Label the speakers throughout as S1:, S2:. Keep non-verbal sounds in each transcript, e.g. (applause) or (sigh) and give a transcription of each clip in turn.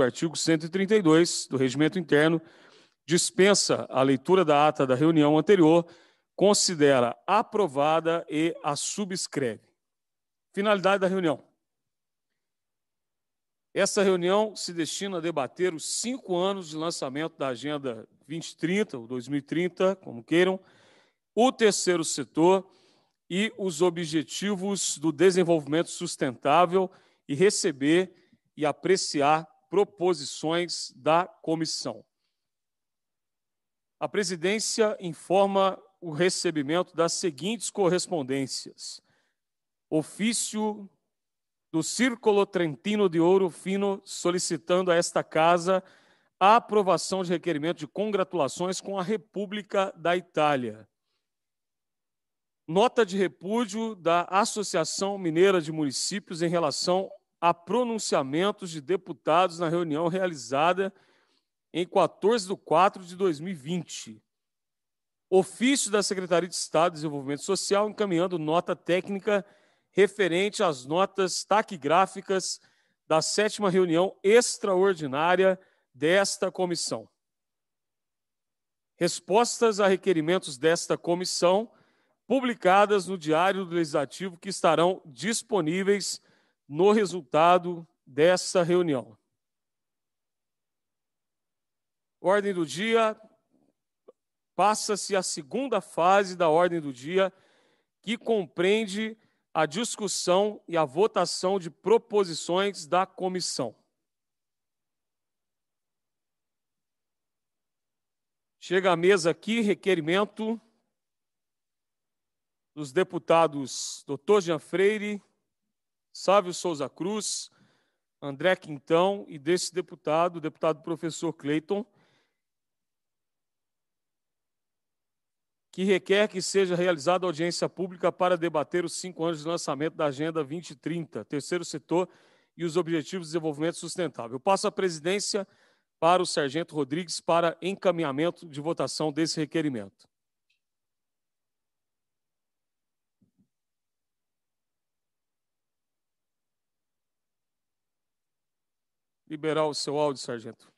S1: artigo 132 do Regimento Interno dispensa a
S2: leitura da ata da reunião anterior, considera aprovada e a subscreve. Finalidade da reunião. Essa reunião se destina a debater os cinco anos de lançamento da Agenda 2030, ou 2030, como queiram, o terceiro setor e os objetivos do desenvolvimento sustentável e receber e apreciar proposições da comissão. A presidência informa o recebimento das seguintes correspondências: ofício do Círculo Trentino de Ouro Fino solicitando a esta casa a aprovação de requerimento de congratulações com a República da Itália. Nota de repúdio da Associação Mineira de Municípios em relação a pronunciamentos de deputados na reunião realizada em 14 de 4 de 2020. Ofício da Secretaria de Estado de Desenvolvimento Social encaminhando nota técnica referente às notas taquigráficas da sétima reunião extraordinária desta comissão. Respostas a requerimentos desta comissão publicadas no Diário Legislativo que estarão disponíveis no resultado dessa reunião. Ordem do dia passa-se a segunda fase da ordem do dia, que compreende a discussão e a votação de proposições da comissão. Chega à mesa aqui requerimento dos deputados Dr. Jean Freire, Sávio Souza Cruz, André Quintão e desse deputado, o deputado professor Cleiton, que requer que seja realizada audiência pública para debater os cinco anos de lançamento da Agenda 2030, terceiro setor e os Objetivos de Desenvolvimento Sustentável. Eu passo a presidência para o Sargento Rodrigues para encaminhamento de votação desse requerimento. liberar o seu áudio, sargento.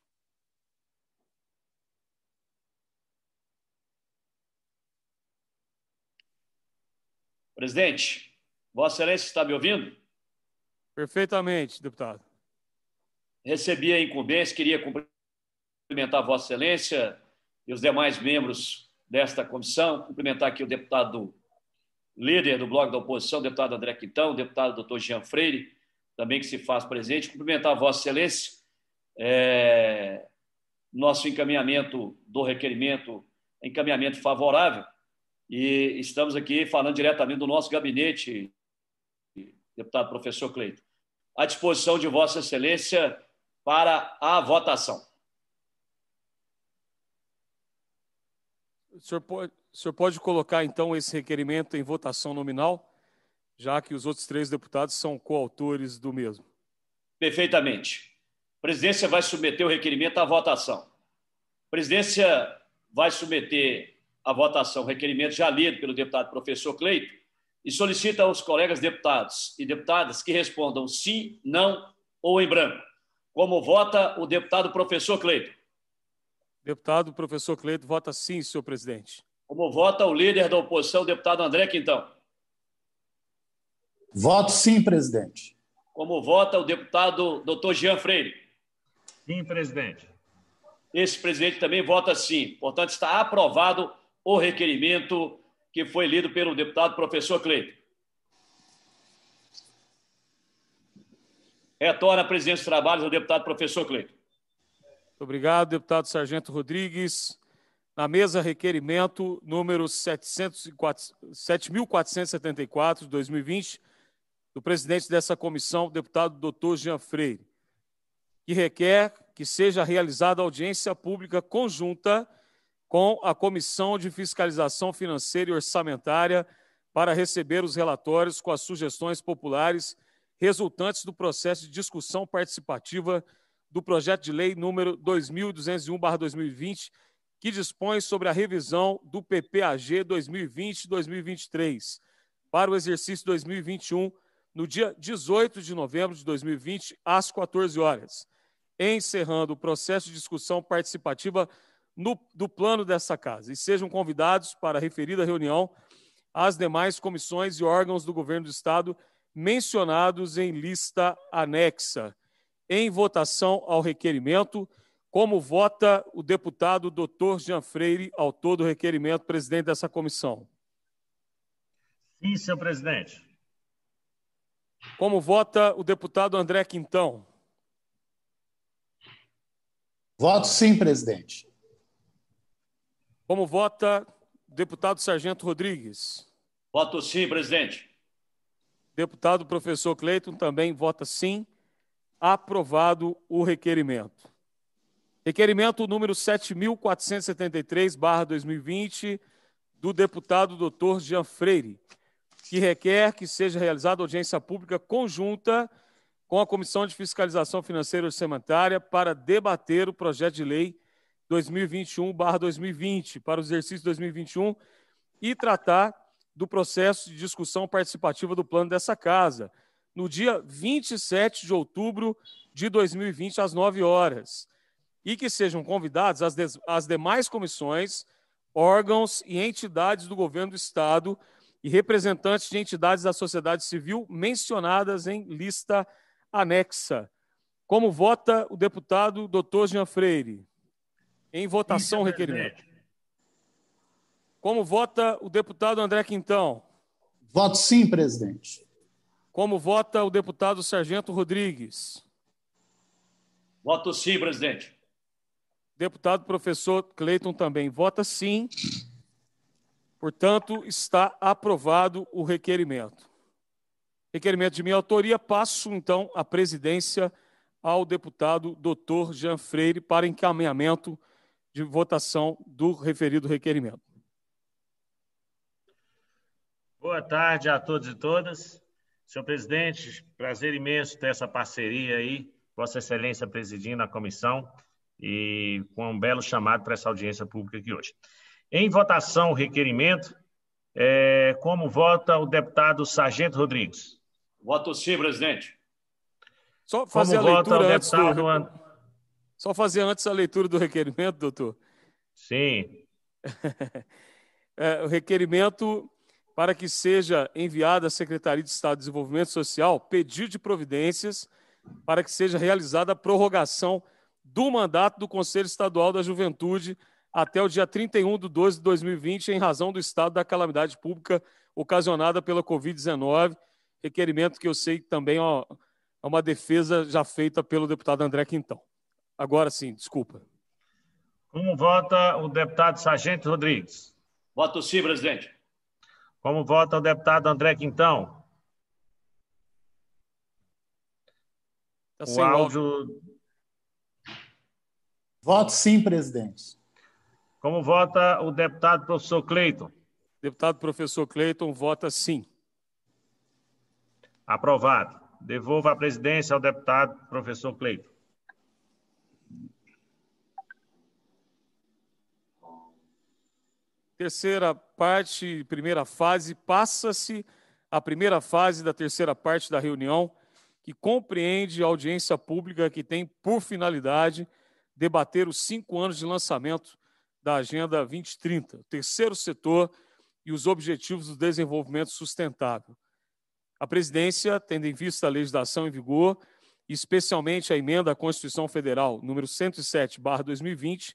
S3: Presidente, Vossa Excelência está me ouvindo?
S2: Perfeitamente, deputado.
S3: Recebi a incumbência, queria cumprimentar Vossa Excelência e os demais membros desta comissão, cumprimentar aqui o deputado líder do Bloco da Oposição, deputado André Quintão, deputado doutor Jean Freire, também que se faz presente, cumprimentar Vossa Excelência, é, nosso encaminhamento do requerimento, encaminhamento favorável, e estamos aqui falando diretamente do nosso gabinete, deputado professor Cleito. À disposição de Vossa Excelência para a votação.
S2: O senhor pode, o senhor pode colocar, então, esse requerimento em votação nominal? já que os outros três deputados são coautores do mesmo.
S3: Perfeitamente. A presidência vai submeter o requerimento à votação. A presidência vai submeter à votação o requerimento já lido pelo deputado professor Cleito e solicita aos colegas deputados e deputadas que respondam sim, não ou em branco. Como vota o deputado professor Cleito?
S2: Deputado professor Cleito vota sim, senhor presidente.
S3: Como vota o líder da oposição, deputado André Quintão?
S2: Voto sim, presidente.
S3: Como vota o deputado doutor Jean Freire? Sim, presidente. Esse presidente também vota sim. Portanto, está aprovado o requerimento que foi lido pelo deputado professor Cleiton. Retorna a presidência dos trabalhos o deputado professor Cleiton.
S2: Muito obrigado, deputado Sargento Rodrigues. Na mesa, requerimento número 7.474 de 2020 do presidente dessa comissão, deputado doutor Jean Freire, que requer que seja realizada audiência pública conjunta com a Comissão de Fiscalização Financeira e Orçamentária para receber os relatórios com as sugestões populares resultantes do processo de discussão participativa do projeto de lei número 2201/2020, que dispõe sobre a revisão do PPAG 2020-2023 para o exercício 2021 no dia 18 de novembro de 2020, às 14 horas, encerrando o processo de discussão participativa no, do plano dessa casa. E sejam convidados para a referida reunião as demais comissões e órgãos do governo do Estado mencionados em lista anexa. Em votação ao requerimento, como vota o deputado doutor Jean Freire, autor do requerimento, presidente dessa comissão?
S1: Sim, senhor presidente.
S2: Como vota o deputado André Quintão?
S4: Voto sim, presidente.
S2: Como vota o deputado Sargento Rodrigues?
S3: Voto sim, presidente.
S2: Deputado professor Cleiton também vota sim. Aprovado o requerimento. Requerimento número 7.473, barra 2020, do deputado doutor Jean Freire que requer que seja realizada audiência pública conjunta com a Comissão de Fiscalização Financeira Orçamentária para debater o projeto de lei 2021-2020 para o exercício 2021 e tratar do processo de discussão participativa do plano dessa casa, no dia 27 de outubro de 2020, às 9 horas, e que sejam convidadas as, as demais comissões, órgãos e entidades do governo do Estado e representantes de entidades da sociedade civil mencionadas em lista anexa. Como vota o deputado Dr. Jean Freire? Em votação, é requerimento. Como vota o deputado André Quintão?
S4: Voto sim, presidente.
S2: Como vota o deputado Sargento Rodrigues?
S3: Voto sim, presidente.
S2: Deputado professor Cleiton também vota sim. Portanto, está aprovado o requerimento. Requerimento de minha autoria, passo então a presidência ao deputado doutor Jean Freire para encaminhamento de votação do referido requerimento.
S1: Boa tarde a todos e todas. Senhor presidente, prazer imenso ter essa parceria aí, Vossa Excelência presidindo a comissão e com um belo chamado para essa audiência pública aqui hoje. Em votação, o requerimento. É, como vota o deputado Sargento Rodrigues?
S3: Voto sim, presidente. Só fazer como a leitura antes deputado... do... An...
S2: Só fazer antes a leitura do requerimento, doutor. Sim. (laughs) é, o requerimento para que seja enviado à Secretaria de Estado de Desenvolvimento Social pedido de providências para que seja realizada a prorrogação do mandato do Conselho Estadual da Juventude até o dia 31 de 12 de 2020, em razão do estado da calamidade pública ocasionada pela Covid-19. Requerimento que eu sei que também ó, é uma defesa já feita pelo deputado André Quintão.
S1: Agora sim, desculpa. Como vota o deputado Sargento Rodrigues?
S3: Voto sim, presidente.
S1: Como vota o deputado André Quintão?
S3: Tá o áudio.
S1: Voto sim, presidente. Como vota o deputado professor Cleiton? Deputado professor Cleiton vota sim. Aprovado. Devolvo a presidência ao deputado professor Cleiton.
S2: Terceira parte, primeira fase, passa-se a primeira fase da terceira parte da reunião, que compreende a audiência pública que tem por finalidade debater os cinco anos de lançamento da Agenda 2030, o terceiro setor e os objetivos do desenvolvimento sustentável. A presidência, tendo em vista a legislação em vigor, especialmente a emenda à Constituição Federal, número 107/2020,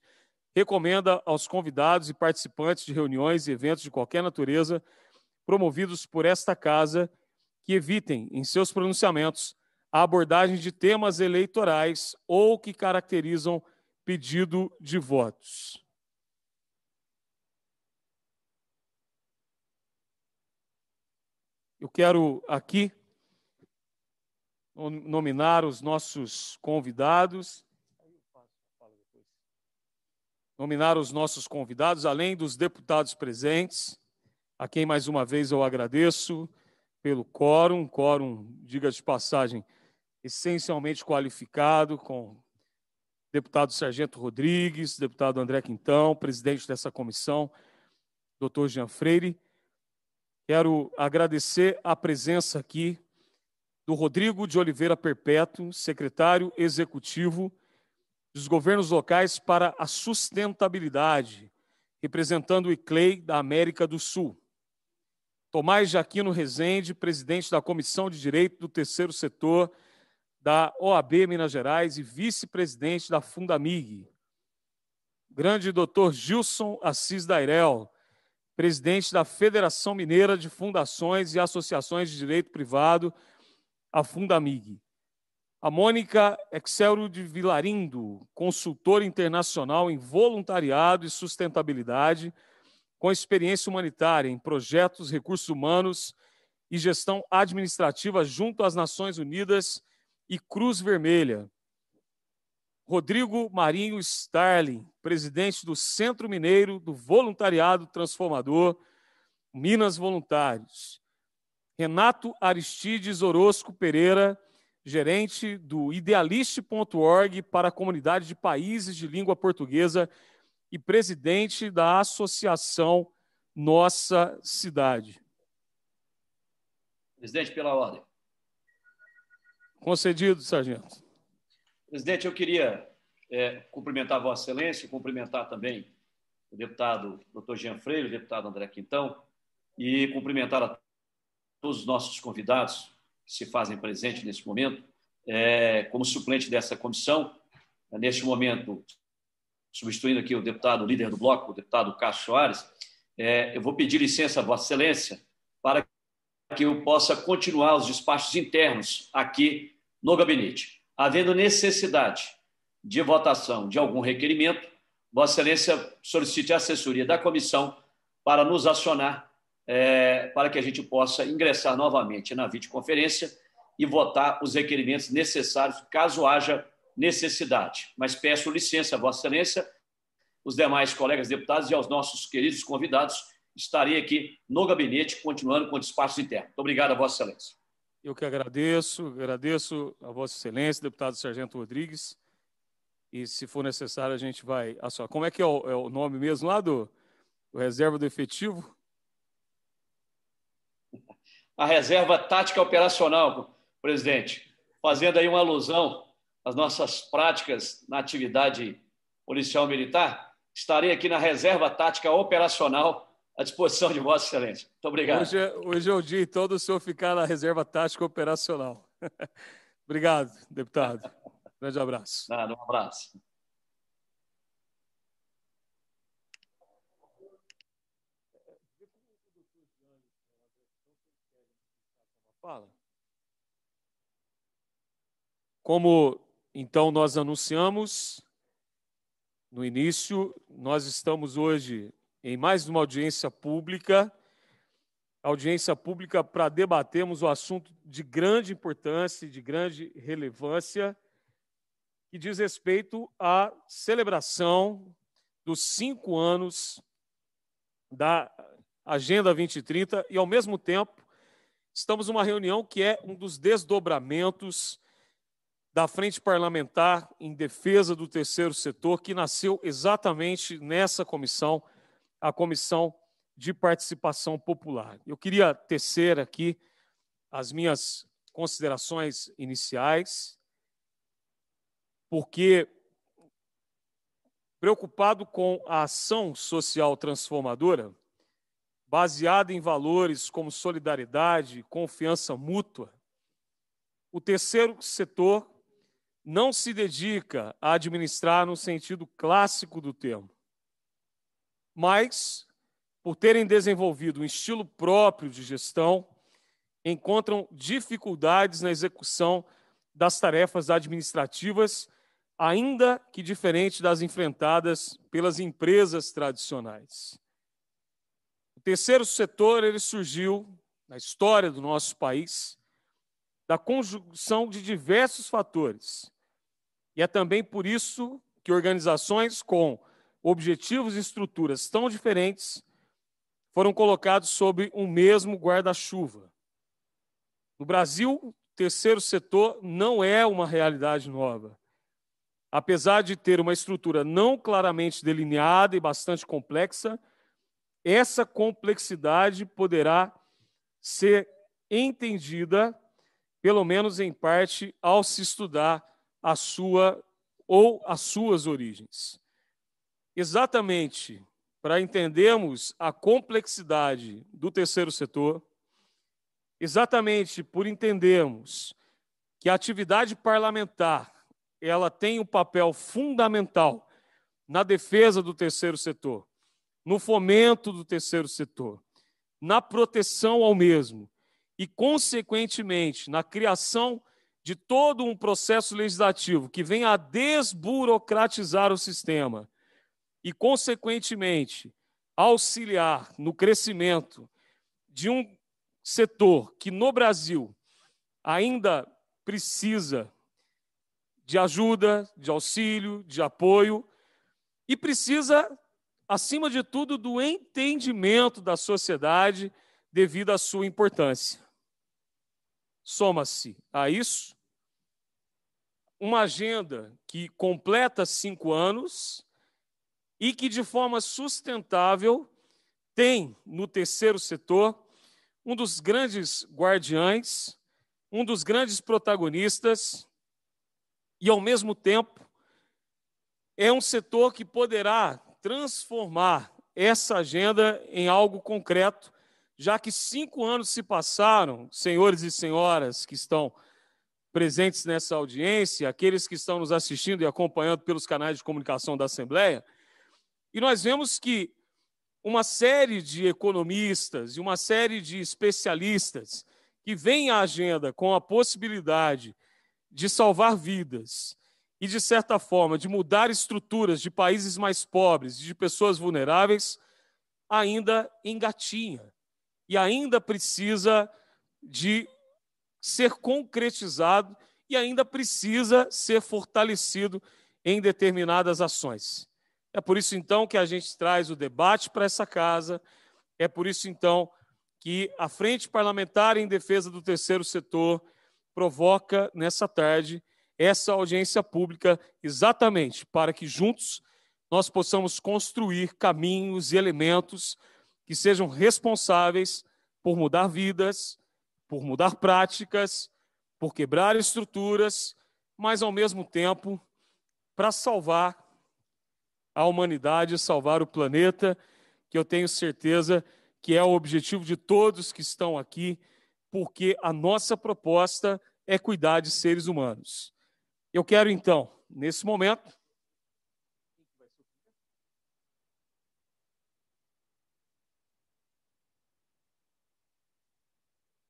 S2: recomenda aos convidados e participantes de reuniões e eventos de qualquer natureza promovidos por esta casa que evitem em seus pronunciamentos a abordagem de temas eleitorais ou que caracterizam pedido de votos. Eu quero aqui nominar os nossos convidados. Nominar os nossos convidados, além dos deputados presentes, a quem mais uma vez eu agradeço pelo quórum, quórum, diga de passagem, essencialmente qualificado, com deputado Sargento Rodrigues, deputado André Quintão, presidente dessa comissão, doutor Jean Freire, Quero agradecer a presença aqui do Rodrigo de Oliveira Perpétuo, secretário executivo dos governos locais para a sustentabilidade, representando o ICLEI da América do Sul. Tomás Jaquino Rezende, presidente da Comissão de Direito do Terceiro Setor da OAB Minas Gerais e vice-presidente da Fundamig. Grande doutor Gilson Assis Dairel, presidente da Federação Mineira de Fundações e Associações de Direito Privado, a Fundamig. A Mônica Excelro de Vilarindo, consultora internacional em voluntariado e sustentabilidade, com experiência humanitária em projetos, recursos humanos e gestão administrativa junto às Nações Unidas e Cruz Vermelha. Rodrigo Marinho Starling, presidente do Centro Mineiro do Voluntariado Transformador, Minas Voluntários. Renato Aristides Orozco Pereira, gerente do Idealiste.org para a comunidade de países de língua portuguesa e presidente da Associação Nossa Cidade.
S3: Presidente, pela ordem.
S2: Concedido, sargento.
S3: Presidente, eu queria é, cumprimentar Vossa Excelência, cumprimentar também o deputado Dr. Jean Freire, o deputado André Quintão, e cumprimentar a todos os nossos convidados que se fazem presente nesse momento, é, como suplente dessa comissão, é, neste momento, substituindo aqui o deputado líder do bloco, o deputado Cássio Soares, é, eu vou pedir licença, Vossa Excelência, para que eu possa continuar os despachos internos aqui no gabinete havendo necessidade de votação de algum requerimento, Vossa Excelência solicite a assessoria da comissão para nos acionar, é, para que a gente possa ingressar novamente na videoconferência e votar os requerimentos necessários, caso haja necessidade. Mas peço licença, Vossa Excelência, os demais colegas deputados e aos nossos queridos convidados, estarei aqui no gabinete, continuando com o despacho interno. Muito obrigado, Vossa Excelência.
S2: Eu que agradeço, agradeço a Vossa Excelência, deputado Sargento Rodrigues. E se for necessário, a gente vai. Ah, só, como é que é o, é o nome mesmo lá do, do reserva do efetivo?
S3: A reserva tática operacional, presidente. Fazendo aí uma alusão às nossas práticas na atividade policial militar, estarei aqui na reserva tática operacional à disposição de Vossa Excelência. Muito obrigado. Hoje,
S2: hoje é o dia todo o senhor ficar na reserva tática operacional. (laughs) obrigado, deputado. Grande abraço.
S3: Nada, um abraço.
S1: Fala.
S2: Como então nós anunciamos no início, nós estamos hoje em mais uma audiência pública, audiência pública para debatermos o assunto de grande importância e de grande relevância, que diz respeito à celebração dos cinco anos da Agenda 2030 e, ao mesmo tempo, estamos numa reunião que é um dos desdobramentos da Frente Parlamentar em Defesa do Terceiro Setor, que nasceu exatamente nessa comissão a Comissão de Participação Popular. Eu queria tecer aqui as minhas considerações iniciais, porque, preocupado com a ação social transformadora, baseada em valores como solidariedade, confiança mútua, o terceiro setor não se dedica a administrar no sentido clássico do termo mas, por terem desenvolvido um estilo próprio de gestão, encontram dificuldades na execução das tarefas administrativas, ainda que diferente das enfrentadas pelas empresas tradicionais. O terceiro setor ele surgiu na história do nosso país da conjunção de diversos fatores. E é também por isso que organizações com objetivos e estruturas tão diferentes foram colocados sob um mesmo guarda-chuva. No Brasil, o terceiro setor não é uma realidade nova. Apesar de ter uma estrutura não claramente delineada e bastante complexa, essa complexidade poderá ser entendida, pelo menos em parte, ao se estudar a sua ou as suas origens exatamente para entendermos a complexidade do terceiro setor, exatamente por entendermos que a atividade parlamentar ela tem um papel fundamental na defesa do terceiro setor, no fomento do terceiro setor, na proteção ao mesmo e, consequentemente, na criação de todo um processo legislativo que venha a desburocratizar o sistema e, consequentemente, auxiliar no crescimento de um setor que no Brasil ainda precisa de ajuda, de auxílio, de apoio e precisa, acima de tudo, do entendimento da sociedade devido à sua importância. Soma-se a isso uma agenda que completa cinco anos e que, de forma sustentável, tem no terceiro setor um dos grandes guardiães, um dos grandes protagonistas, e, ao mesmo tempo, é um setor que poderá transformar essa agenda em algo concreto, já que cinco anos se passaram, senhores e senhoras que estão presentes nessa audiência, aqueles que estão nos assistindo e acompanhando pelos canais de comunicação da Assembleia, e nós vemos que uma série de economistas e uma série de especialistas que vêm à agenda com a possibilidade de salvar vidas e, de certa forma, de mudar estruturas de países mais pobres e de pessoas vulneráveis, ainda engatinha e ainda precisa de ser concretizado e ainda precisa ser fortalecido em determinadas ações. É por isso, então, que a gente traz o debate para essa casa, é por isso, então, que a Frente Parlamentar em Defesa do Terceiro Setor provoca, nessa tarde, essa audiência pública, exatamente para que juntos nós possamos construir caminhos e elementos que sejam responsáveis por mudar vidas, por mudar práticas, por quebrar estruturas, mas, ao mesmo tempo, para salvar a humanidade, salvar o planeta, que eu tenho certeza que é o objetivo de todos que estão aqui, porque a nossa proposta é cuidar de seres humanos. Eu quero então, nesse momento,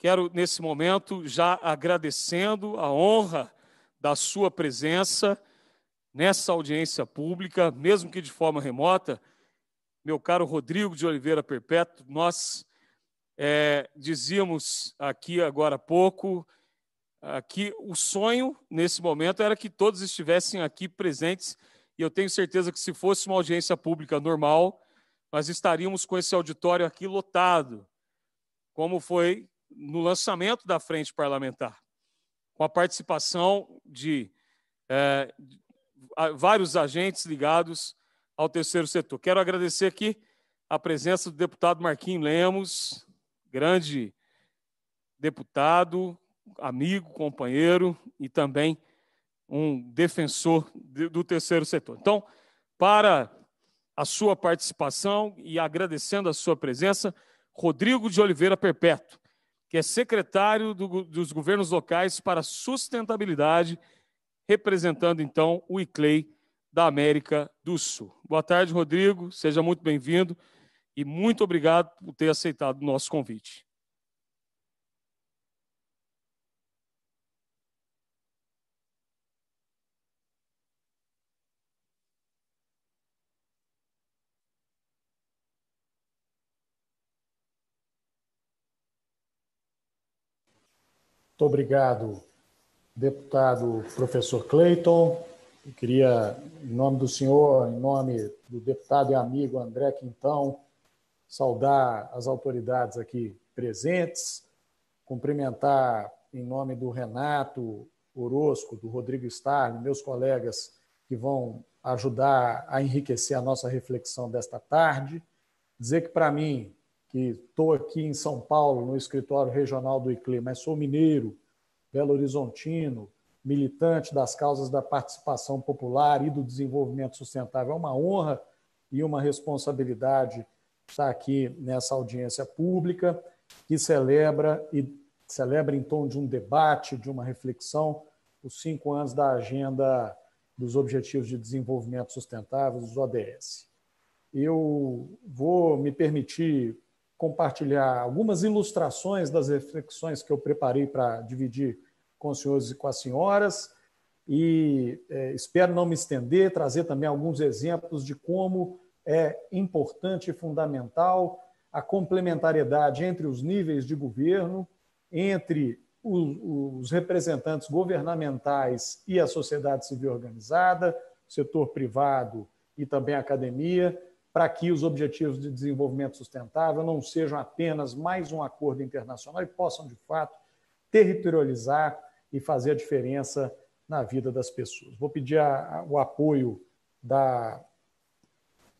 S2: Quero, nesse momento, já agradecendo a honra da sua presença, nessa audiência pública, mesmo que de forma remota, meu caro Rodrigo de Oliveira Perpétuo, nós é, dizíamos aqui agora há pouco é, que o sonho nesse momento era que todos estivessem aqui presentes, e eu tenho certeza que se fosse uma audiência pública normal, nós estaríamos com esse auditório aqui lotado, como foi no lançamento da frente parlamentar, com a participação de, é, vários agentes ligados ao terceiro setor. Quero agradecer aqui a presença do deputado Marquinhos Lemos, grande deputado, amigo, companheiro e também um defensor do terceiro setor. Então, para a sua participação e agradecendo a sua presença, Rodrigo de Oliveira Perpétuo, que é secretário do, dos governos locais para sustentabilidade e representando então o ICLEI da América do Sul. Boa tarde, Rodrigo, seja muito bem-vindo e muito obrigado por ter aceitado o nosso convite.
S4: Muito obrigado, deputado professor Clayton,
S1: Eu queria,
S4: em nome do senhor, em nome do deputado e amigo André Quintão, saudar as autoridades aqui presentes, cumprimentar, em nome do Renato Orosco, do Rodrigo Starling, meus colegas que vão ajudar a enriquecer a nossa reflexão desta tarde. Dizer que, para mim, que estou aqui em São Paulo, no escritório regional do ICLE, mas sou mineiro, Belo Horizontino, militante das causas da participação popular e do desenvolvimento sustentável. É uma honra e uma responsabilidade estar aqui nessa audiência pública que celebra e celebra em torno de um debate, de uma reflexão, os cinco anos da agenda dos Objetivos de Desenvolvimento Sustentável, os ODS. Eu vou me permitir compartilhar algumas ilustrações das reflexões que eu preparei para dividir com os senhores e com as senhoras. E é, espero não me estender, trazer também alguns exemplos de como é importante e fundamental a complementariedade entre os níveis de governo, entre o, os representantes governamentais e a sociedade civil organizada, setor privado e também academia, para que os Objetivos de Desenvolvimento Sustentável não sejam apenas mais um acordo internacional e possam, de fato, territorializar e fazer a diferença na vida das pessoas. Vou pedir a, a, o apoio da,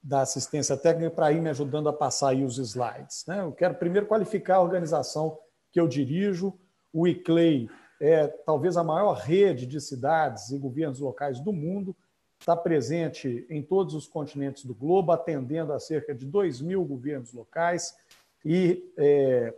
S4: da assistência técnica para ir me ajudando a passar aí os slides. Né? Eu quero primeiro qualificar a organização que eu dirijo. O ICLEI é talvez a maior rede de cidades e governos locais do mundo está presente em todos os continentes do globo, atendendo a cerca de 2 mil governos locais e é,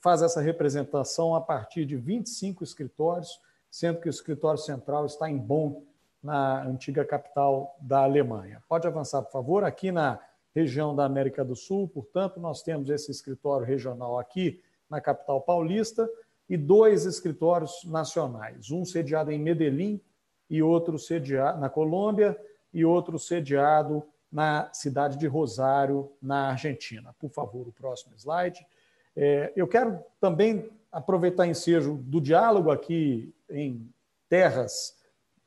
S4: faz essa representação a partir de 25 escritórios, sendo que o escritório central está em Bonn, na antiga capital da Alemanha. Pode avançar, por favor. Aqui na região da América do Sul, portanto, nós temos esse escritório regional aqui na capital paulista e dois escritórios nacionais, um sediado em Medellín, e outro sediado na Colômbia e outro sediado na cidade de Rosário, na Argentina. Por favor, o próximo slide. É, eu quero também aproveitar ensejo do diálogo aqui em terras,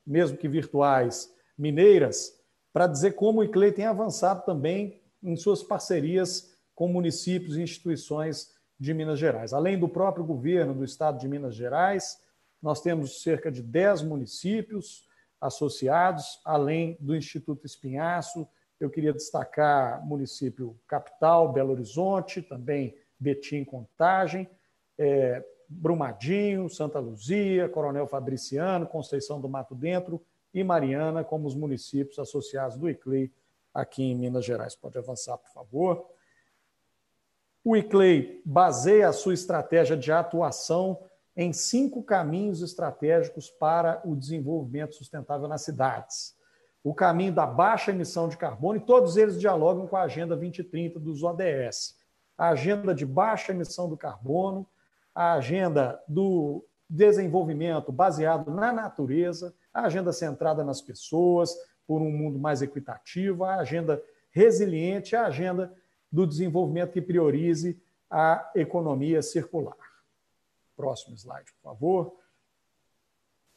S4: mesmo que virtuais, mineiras, para dizer como o ICLEI tem avançado também em suas parcerias com municípios e instituições de Minas Gerais. Além do próprio governo do estado de Minas Gerais, nós temos cerca de 10 municípios associados, além do Instituto Espinhaço. Eu queria destacar município capital, Belo Horizonte, também Betim Contagem, é, Brumadinho, Santa Luzia, Coronel Fabriciano, Conceição do Mato Dentro e Mariana, como os municípios associados do ICLEI aqui em Minas Gerais. Pode avançar, por favor. O ICLEI baseia a sua estratégia de atuação em cinco caminhos estratégicos para o desenvolvimento sustentável nas cidades. O caminho da baixa emissão de carbono, e todos eles dialogam com a Agenda 2030 dos ODS. A agenda de baixa emissão do carbono, a agenda do desenvolvimento baseado na natureza, a agenda centrada nas pessoas, por um mundo mais equitativo, a agenda resiliente, a agenda do desenvolvimento que priorize a economia circular. Próximo slide, por favor.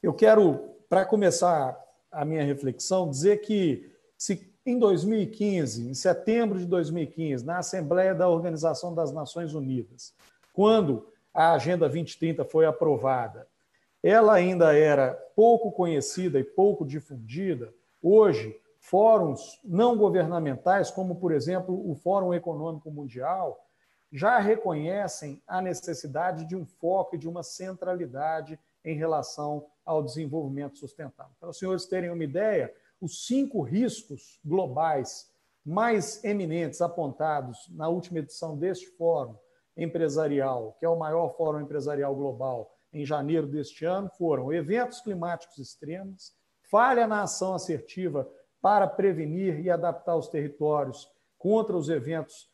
S4: Eu quero, para começar a minha reflexão, dizer que se em 2015, em setembro de 2015, na Assembleia da Organização das Nações Unidas, quando a Agenda 2030 foi aprovada, ela ainda era pouco conhecida e pouco difundida. Hoje, fóruns não governamentais, como por exemplo o Fórum Econômico Mundial, já reconhecem a necessidade de um foco e de uma centralidade em relação ao desenvolvimento sustentável. Para os senhores terem uma ideia, os cinco riscos globais mais eminentes apontados na última edição deste fórum empresarial, que é o maior fórum empresarial global em janeiro deste ano, foram eventos climáticos extremos, falha na ação assertiva para prevenir e adaptar os territórios contra os eventos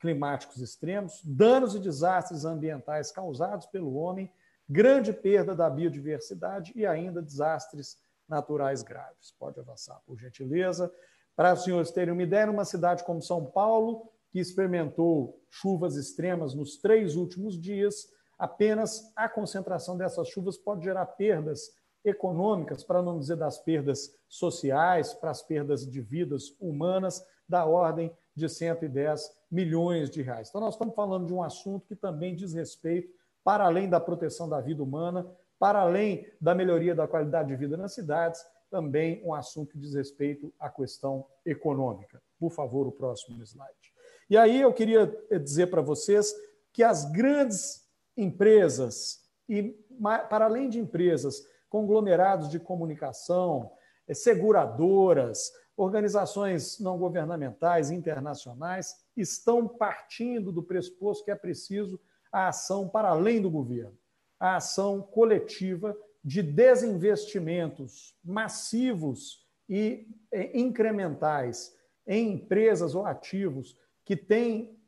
S4: climáticos extremos, danos e desastres ambientais causados pelo homem, grande perda da biodiversidade e ainda desastres naturais graves. Pode avançar, por gentileza. Para os senhores terem uma ideia, numa cidade como São Paulo, que experimentou chuvas extremas nos três últimos dias, apenas a concentração dessas chuvas pode gerar perdas econômicas, para não dizer das perdas sociais, para as perdas de vidas humanas, da ordem de 110 milhões de reais. Então, nós estamos falando de um assunto que também diz respeito, para além da proteção da vida humana, para além da melhoria da qualidade de vida nas cidades, também um assunto que diz respeito à questão econômica. Por favor, o próximo slide. E aí eu queria eh, dizer para vocês que as grandes empresas, e para além de empresas, conglomerados de comunicação, eh, seguradoras, Organizações não governamentais, internacionais, estão partindo do pressuposto que é preciso a ação para além do governo, a ação coletiva de desinvestimentos massivos e é, incrementais em empresas ou ativos que têm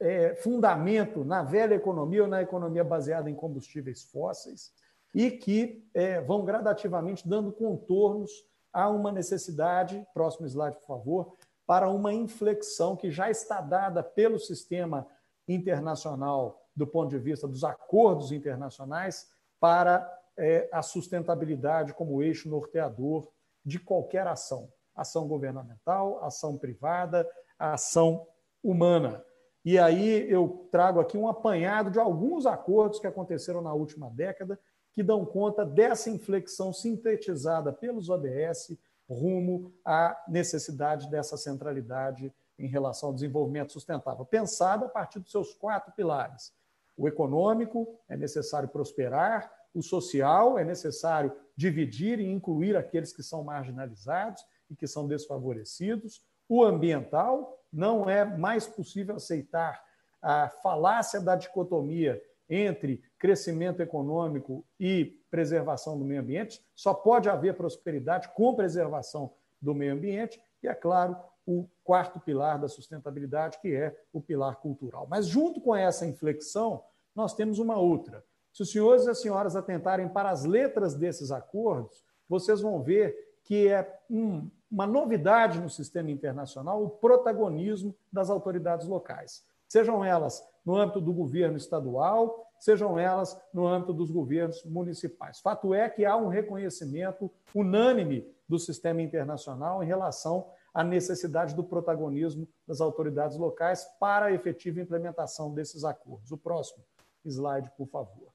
S4: é, fundamento na velha economia ou na economia baseada em combustíveis fósseis e que é, vão gradativamente dando contornos há uma necessidade, próximo slide, por favor, para uma inflexão que já está dada pelo sistema internacional, do ponto de vista dos acordos internacionais, para é, a sustentabilidade como eixo norteador de qualquer ação. Ação governamental, ação privada, ação humana. E aí eu trago aqui um apanhado de alguns acordos que aconteceram na última década que dão conta dessa inflexão sintetizada pelos ODS rumo à necessidade dessa centralidade em relação ao desenvolvimento sustentável, pensada a partir dos seus quatro pilares. O econômico é necessário prosperar, o social é necessário dividir e incluir aqueles que são marginalizados e que são desfavorecidos, o ambiental não é mais possível aceitar a falácia da dicotomia entre crescimento econômico e preservação do meio ambiente. Só pode haver prosperidade com preservação do meio ambiente e, é claro, o quarto pilar da sustentabilidade, que é o pilar cultural. Mas, junto com essa inflexão, nós temos uma outra. Se os senhores e as senhoras atentarem para as letras desses acordos, vocês vão ver que é um, uma novidade no sistema internacional o protagonismo das autoridades locais. Sejam elas no âmbito do governo estadual, sejam elas no âmbito dos governos municipais. Fato é que há um reconhecimento unânime do sistema internacional em relação à necessidade do protagonismo das autoridades locais para a efetiva implementação desses acordos. O próximo slide, por favor.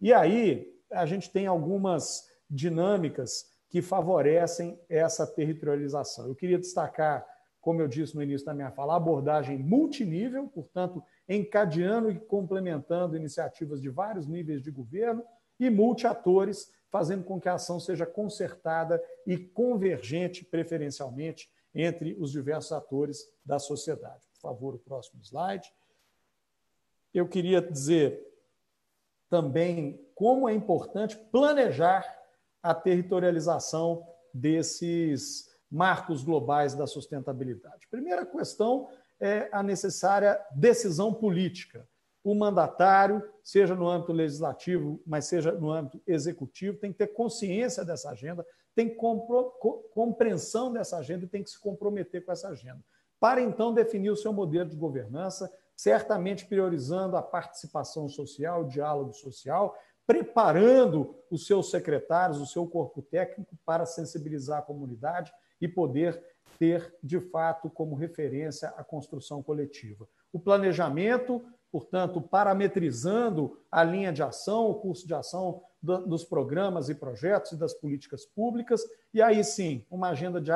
S4: E aí, a gente tem algumas dinâmicas que favorecem essa territorialização. Eu queria destacar, como eu disse no início da minha fala, a abordagem multinível, portanto, encadeando e complementando iniciativas de vários níveis de governo e multiatores, fazendo com que a ação seja concertada e convergente, preferencialmente, entre os diversos atores da sociedade. Por favor, o próximo slide. Eu queria dizer também como é importante planejar a territorialização desses marcos globais da sustentabilidade. Primeira questão é a necessária decisão política. O mandatário, seja no âmbito legislativo, mas seja no âmbito executivo, tem que ter consciência dessa agenda, tem compreensão dessa agenda e tem que se comprometer com essa agenda. Para então definir o seu modelo de governança, certamente priorizando a participação social, o diálogo social, preparando os seus secretários, o seu corpo técnico para sensibilizar a comunidade e poder ter, de fato, como referência a construção coletiva. O planejamento, portanto, parametrizando a linha de ação, o curso de ação dos programas e projetos e das políticas públicas, e aí sim, uma agenda de,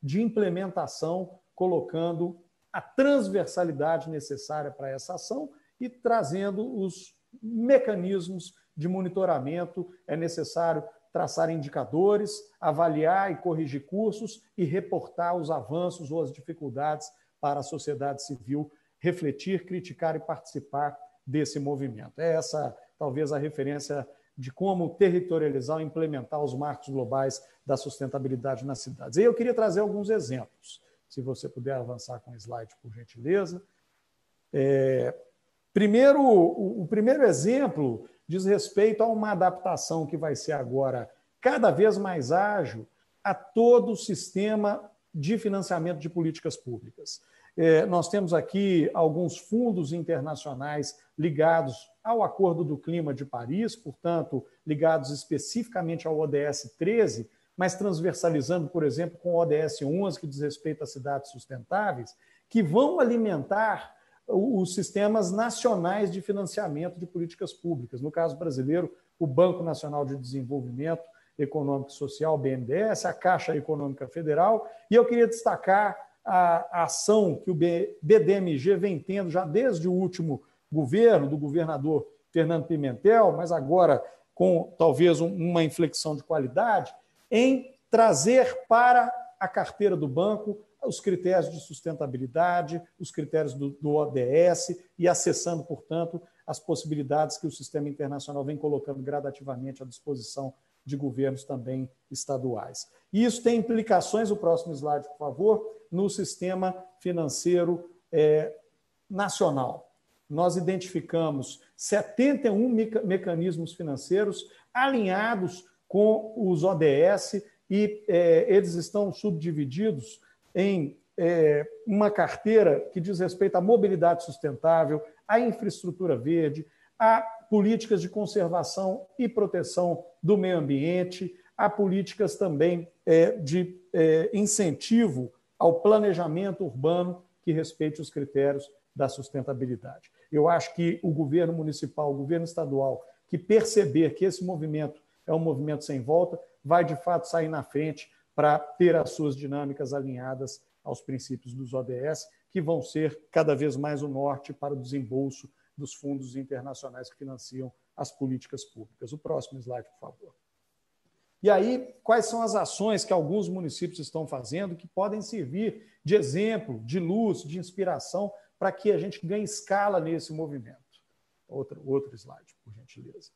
S4: de implementação, colocando a transversalidade necessária para essa ação e trazendo os mecanismos de monitoramento. É necessário traçar indicadores, avaliar e corrigir cursos e reportar os avanços ou as dificuldades para a sociedade civil refletir, criticar e participar desse movimento. É essa, talvez, a referência de como territorializar e implementar os marcos globais da sustentabilidade nas cidades. E eu queria trazer alguns exemplos, se você puder avançar com o slide, por gentileza. É, primeiro, o, o primeiro exemplo diz respeito a uma adaptação que vai ser agora cada vez mais ágil a todo o sistema de financiamento de políticas públicas. É, nós temos aqui alguns fundos internacionais ligados ao Acordo do Clima de Paris, portanto, ligados especificamente ao ODS 13, mas transversalizando, por exemplo, com o ODS 11, que diz respeito às cidades sustentáveis, que vão alimentar os sistemas nacionais de financiamento de políticas públicas. No caso brasileiro, o Banco Nacional de Desenvolvimento Econômico e Social, BNDES, a Caixa Econômica Federal, e eu queria destacar a ação que o BDMG vem tendo já desde o último governo, do governador Fernando Pimentel, mas agora com talvez uma inflexão de qualidade, em trazer para a carteira do banco os critérios de sustentabilidade, os critérios do, do ODS e acessando, portanto, as possibilidades que o sistema internacional vem colocando gradativamente à disposição de governos também estaduais. E isso tem implicações, o próximo slide, por favor, no sistema financeiro é, nacional. Nós identificamos 71 mecanismos financeiros alinhados com os ODS e é, eles estão subdivididos em é, uma carteira que diz respeito à mobilidade sustentável, à infraestrutura verde, a políticas de conservação e proteção do meio ambiente, a políticas também é, de é, incentivo ao planejamento urbano que respeite os critérios da sustentabilidade. Eu acho que o governo municipal, o governo estadual, que perceber que esse movimento é um movimento sem volta, vai de fato sair na frente para ter as suas dinâmicas alinhadas aos princípios dos ODS, que vão ser cada vez mais o norte para o desembolso dos fundos internacionais que financiam as políticas públicas. O próximo slide, por favor. E aí, quais são as ações que alguns municípios estão fazendo que podem servir de exemplo, de luz, de inspiração para que a gente ganhe escala nesse movimento? Outro, outro slide, por gentileza.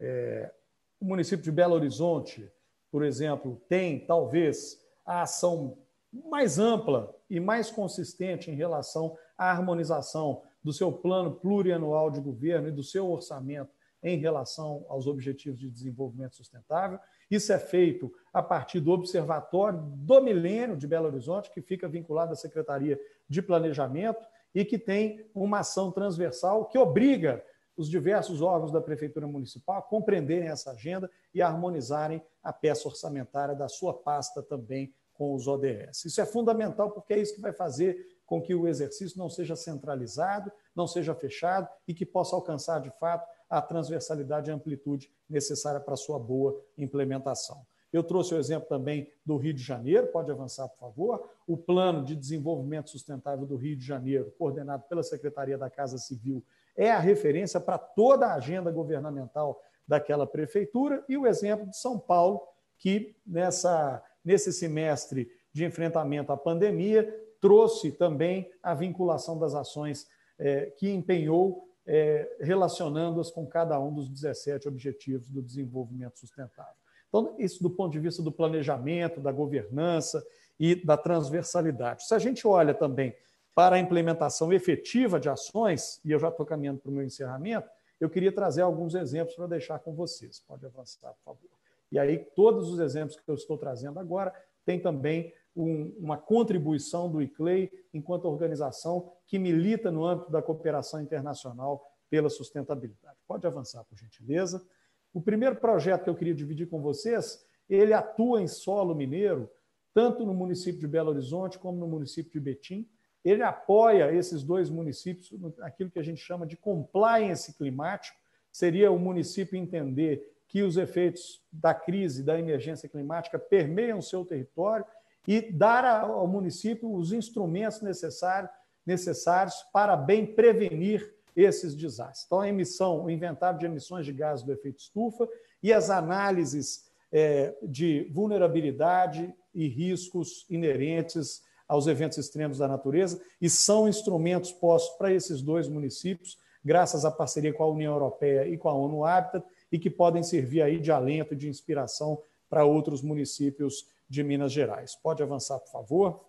S4: É, o município de Belo Horizonte por exemplo, tem talvez a ação mais ampla e mais consistente em relação à harmonização do seu plano plurianual de governo e do seu orçamento em relação aos objetivos de desenvolvimento sustentável. Isso é feito a partir do Observatório do Milênio de Belo Horizonte, que fica vinculado à Secretaria de Planejamento e que tem uma ação transversal que obriga os diversos órgãos da Prefeitura Municipal a compreenderem essa agenda e harmonizarem a peça orçamentária da sua pasta também com os ODS. Isso é fundamental porque é isso que vai fazer com que o exercício não seja centralizado, não seja fechado e que possa alcançar, de fato, a transversalidade e amplitude necessária para a sua boa implementação. Eu trouxe o exemplo também do Rio de Janeiro, pode avançar, por favor. O Plano de Desenvolvimento Sustentável do Rio de Janeiro, coordenado pela Secretaria da Casa Civil é a referência para toda a agenda governamental daquela prefeitura, e o exemplo de São Paulo, que nessa, nesse semestre de enfrentamento à pandemia trouxe também a vinculação das ações é, que empenhou, é, relacionando-as com cada um dos 17 objetivos do desenvolvimento sustentável. Então, isso do ponto de vista do planejamento, da governança e da transversalidade. Se a gente olha também para a implementação efetiva de ações, e eu já estou caminhando para o meu encerramento, eu queria trazer alguns exemplos para deixar com vocês. Pode avançar, por favor. E aí, todos os exemplos que eu estou trazendo agora têm também um, uma contribuição do ICLEI enquanto organização que milita no âmbito da cooperação internacional pela sustentabilidade. Pode avançar, por gentileza. O primeiro projeto que eu queria dividir com vocês, ele atua em solo mineiro, tanto no município de Belo Horizonte como no município de Betim, ele apoia esses dois municípios naquilo que a gente chama de compliance climático, seria o município entender que os efeitos da crise, da emergência climática permeiam seu território e dar ao município os instrumentos necessários, necessários para bem prevenir esses desastres. Então, a emissão, o inventário de emissões de gases do efeito estufa e as análises eh, de vulnerabilidade e riscos inerentes aos eventos extremos da natureza, e são instrumentos postos para esses dois municípios, graças à parceria com a União Europeia e com a ONU Habitat, e que podem servir aí de alento e de inspiração para outros municípios de Minas Gerais. Pode avançar, por favor.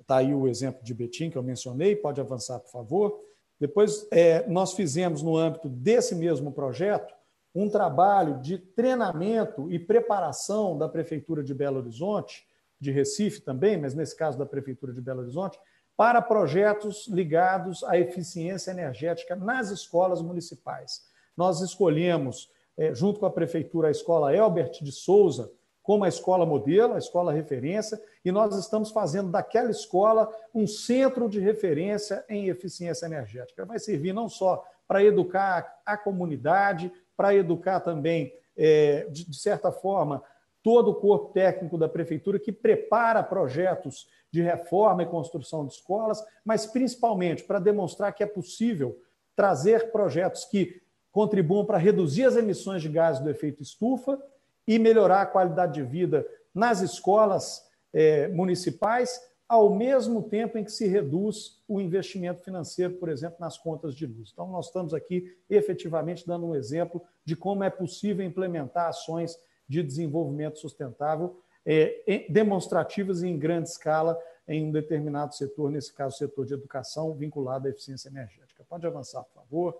S4: Está aí o exemplo de Betim que eu mencionei, pode avançar, por favor. Depois, é, nós fizemos, no âmbito desse mesmo projeto, um trabalho de treinamento e preparação da Prefeitura de Belo Horizonte de Recife também, mas nesse caso da Prefeitura de Belo Horizonte, para projetos ligados à eficiência energética nas escolas municipais. Nós escolhemos, eh, junto com a Prefeitura, a escola Elbert de Souza, como a escola modelo, a escola referência, e nós estamos fazendo daquela escola um centro de referência em eficiência energética. Vai servir não só para educar a comunidade, para educar também, eh, de certa forma, todo o corpo técnico da prefeitura que prepara projetos de reforma e construção de escolas, mas principalmente para demonstrar que é possível trazer projetos que contribuam para reduzir as emissões de gases do efeito estufa e melhorar a qualidade de vida nas escolas eh, municipais, ao mesmo tempo em que se reduz o investimento financeiro, por exemplo, nas contas de luz. Então, nós estamos aqui efetivamente dando um exemplo de como é possível implementar ações de desenvolvimento sustentável é, demonstrativas em grande escala em um determinado setor, nesse caso, o setor de educação vinculado à eficiência energética. Pode avançar, por favor.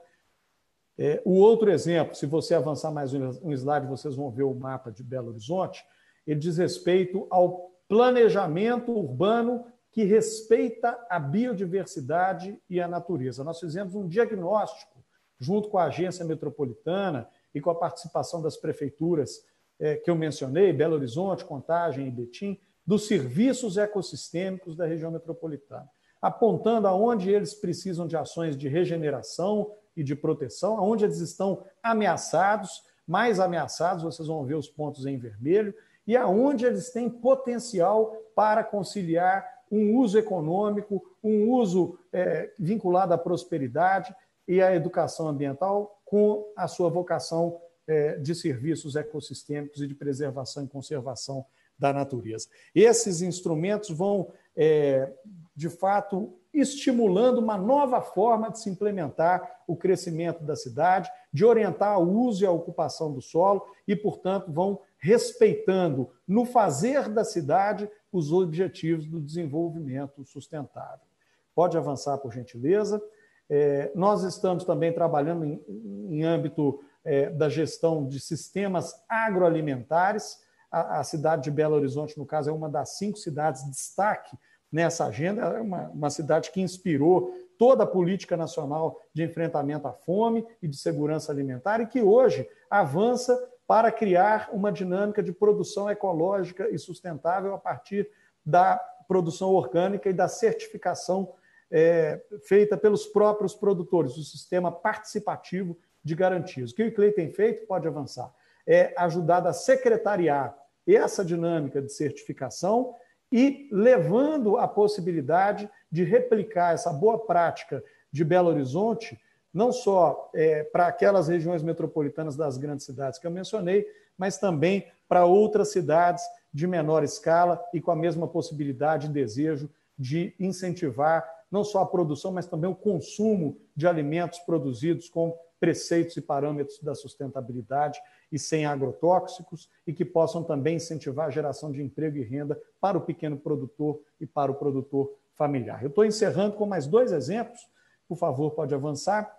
S4: É, o outro exemplo, se você avançar mais um slide, vocês vão ver o mapa de Belo Horizonte, ele diz respeito ao planejamento urbano que respeita a biodiversidade e a natureza. Nós fizemos um diagnóstico junto com a agência metropolitana e com a participação das prefeituras é, que eu mencionei, Belo Horizonte, Contagem e Betim, dos serviços ecossistêmicos da região metropolitana, apontando aonde eles precisam de ações de regeneração e de proteção, aonde eles estão ameaçados, mais ameaçados, vocês vão ver os pontos em vermelho, e aonde eles têm potencial para conciliar um uso econômico, um uso é, vinculado à prosperidade e à educação ambiental com a sua vocação é, de serviços ecossistêmicos e de preservação e conservação da natureza. Esses instrumentos vão, é, de fato, estimulando uma nova forma de se implementar o crescimento da cidade, de orientar o uso e a ocupação do solo e, portanto, vão respeitando no fazer da cidade os objetivos do desenvolvimento sustentável. Pode avançar, por gentileza. É, nós estamos também trabalhando em âmbito é, da gestão de sistemas agroalimentares. A, a, cidade de Belo Horizonte, no caso, é uma das cinco cidades de destaque nessa agenda, é uma, uma cidade que inspirou toda a política nacional de enfrentamento à fome e de segurança alimentar e que hoje avança para criar uma dinâmica de produção ecológica e sustentável a partir da produção orgânica e da certificação é, feita pelos próprios produtores, o sistema participativo de garantias. O que o ICLEI tem feito, pode avançar, é ajudado a secretariar essa dinâmica de certificação e levando a possibilidade de replicar essa boa prática de Belo Horizonte, não só é, para aquelas regiões metropolitanas das grandes cidades que eu mencionei, mas também para outras cidades de menor escala e com a mesma possibilidade e desejo de incentivar não só a produção, mas também o consumo de alimentos produzidos com preceitos e parâmetros da sustentabilidade e sem agrotóxicos, e que possam também incentivar a geração de emprego e renda para o pequeno produtor e para o produtor familiar. Eu estou encerrando com mais dois exemplos, por favor, pode avançar.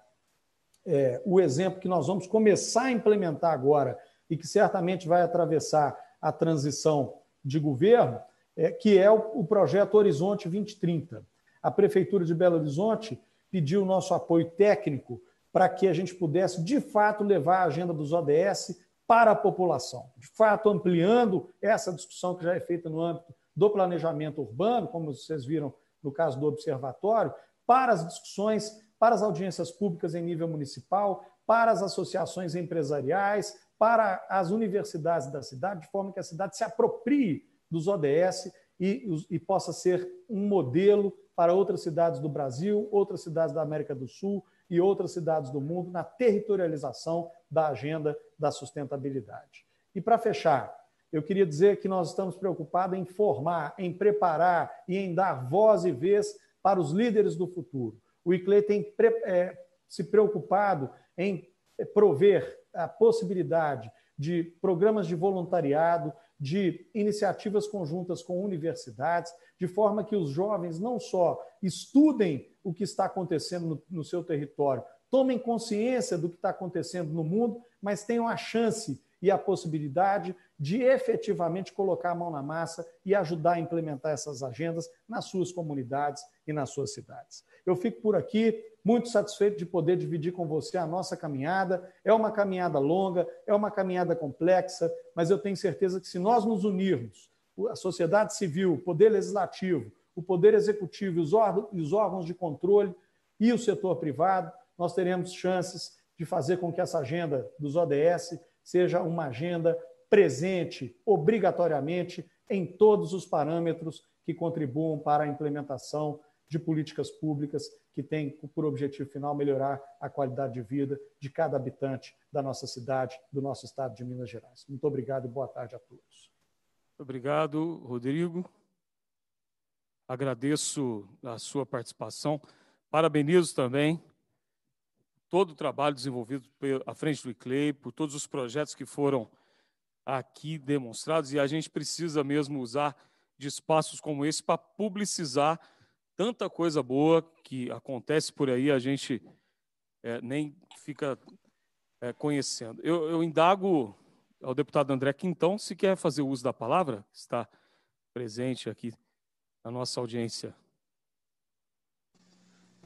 S4: É, o exemplo que nós vamos começar a implementar agora e que certamente vai atravessar a transição de governo, é, que é o, o projeto Horizonte 2030. A Prefeitura de Belo Horizonte pediu nosso apoio técnico para que a gente pudesse, de fato, levar a agenda dos ODS para a população. De fato, ampliando essa discussão que já é feita no âmbito do planejamento urbano, como vocês viram no caso do observatório, para as discussões, para as audiências públicas em nível municipal, para as associações empresariais, para as universidades da cidade, de forma que a cidade se aproprie dos ODS e, e possa ser um modelo para outras cidades do Brasil, outras cidades da América do Sul, e outras cidades do mundo na territorialização da agenda da sustentabilidade. E para fechar, eu queria dizer que nós estamos preocupados em formar, em preparar e em dar voz e vez para os líderes do futuro. O ICLE tem é, se preocupado em prover a possibilidade de programas de voluntariado, de iniciativas conjuntas com universidades, de forma que os jovens não só estudem o que está acontecendo no, no seu território, tomem consciência do que está acontecendo no mundo, mas tenham a chance e a possibilidade de efetivamente colocar a mão na massa e ajudar a implementar essas agendas nas suas comunidades e nas suas cidades. Eu fico por aqui, muito satisfeito de poder dividir com você a nossa caminhada. É uma caminhada longa, é uma caminhada complexa, mas eu tenho certeza que se nós nos unirmos, a sociedade civil, o poder legislativo, o poder executivo, os órgãos de controle e o setor privado, nós teremos chances de fazer com que essa agenda dos ODS seja uma agenda presente, obrigatoriamente, em todos os parâmetros que contribuam para a implementação de políticas públicas que tem por objetivo final melhorar a qualidade de vida de cada habitante da nossa cidade, do nosso estado de Minas Gerais. Muito obrigado e boa tarde a todos.
S2: Obrigado, Rodrigo. Agradeço a sua participação. Parabenizo também todo o trabalho desenvolvido à frente do ICLEI, por todos os projetos que foram aqui demonstrados, e a gente precisa mesmo usar de espaços como esse para publicizar tanta coisa boa que acontece por aí, a gente é, nem fica é, conhecendo. Eu, eu, indago ao deputado André Quintão se quer fazer uso da palavra, está presente aqui na nossa audiência.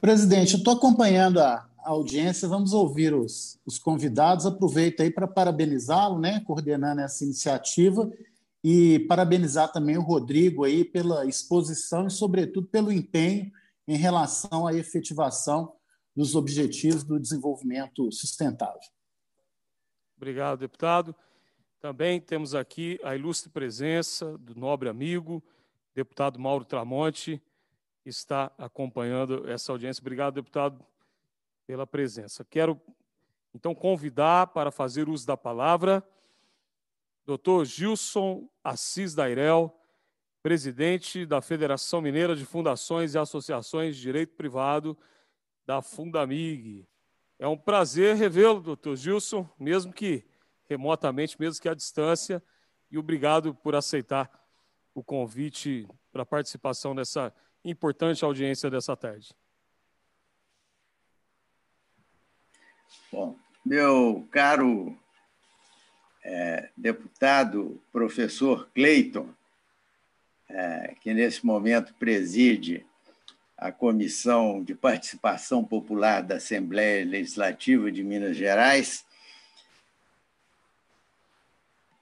S4: Presidente, eu estou acompanhando a, audiência, vamos ouvir os, os convidados. Aproveito aí para parabenizá-lo, né, coordenando essa iniciativa e parabenizar também o Rodrigo aí pela exposição e, sobretudo, pelo empenho em relação à efetivação dos objetivos do desenvolvimento sustentável.
S2: Obrigado, deputado. Também temos aqui a ilustre presença do nobre amigo, deputado Mauro Tramonte, que está acompanhando essa audiência. Obrigado, deputado, pela presença. Quero, então, convidar para fazer uso da palavra Dr. Gilson Assis Dairel, presidente da Federação Mineira de Fundações e Associações de Direito Privado da Fundamig. É um prazer revê-lo, doutor Gilson, mesmo que remotamente, mesmo que à distância, e obrigado por aceitar o convite para participação nessa importante audiência dessa tarde.
S5: Bom, meu caro é, deputado professor Cleiton, é, que nesse momento preside a Comissão de Participação Popular da Assembleia Legislativa de Minas Gerais,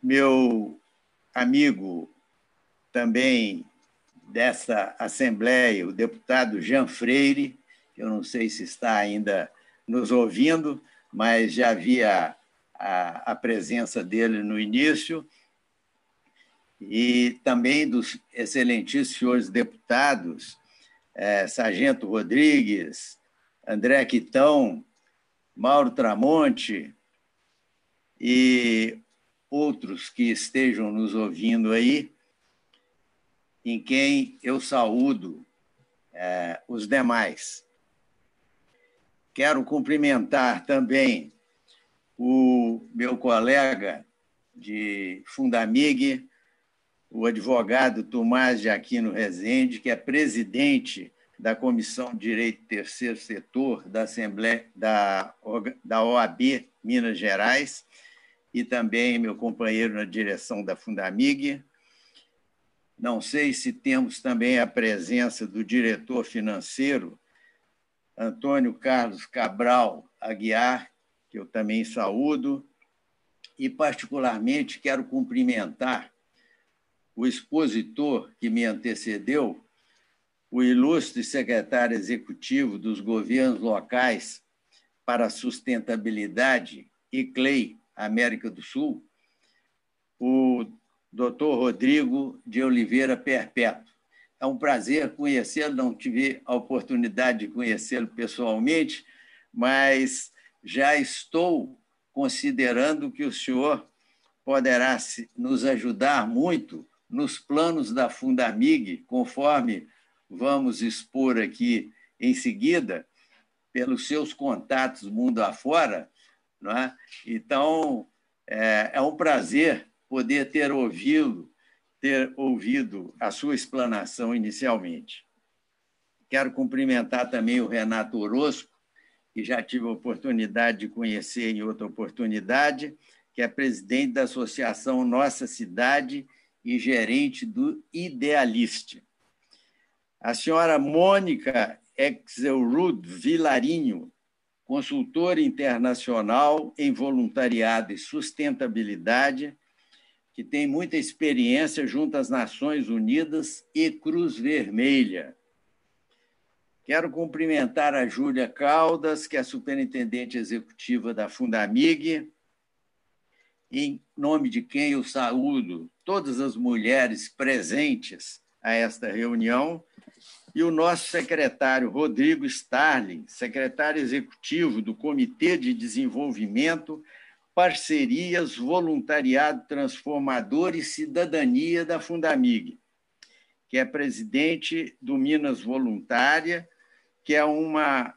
S5: meu amigo também dessa Assembleia, o deputado Jean Freire, eu não sei se está ainda nos ouvindo, mas já havia a, a presença dele no início e também dos excelentíssimos senhores deputados, eh, Sargento Rodrigues, André Quitão, Mauro Tramonte e outros que estejam nos ouvindo aí, em quem eu saúdo é, os demais. Quero cumprimentar também o meu colega de Fundamig, o advogado Tomás de Aquino Rezende, que é presidente da Comissão de Direito Terceiro Setor da Assembleia da OAB Minas Gerais, e também meu companheiro na direção da Fundamig. Não sei se temos também a presença do diretor financeiro, Antônio Carlos Cabral Aguiar, que eu também saúdo, e particularmente quero cumprimentar o expositor que me antecedeu, o ilustre secretário executivo dos governos locais para a sustentabilidade e América do Sul, o Dr. Rodrigo de Oliveira Perpétuo. É um prazer conhecê-lo, não tive a oportunidade de conhecê-lo pessoalmente, mas já estou considerando que o senhor poderá nos ajudar muito nos planos da Fundamig, conforme vamos expor aqui em seguida, pelos seus contatos mundo afora. Não é? Então, é, é um prazer poder ter ouvido, ter ouvido a sua explanação inicialmente. Quero cumprimentar também o Renato Orosco, que já tive a oportunidade de conhecer em outra oportunidade, que é presidente da Associação Nossa Cidade e gerente do Idealiste. A senhora Mônica Exelrud Vilarinho, consultora internacional em voluntariado e sustentabilidade, que tem muita experiência junto às Nações Unidas e Cruz Vermelha. Quero cumprimentar a Júlia Caldas, que é superintendente executiva da Fundamig, em nome de quem eu saúdo todas as mulheres presentes a esta reunião, e o nosso secretário Rodrigo Starling, secretário executivo do Comitê de Desenvolvimento, Parcerias, Voluntariado Transformador e Cidadania da Fundamig, que é presidente do Minas Voluntária, que é uma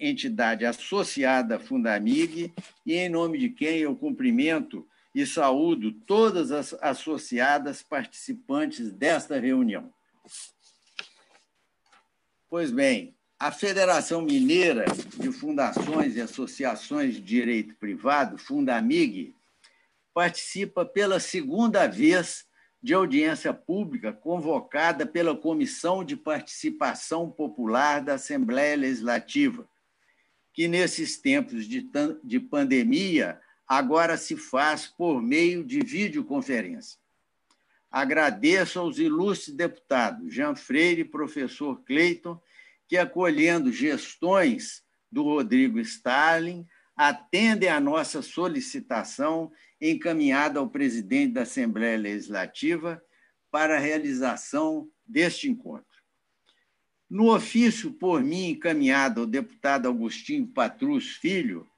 S5: entidade associada à Fundamig, e em nome de quem eu cumprimento e saúdo todas as associadas participantes desta reunião. Pois bem, a Federação Mineira de Fundações e Associações de Direito Privado, Fundamig, participa pela segunda vez de audiência pública convocada pela Comissão de Participação Popular da Assembleia Legislativa, que nesses tempos de, de pandemia agora se faz por meio de videoconferência. Agradeço aos ilustres deputados Jean Freire e professor Cleiton, que acolhendo gestões do Rodrigo Stalin, atendem à nossa solicitação encaminhada ao presidente da Assembleia Legislativa para a realização deste encontro. No ofício por mim encaminhado ao deputado Agostinho Patrus Filho,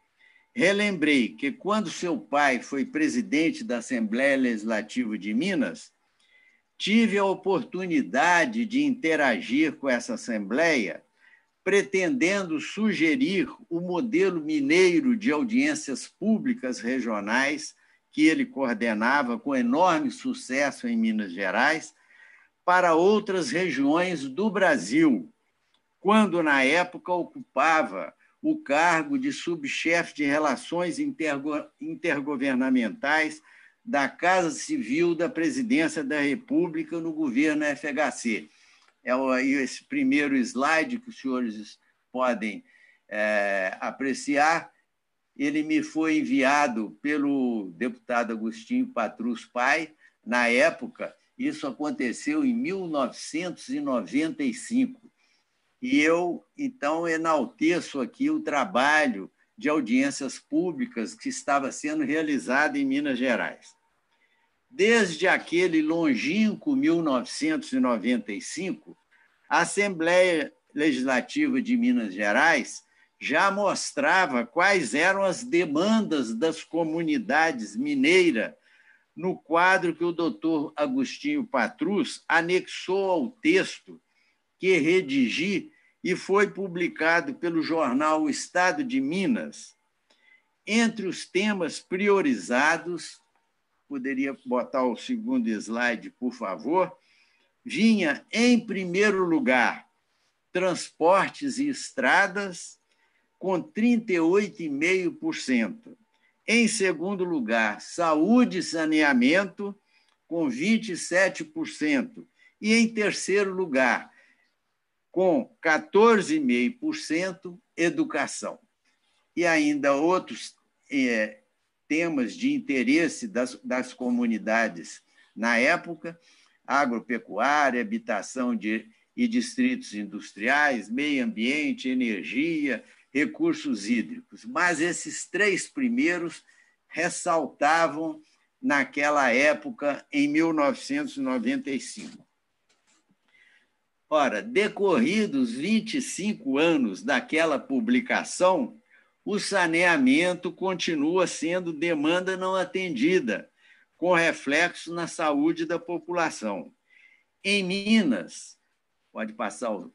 S5: relembrei que, quando seu pai foi presidente da Assembleia Legislativa de Minas, tive a oportunidade de interagir com essa Assembleia, pretendendo sugerir o modelo mineiro de audiências públicas regionais que ele coordenava com enorme sucesso em Minas Gerais, para outras regiões do Brasil, quando na época ocupava o cargo de subchefe de relações intergo intergovernamentais da Casa Civil da Presidência da República no governo FHC. É esse primeiro slide que os senhores podem é, apreciar ele me foi enviado pelo deputado Agostinho Patrus Pai, na época, isso aconteceu em 1995. E eu, então, enalteço aqui o trabalho de audiências públicas que estava sendo realizado em Minas Gerais. Desde aquele longínquo 1995, a Assembleia Legislativa de Minas Gerais já mostrava quais eram as demandas das comunidades mineiras no quadro que o doutor Agostinho Patrus anexou ao texto que redigi e foi publicado pelo jornal O Estado de Minas. Entre os temas priorizados, poderia botar o segundo slide, por favor, vinha, em primeiro lugar, transportes e estradas, com 38,5%. Em segundo lugar, saúde e saneamento, com 27%. E em terceiro lugar, com 14,5%, educação. E ainda outros é, temas de interesse das, das comunidades na época: agropecuária, habitação de, e distritos industriais, meio ambiente, energia, recursos hídricos, mas esses três primeiros ressaltavam naquela época, em 1995. Ora, decorridos 25 anos daquela publicação, o saneamento continua sendo demanda não atendida, com reflexo na saúde da população. Em Minas, pode passar o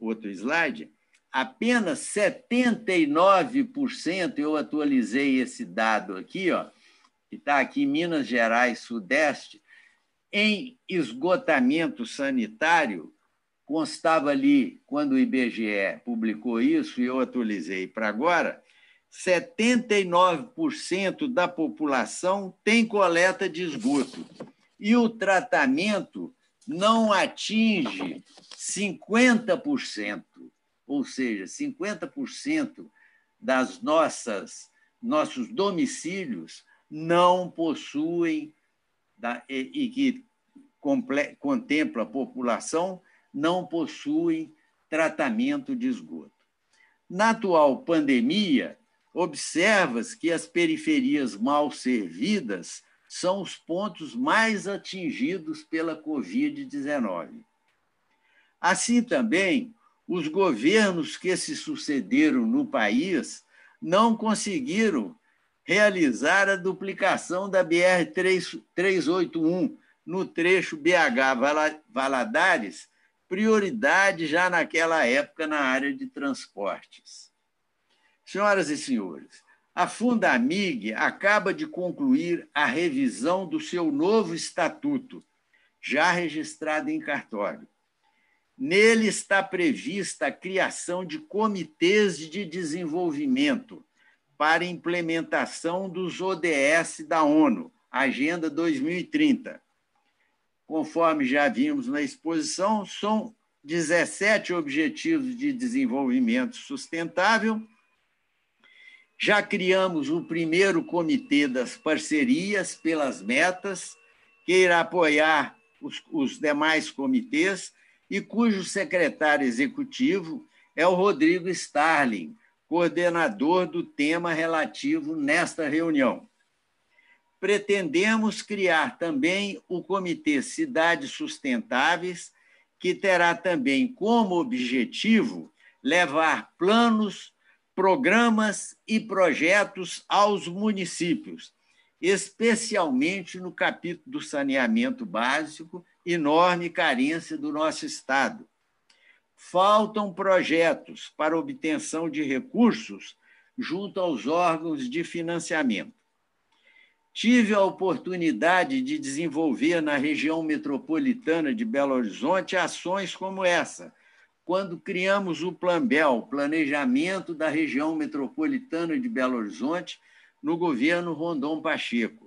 S5: outro slide, apenas 79%, eu atualizei esse dado aqui, ó, que está aqui em Minas Gerais, Sudeste, em esgotamento sanitário, constava ali, quando o IBGE publicou isso, e eu atualizei para agora, 79% da população tem coleta de esgoto. E o tratamento não atinge 50% ou seja, 50% das nossas nossos domicílios não possuem e, que contempla a população não possuem tratamento de esgoto. Na atual pandemia, observas que as periferias mal servidas são os pontos mais atingidos pela Covid-19. Assim também, os governos que se sucederam no país não conseguiram realizar a duplicação da BR-381 no trecho BH-Valadares, prioridade já naquela época na área de transportes. Senhoras e senhores, a Fundamig acaba de concluir a revisão do seu novo estatuto, já registrado em cartório. Nele está prevista a criação de comitês de desenvolvimento para implementação dos ODS da ONU, Agenda 2030. Conforme já vimos na exposição, são 17 Objetivos de Desenvolvimento Sustentável. Já criamos o primeiro comitê das parcerias pelas metas, que irá apoiar os, os demais comitês e cujo secretário executivo é o Rodrigo Starling, coordenador do tema relativo nesta reunião. Pretendemos criar também o Comitê Cidades Sustentáveis, que terá também como objetivo levar planos, programas e projetos aos municípios, especialmente no capítulo do saneamento básico enorme carência do nosso Estado. Faltam projetos para obtenção de recursos junto aos órgãos de financiamento. Tive a oportunidade de desenvolver na região metropolitana de Belo Horizonte ações como essa, quando criamos o Planbel, Planejamento da Região Metropolitana de Belo Horizonte, no governo Rondon Pacheco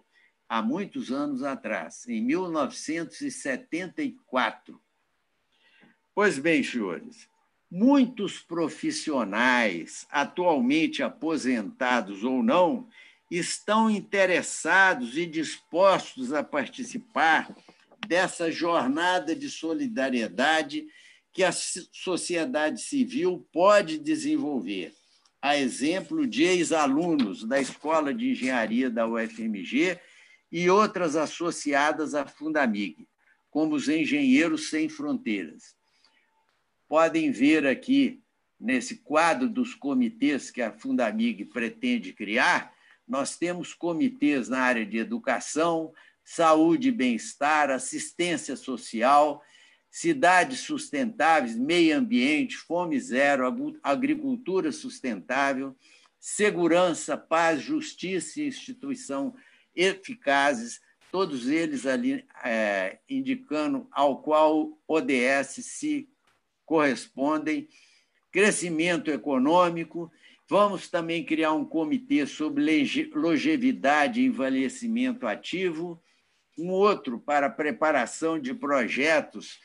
S5: há muitos anos atrás, em 1974. Pois bem, senhores, muitos profissionais, atualmente aposentados ou não, estão interessados e dispostos a participar dessa jornada de solidariedade que a sociedade civil pode desenvolver. A exemplo de ex-alunos da Escola de Engenharia da UFMG, e outras associadas à Fundamig, como os Engenheiros Sem Fronteiras. Podem ver aqui, nesse quadro dos comitês que a Fundamig pretende criar, nós temos comitês na área de educação, saúde e bem-estar, assistência social, cidades sustentáveis, meio ambiente, fome zero, agricultura sustentável, segurança, paz, justiça e instituição eficazes, todos eles ali é, indicando ao qual ODS se correspondem, crescimento econômico. Vamos também criar um comitê sobre longevidade e envelhecimento ativo, um outro para preparação de projetos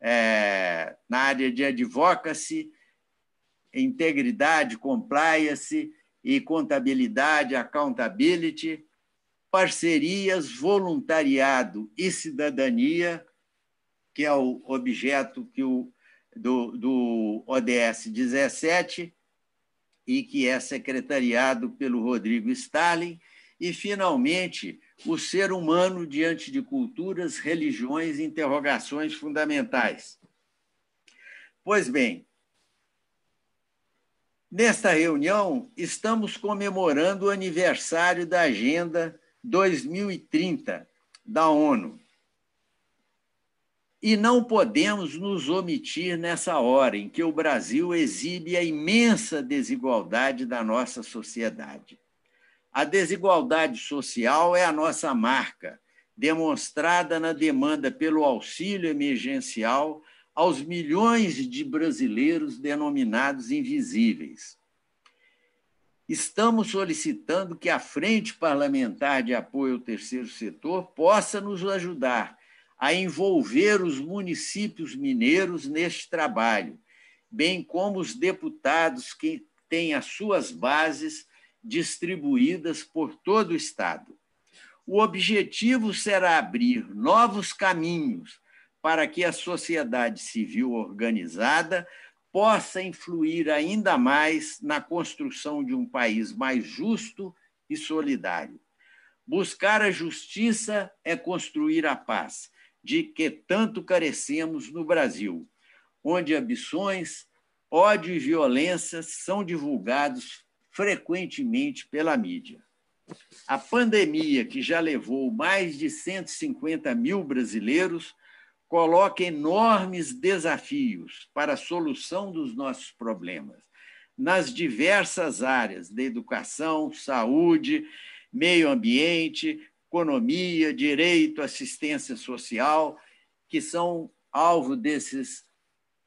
S5: é, na área de advocacy, integridade, compliance e contabilidade, accountability, parcerias, voluntariado e cidadania, que é o objeto que o, do, do ODS 17 e que é secretariado pelo Rodrigo Stalin, e, finalmente, o ser humano diante de culturas, religiões e interrogações fundamentais. Pois bem, nesta reunião estamos comemorando o aniversário da Agenda 2030 da ONU. E não podemos nos omitir nessa hora em que o Brasil exibe a imensa desigualdade da nossa sociedade. A desigualdade social é a nossa marca, demonstrada na demanda pelo auxílio emergencial aos milhões de brasileiros denominados invisíveis estamos solicitando que a Frente Parlamentar de Apoio ao Terceiro Setor possa nos ajudar a envolver os municípios mineiros neste trabalho, bem como os deputados que têm as suas bases distribuídas por todo o Estado. O objetivo será abrir novos caminhos para que a sociedade civil organizada possa influir ainda mais na construção de um país mais justo e solidário. Buscar a justiça é construir a paz, de que tanto carecemos no Brasil, onde ambições, ódio e violência são divulgados frequentemente pela mídia. A pandemia, que já levou mais de 150 mil brasileiros coloca enormes desafios para a solução dos nossos problemas, nas diversas áreas da educação, saúde, meio ambiente, economia, direito, assistência social, que são alvo desses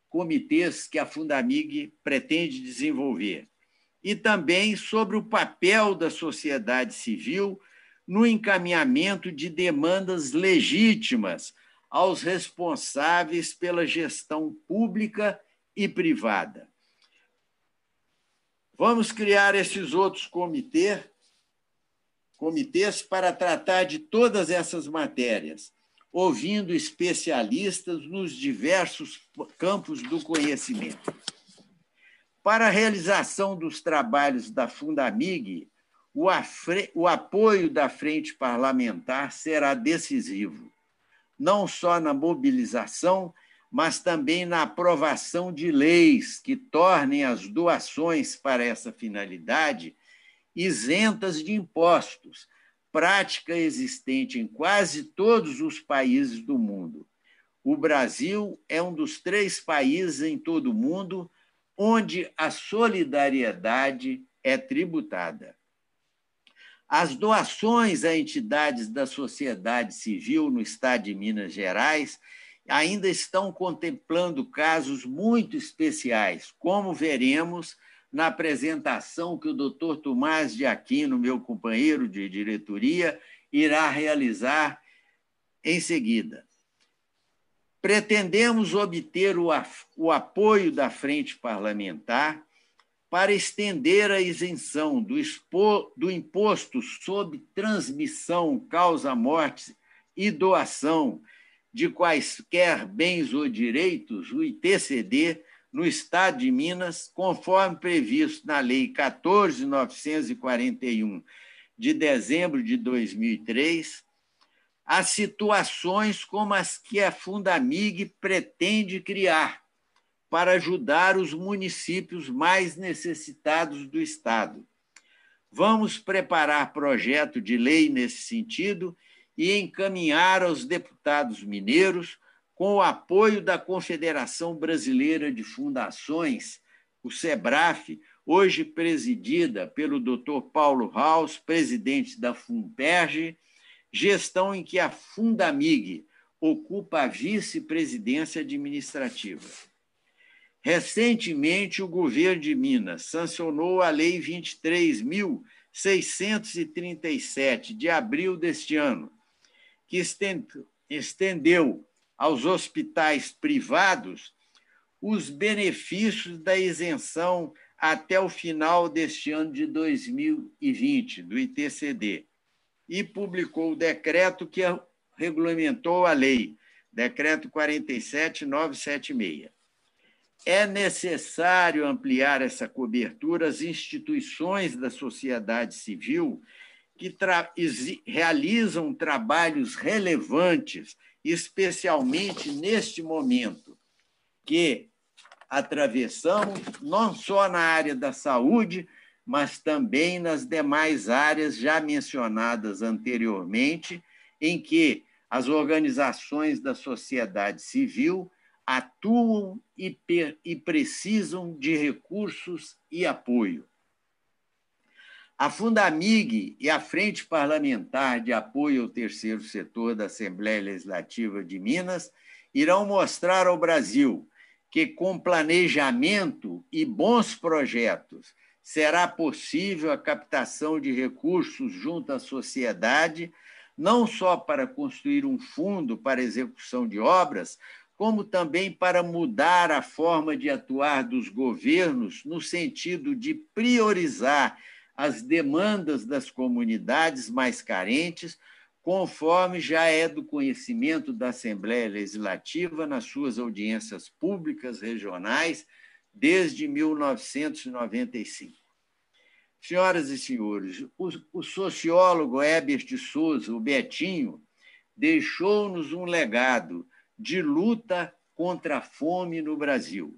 S5: comitês que a Fundamig pretende desenvolver. E também sobre o papel da sociedade civil no encaminhamento de demandas legítimas aos responsáveis pela gestão pública e privada. Vamos criar esses outros comitês para tratar de todas essas matérias, ouvindo especialistas nos diversos campos do conhecimento. Para a realização dos trabalhos da Fundamig, o apoio da Frente Parlamentar será decisivo não só na mobilização, mas também na aprovação de leis que tornem as doações para essa finalidade isentas de impostos, prática existente em quase todos os países do mundo. O Brasil é um dos três países em todo o mundo onde a solidariedade é tributada. As doações a entidades da sociedade civil no estado de Minas Gerais ainda estão contemplando casos muito especiais, como veremos na apresentação que o doutor Tomás de Aquino, meu companheiro de diretoria, irá realizar em seguida. Pretendemos obter o, o apoio da frente parlamentar para estender a isenção do, expo, do imposto sobre transmissão, causa-morte e doação de quaisquer bens ou direitos, o ITCD, no Estado de Minas, conforme previsto na Lei 14.941, de dezembro de 2003, a situações como as que a Fundamig pretende criar, para ajudar os municípios mais necessitados do Estado. Vamos preparar projeto de lei nesse sentido e encaminhar aos deputados mineiros, com o apoio da Confederação Brasileira de Fundações, o SEBRAF, hoje presidida pelo Dr. Paulo Haus, presidente da FUNPERG, gestão em que a Fundamig ocupa a vice-presidência administrativa. Recentemente, o governo de Minas sancionou a Lei 23.637, de abril deste ano, que estendeu aos hospitais privados os benefícios da isenção até o final deste ano de 2020, do ITCD, e publicou o decreto que regulamentou a lei, decreto 47976. É necessário ampliar essa cobertura às instituições da sociedade civil que realizam trabalhos relevantes, especialmente neste momento que atravessamos, não só na área da saúde, mas também nas demais áreas já mencionadas anteriormente, em que as organizações da sociedade civil atuam e, e precisam de recursos e apoio. A Fundamig e a Frente Parlamentar de Apoio ao Terceiro Setor da Assembleia Legislativa de Minas irão mostrar ao Brasil que, com planejamento e bons projetos, será possível a captação de recursos junto à sociedade, não só para construir um fundo para execução de obras, como também para mudar a forma de atuar dos governos no sentido de priorizar as demandas das comunidades mais carentes, conforme já é do conhecimento da Assembleia Legislativa nas suas audiências públicas regionais desde 1995. Senhoras e senhores, o, o sociólogo Herbert de Souza, o Betinho, deixou-nos um legado de luta contra a fome no Brasil.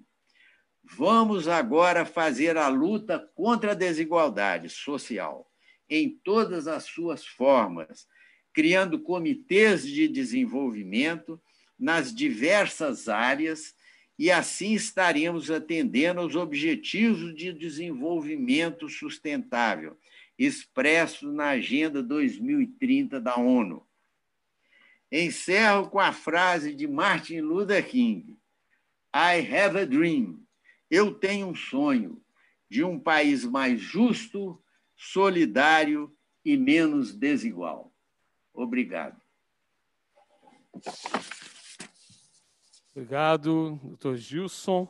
S5: Vamos agora fazer a luta contra a desigualdade social, em todas as suas formas, criando comitês de desenvolvimento nas diversas áreas e assim estaremos atendendo aos objetivos de desenvolvimento sustentável expressos na Agenda 2030 da ONU Encerro com a frase de Martin Luther King: I have a dream. Eu tenho um sonho de um país mais justo, solidário e menos desigual. Obrigado.
S2: Obrigado, doutor Gilson,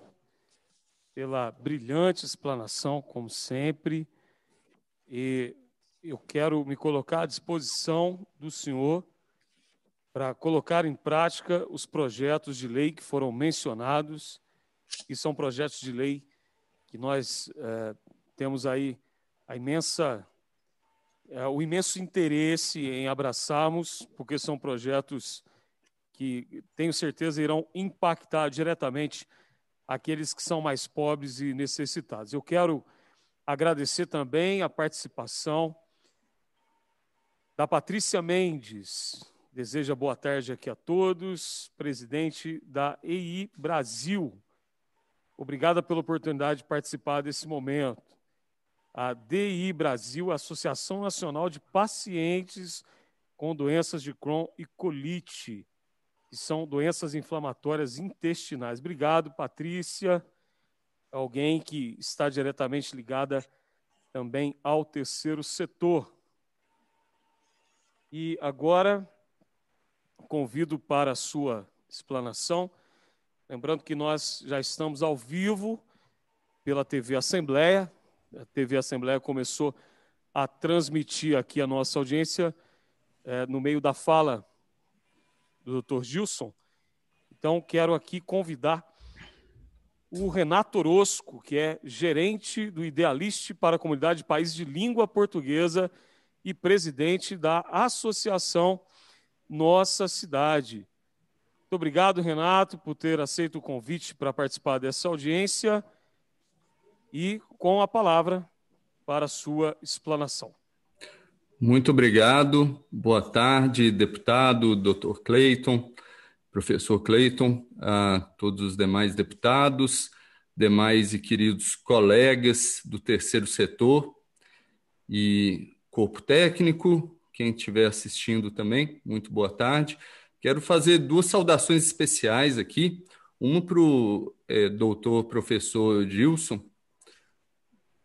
S2: pela brilhante explanação, como sempre. E eu quero me colocar à disposição do senhor para colocar em prática os projetos de lei que foram mencionados, e são projetos de lei que nós eh, temos aí a imensa, eh, o imenso interesse em abraçarmos, porque são projetos que tenho certeza irão impactar diretamente aqueles que são mais pobres e necessitados. Eu quero agradecer também a participação da Patrícia Mendes, Deseja boa tarde aqui a todos, presidente da EI Brasil. Obrigada pela oportunidade de participar desse momento. A DI Brasil, Associação Nacional de Pacientes com Doenças de Crohn e Colite, que são doenças inflamatórias intestinais. Obrigado, Patrícia, alguém que está diretamente ligada também ao terceiro setor. E agora convido para a sua explanação. Lembrando que nós já estamos ao vivo pela TV Assembleia. A TV Assembleia começou a transmitir aqui a nossa audiência é, no meio da fala do Dr. Gilson. Então, quero aqui convidar o Renato Orosco, que é gerente do Idealiste para a Comunidade de Países de Língua Portuguesa e presidente da Associação nossa cidade. Muito obrigado, Renato, por ter aceito o convite para participar dessa audiência e com a palavra para a sua explanação.
S6: Muito obrigado. Boa tarde, deputado Dr. Clayton, professor Clayton, a todos os demais deputados, demais e queridos colegas do terceiro setor e corpo técnico, quem estiver assistindo também, muito boa tarde. Quero fazer duas saudações especiais aqui, uma para o é, doutor professor Gilson,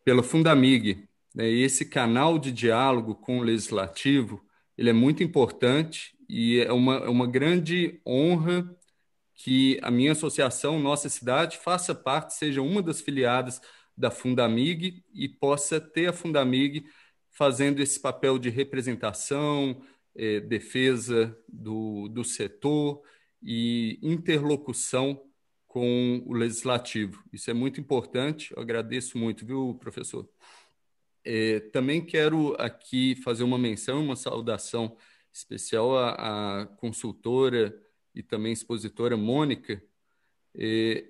S6: pela Fundamig. Né? esse canal de diálogo com o legislativo, ele é muito importante e é uma, é uma grande honra que a minha associação, Nossa Cidade, faça parte, seja uma das filiadas da Fundamig e possa ter a Fundamig fazendo esse papel de representação, é, defesa do, do setor e interlocução com o legislativo. Isso é muito importante, eu agradeço muito, viu, professor? É, também quero aqui fazer uma menção, uma saudação especial à, à consultora e também expositora Mônica. É,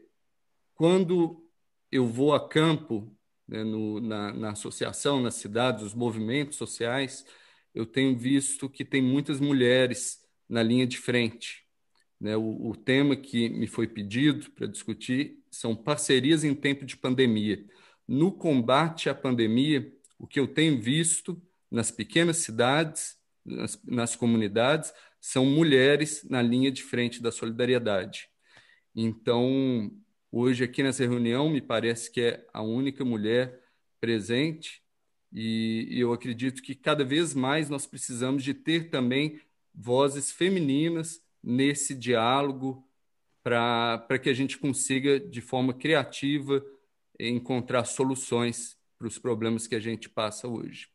S6: quando eu vou a campo, né, no, na, na associação, nas cidades, os movimentos sociais, eu tenho visto que tem muitas mulheres na linha de frente. Né? O, o tema que me foi pedido para discutir são parcerias em tempo de pandemia. No combate à pandemia, o que eu tenho visto nas pequenas cidades, nas, nas comunidades, são mulheres na linha de frente da solidariedade. Então, Hoje, aqui nessa reunião, me parece que é a única mulher presente, e, e eu acredito que cada vez mais nós precisamos de ter também vozes femininas nesse diálogo para que a gente consiga, de forma criativa, encontrar soluções para os problemas que a gente passa hoje.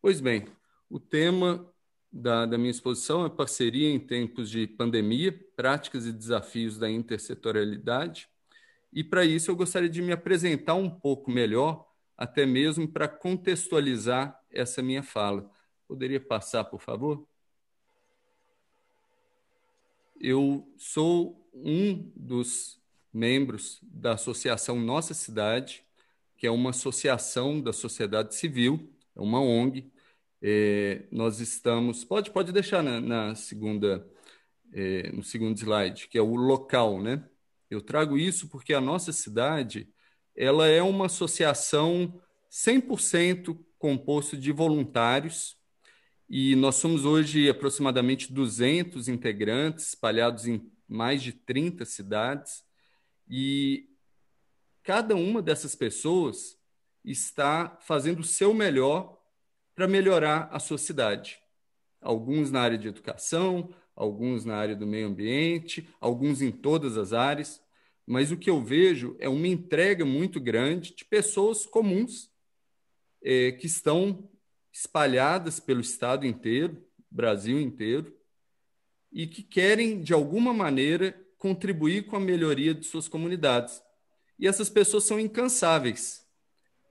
S6: Pois bem, o tema da, da minha exposição é Parceria em Tempos de Pandemia: Práticas e Desafios da Intersetorialidade. E para isso eu gostaria de me apresentar um pouco melhor, até mesmo para contextualizar essa minha fala. Poderia passar, por favor? Eu sou um dos membros da associação Nossa Cidade, que é uma associação da sociedade civil, é uma ONG. É, nós estamos. Pode, pode deixar na, na segunda, é, no segundo slide, que é o local, né? Eu trago isso porque a nossa cidade ela é uma associação 100% composto de voluntários e nós somos hoje aproximadamente 200 integrantes espalhados em mais de 30 cidades e cada uma dessas pessoas está fazendo o seu melhor para melhorar a sua cidade. Alguns na área de educação, alguns na área do meio ambiente, alguns em todas as áreas mas o que eu vejo é uma entrega muito grande de pessoas comuns é, que estão espalhadas pelo estado inteiro, Brasil inteiro, e que querem, de alguma maneira, contribuir com a melhoria de suas comunidades. E essas pessoas são incansáveis.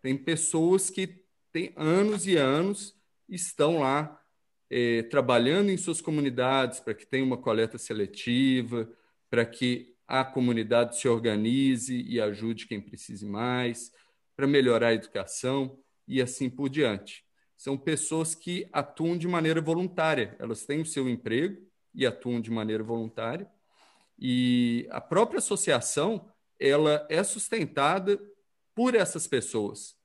S6: Tem pessoas que têm anos e anos estão lá é, trabalhando em suas comunidades para que tenha uma coleta seletiva, para que a comunidade se organize e ajude quem precise mais, para melhorar a educação e assim por diante. São pessoas que atuam de maneira voluntária, elas têm o seu emprego e atuam de maneira voluntária. E a própria associação, ela é sustentada por essas pessoas,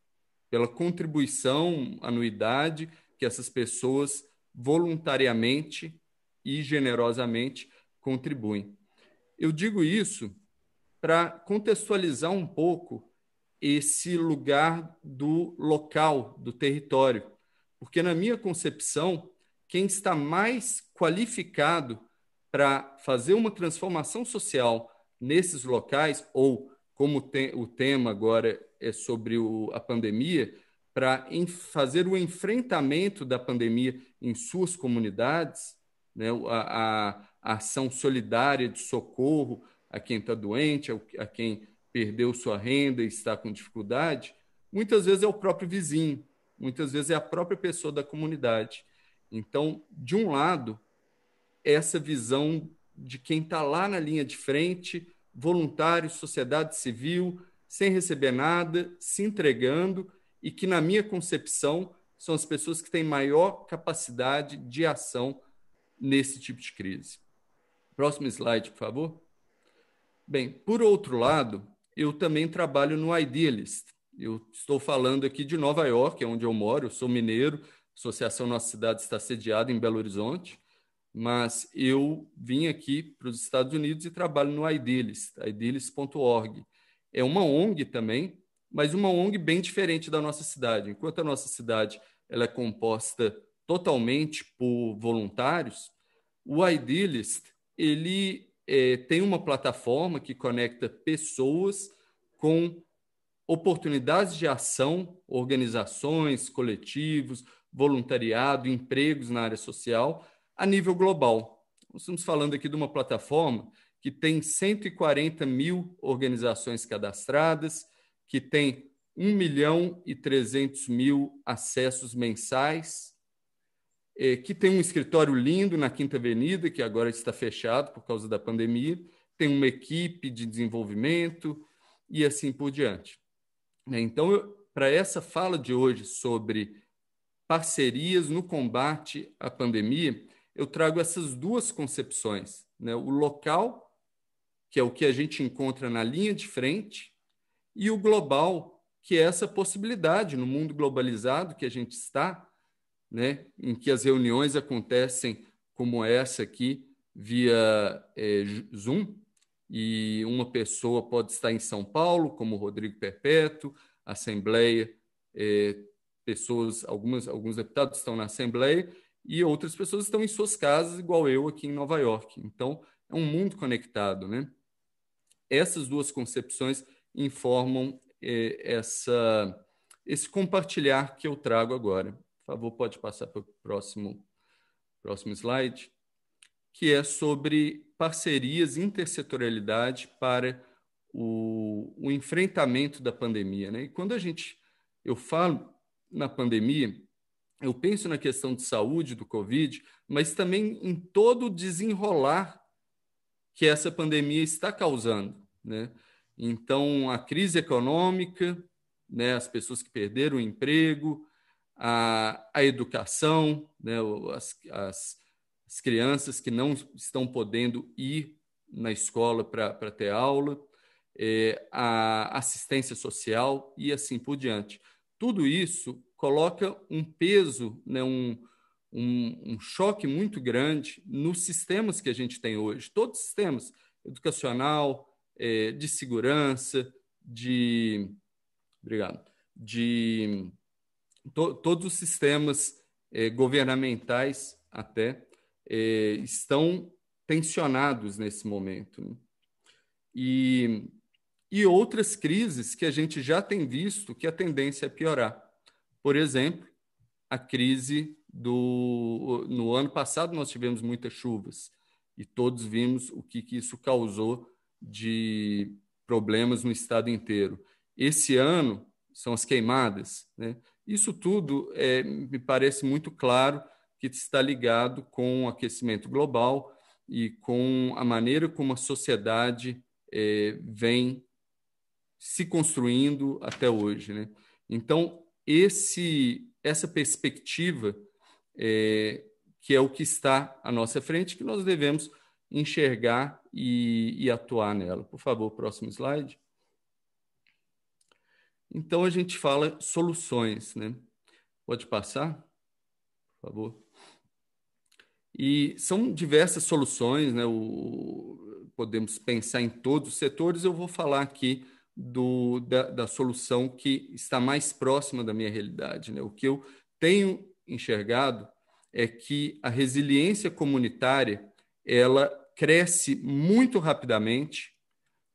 S6: pela contribuição, anuidade que essas pessoas voluntariamente e generosamente contribuem. Eu digo isso para contextualizar um pouco esse lugar do local, do território. Porque, na minha concepção, quem está mais qualificado para fazer uma transformação social nesses locais, ou como tem, o tema agora é sobre o, a pandemia, para fazer o enfrentamento da pandemia em suas comunidades, né, a, a ação solidária de socorro a quem está doente, a quem perdeu sua renda e está com dificuldade, muitas vezes é o próprio vizinho, muitas vezes é a própria pessoa da comunidade. Então, de um lado, essa visão de quem está lá na linha de frente, voluntário, sociedade civil, sem receber nada, se entregando, e que, na minha concepção, são as pessoas que têm maior capacidade de ação nesse tipo de crise. Próximo slide, por favor. Bem, por outro lado, eu também trabalho no Idealist. Eu estou falando aqui de Nova York, é onde eu moro, eu sou mineiro, a associação Nossa Cidade está sediada em Belo Horizonte, mas eu vim aqui para os Estados Unidos e trabalho no Idealist, idealist.org. É uma ONG também, mas uma ONG bem diferente da nossa cidade. Enquanto a nossa cidade ela é composta totalmente por voluntários, o Idealist ele é, tem uma plataforma que conecta pessoas com oportunidades de ação, organizações, coletivos, voluntariado, empregos na área social, a nível global. Nós estamos falando aqui de uma plataforma que tem 140 mil organizações cadastradas, que tem 1 milhão e 300 mil acessos mensais, é, que tem um escritório lindo na Quinta Avenida, que agora está fechado por causa da pandemia, tem uma equipe de desenvolvimento e assim por diante. Né? Então, para essa fala de hoje sobre parcerias no combate à pandemia, eu trago essas duas concepções: né? o local, que é o que a gente encontra na linha de frente, e o global, que é essa possibilidade no mundo globalizado que a gente está né, em que as reuniões acontecem como essa aqui, via é, Zoom, e uma pessoa pode estar em São Paulo, como Rodrigo Perpétuo, Assembleia, é, pessoas, algumas, alguns deputados estão na Assembleia e outras pessoas estão em suas casas, igual eu aqui em Nova York. Então, é um mundo conectado, né? Essas duas concepções informam é, essa, esse compartilhar que eu trago agora. Por favor, pode passar para o próximo, próximo slide, que é sobre parcerias, intersetorialidade para o, o enfrentamento da pandemia. Né? E quando a gente, eu falo na pandemia, eu penso na questão de saúde do Covid, mas também em todo o desenrolar que essa pandemia está causando. Né? Então, a crise econômica, né, as pessoas que perderam o emprego, a, a educação, né, as, as, as crianças que não estão podendo ir na escola para ter aula, é, a assistência social e assim por diante. Tudo isso coloca um peso, né, um, um, um, choque muito grande nos sistemas que a gente tem hoje, todos os sistemas educacional, é, de segurança, de. Obrigado. De to, todos os sistemas eh, governamentais até eh, estão tensionados nesse momento. Né? E, e outras crises que a gente já tem visto que a tendência é piorar. Por exemplo, a crise do. No ano passado, nós tivemos muitas chuvas e todos vimos o que, que isso causou de problemas no estado inteiro. Esse ano são as queimadas, né? Isso tudo é, me parece muito claro que está ligado com o aquecimento global e com a maneira como a sociedade é, vem se construindo até hoje. Né? Então, esse, essa perspectiva, é, que é o que está à nossa frente, que nós devemos enxergar e, e atuar nela. Por favor, próximo slide. Então a gente fala soluções, né? Pode passar, por favor. E são diversas soluções, né? O, podemos pensar em todos os setores. Eu vou falar aqui do, da, da, solução que está mais próxima da minha realidade. Né? O que eu tenho enxergado é que a resiliência comunitária ela cresce muito rapidamente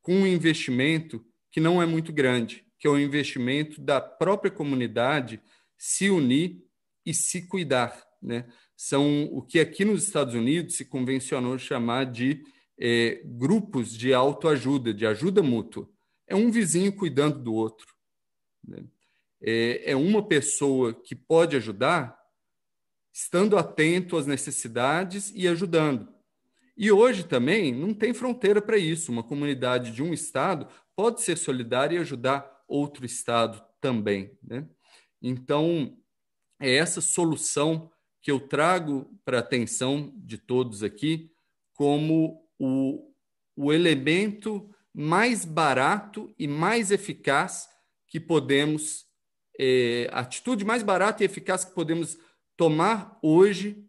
S6: com um investimento que não é muito grande que é o investimento da própria comunidade se unir e se cuidar. Né? São o que aqui nos Estados Unidos se convencionou chamar de é, grupos de autoajuda, de ajuda mútua. É um vizinho cuidando do outro. Né? É, é uma pessoa que pode ajudar, estando atento às necessidades e ajudando. E hoje também não tem fronteira para isso. Uma comunidade de um estado pode ser solidária e ajudar outro estado também. Né? Então, é essa solução que eu trago para a atenção de todos aqui como o, o elemento mais barato e mais eficaz que podemos, é, a atitude mais barata e eficaz que podemos tomar hoje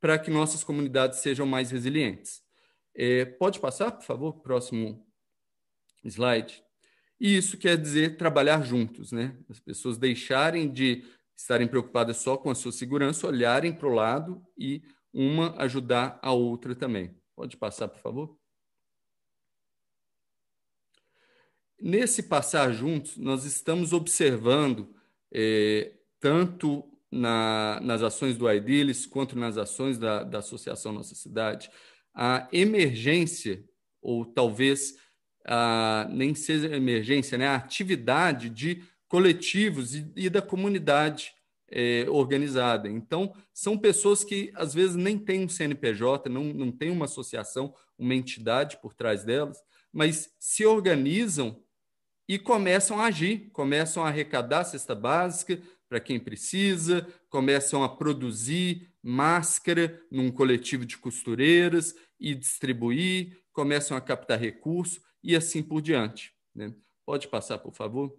S6: para que nossas comunidades sejam mais resilientes. É, pode passar, por favor, próximo slide. E isso quer dizer trabalhar juntos, né? As pessoas deixarem de estarem preocupadas só com a sua segurança, olharem para o lado e uma ajudar a outra também. Pode passar, por favor? Nesse passar juntos, nós estamos observando, é, tanto na, nas ações do IDILIS quanto nas ações da, da Associação Nossa Cidade, a emergência, ou talvez ah, nem seja emergência, né, a atividade de coletivos e, e da comunidade é, organizada. Então, são pessoas que às vezes nem têm um CNPJ, não, não tem uma associação, uma entidade por trás delas, mas se organizam e começam a agir, começam a arrecadar cesta básica para quem precisa, começam a produzir máscara num coletivo de costureiras e distribuir, começam a captar recurso e assim por diante. Né? Pode passar, por favor?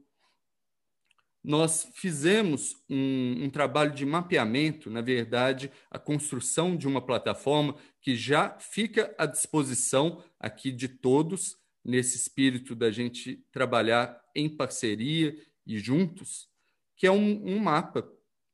S6: Nós fizemos um, um trabalho de mapeamento, na verdade, a construção de uma plataforma que já fica à disposição aqui de todos, nesse espírito da gente trabalhar em parceria e juntos, que é um, um mapa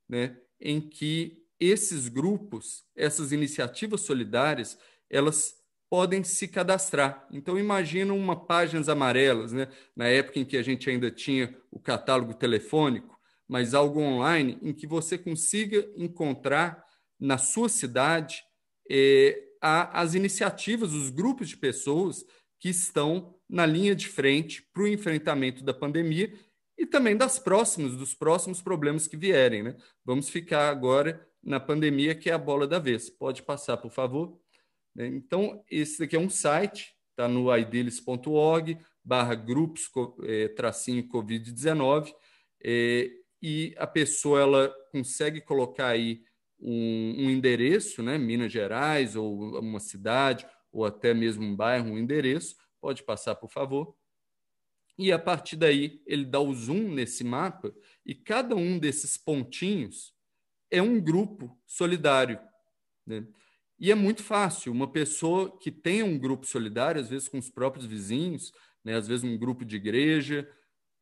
S6: né, em que esses grupos, essas iniciativas solidárias, elas podem se cadastrar. Então imagina uma páginas amarelas, né? Na época em que a gente ainda tinha o catálogo telefônico, mas algo online em que você consiga encontrar na sua cidade eh, as iniciativas, os grupos de pessoas que estão na linha de frente para o enfrentamento da pandemia e também das próximas, dos próximos problemas que vierem. Né? Vamos ficar agora na pandemia, que é a bola da vez. Pode passar, por favor. Né? Então, esse aqui é um site, está no idelis.org, barra grupos, é, tracinho Covid-19, é, e a pessoa ela consegue colocar aí um, um, endereço, né, Minas Gerais, ou uma cidade, ou até mesmo um bairro, um endereço, pode passar, por favor. E a partir daí, ele dá o zoom nesse mapa, e cada um desses pontinhos é um grupo solidário. Né? E é muito fácil. Uma pessoa que tem um grupo solidário, às vezes com os próprios vizinhos, né, às vezes um grupo de igreja,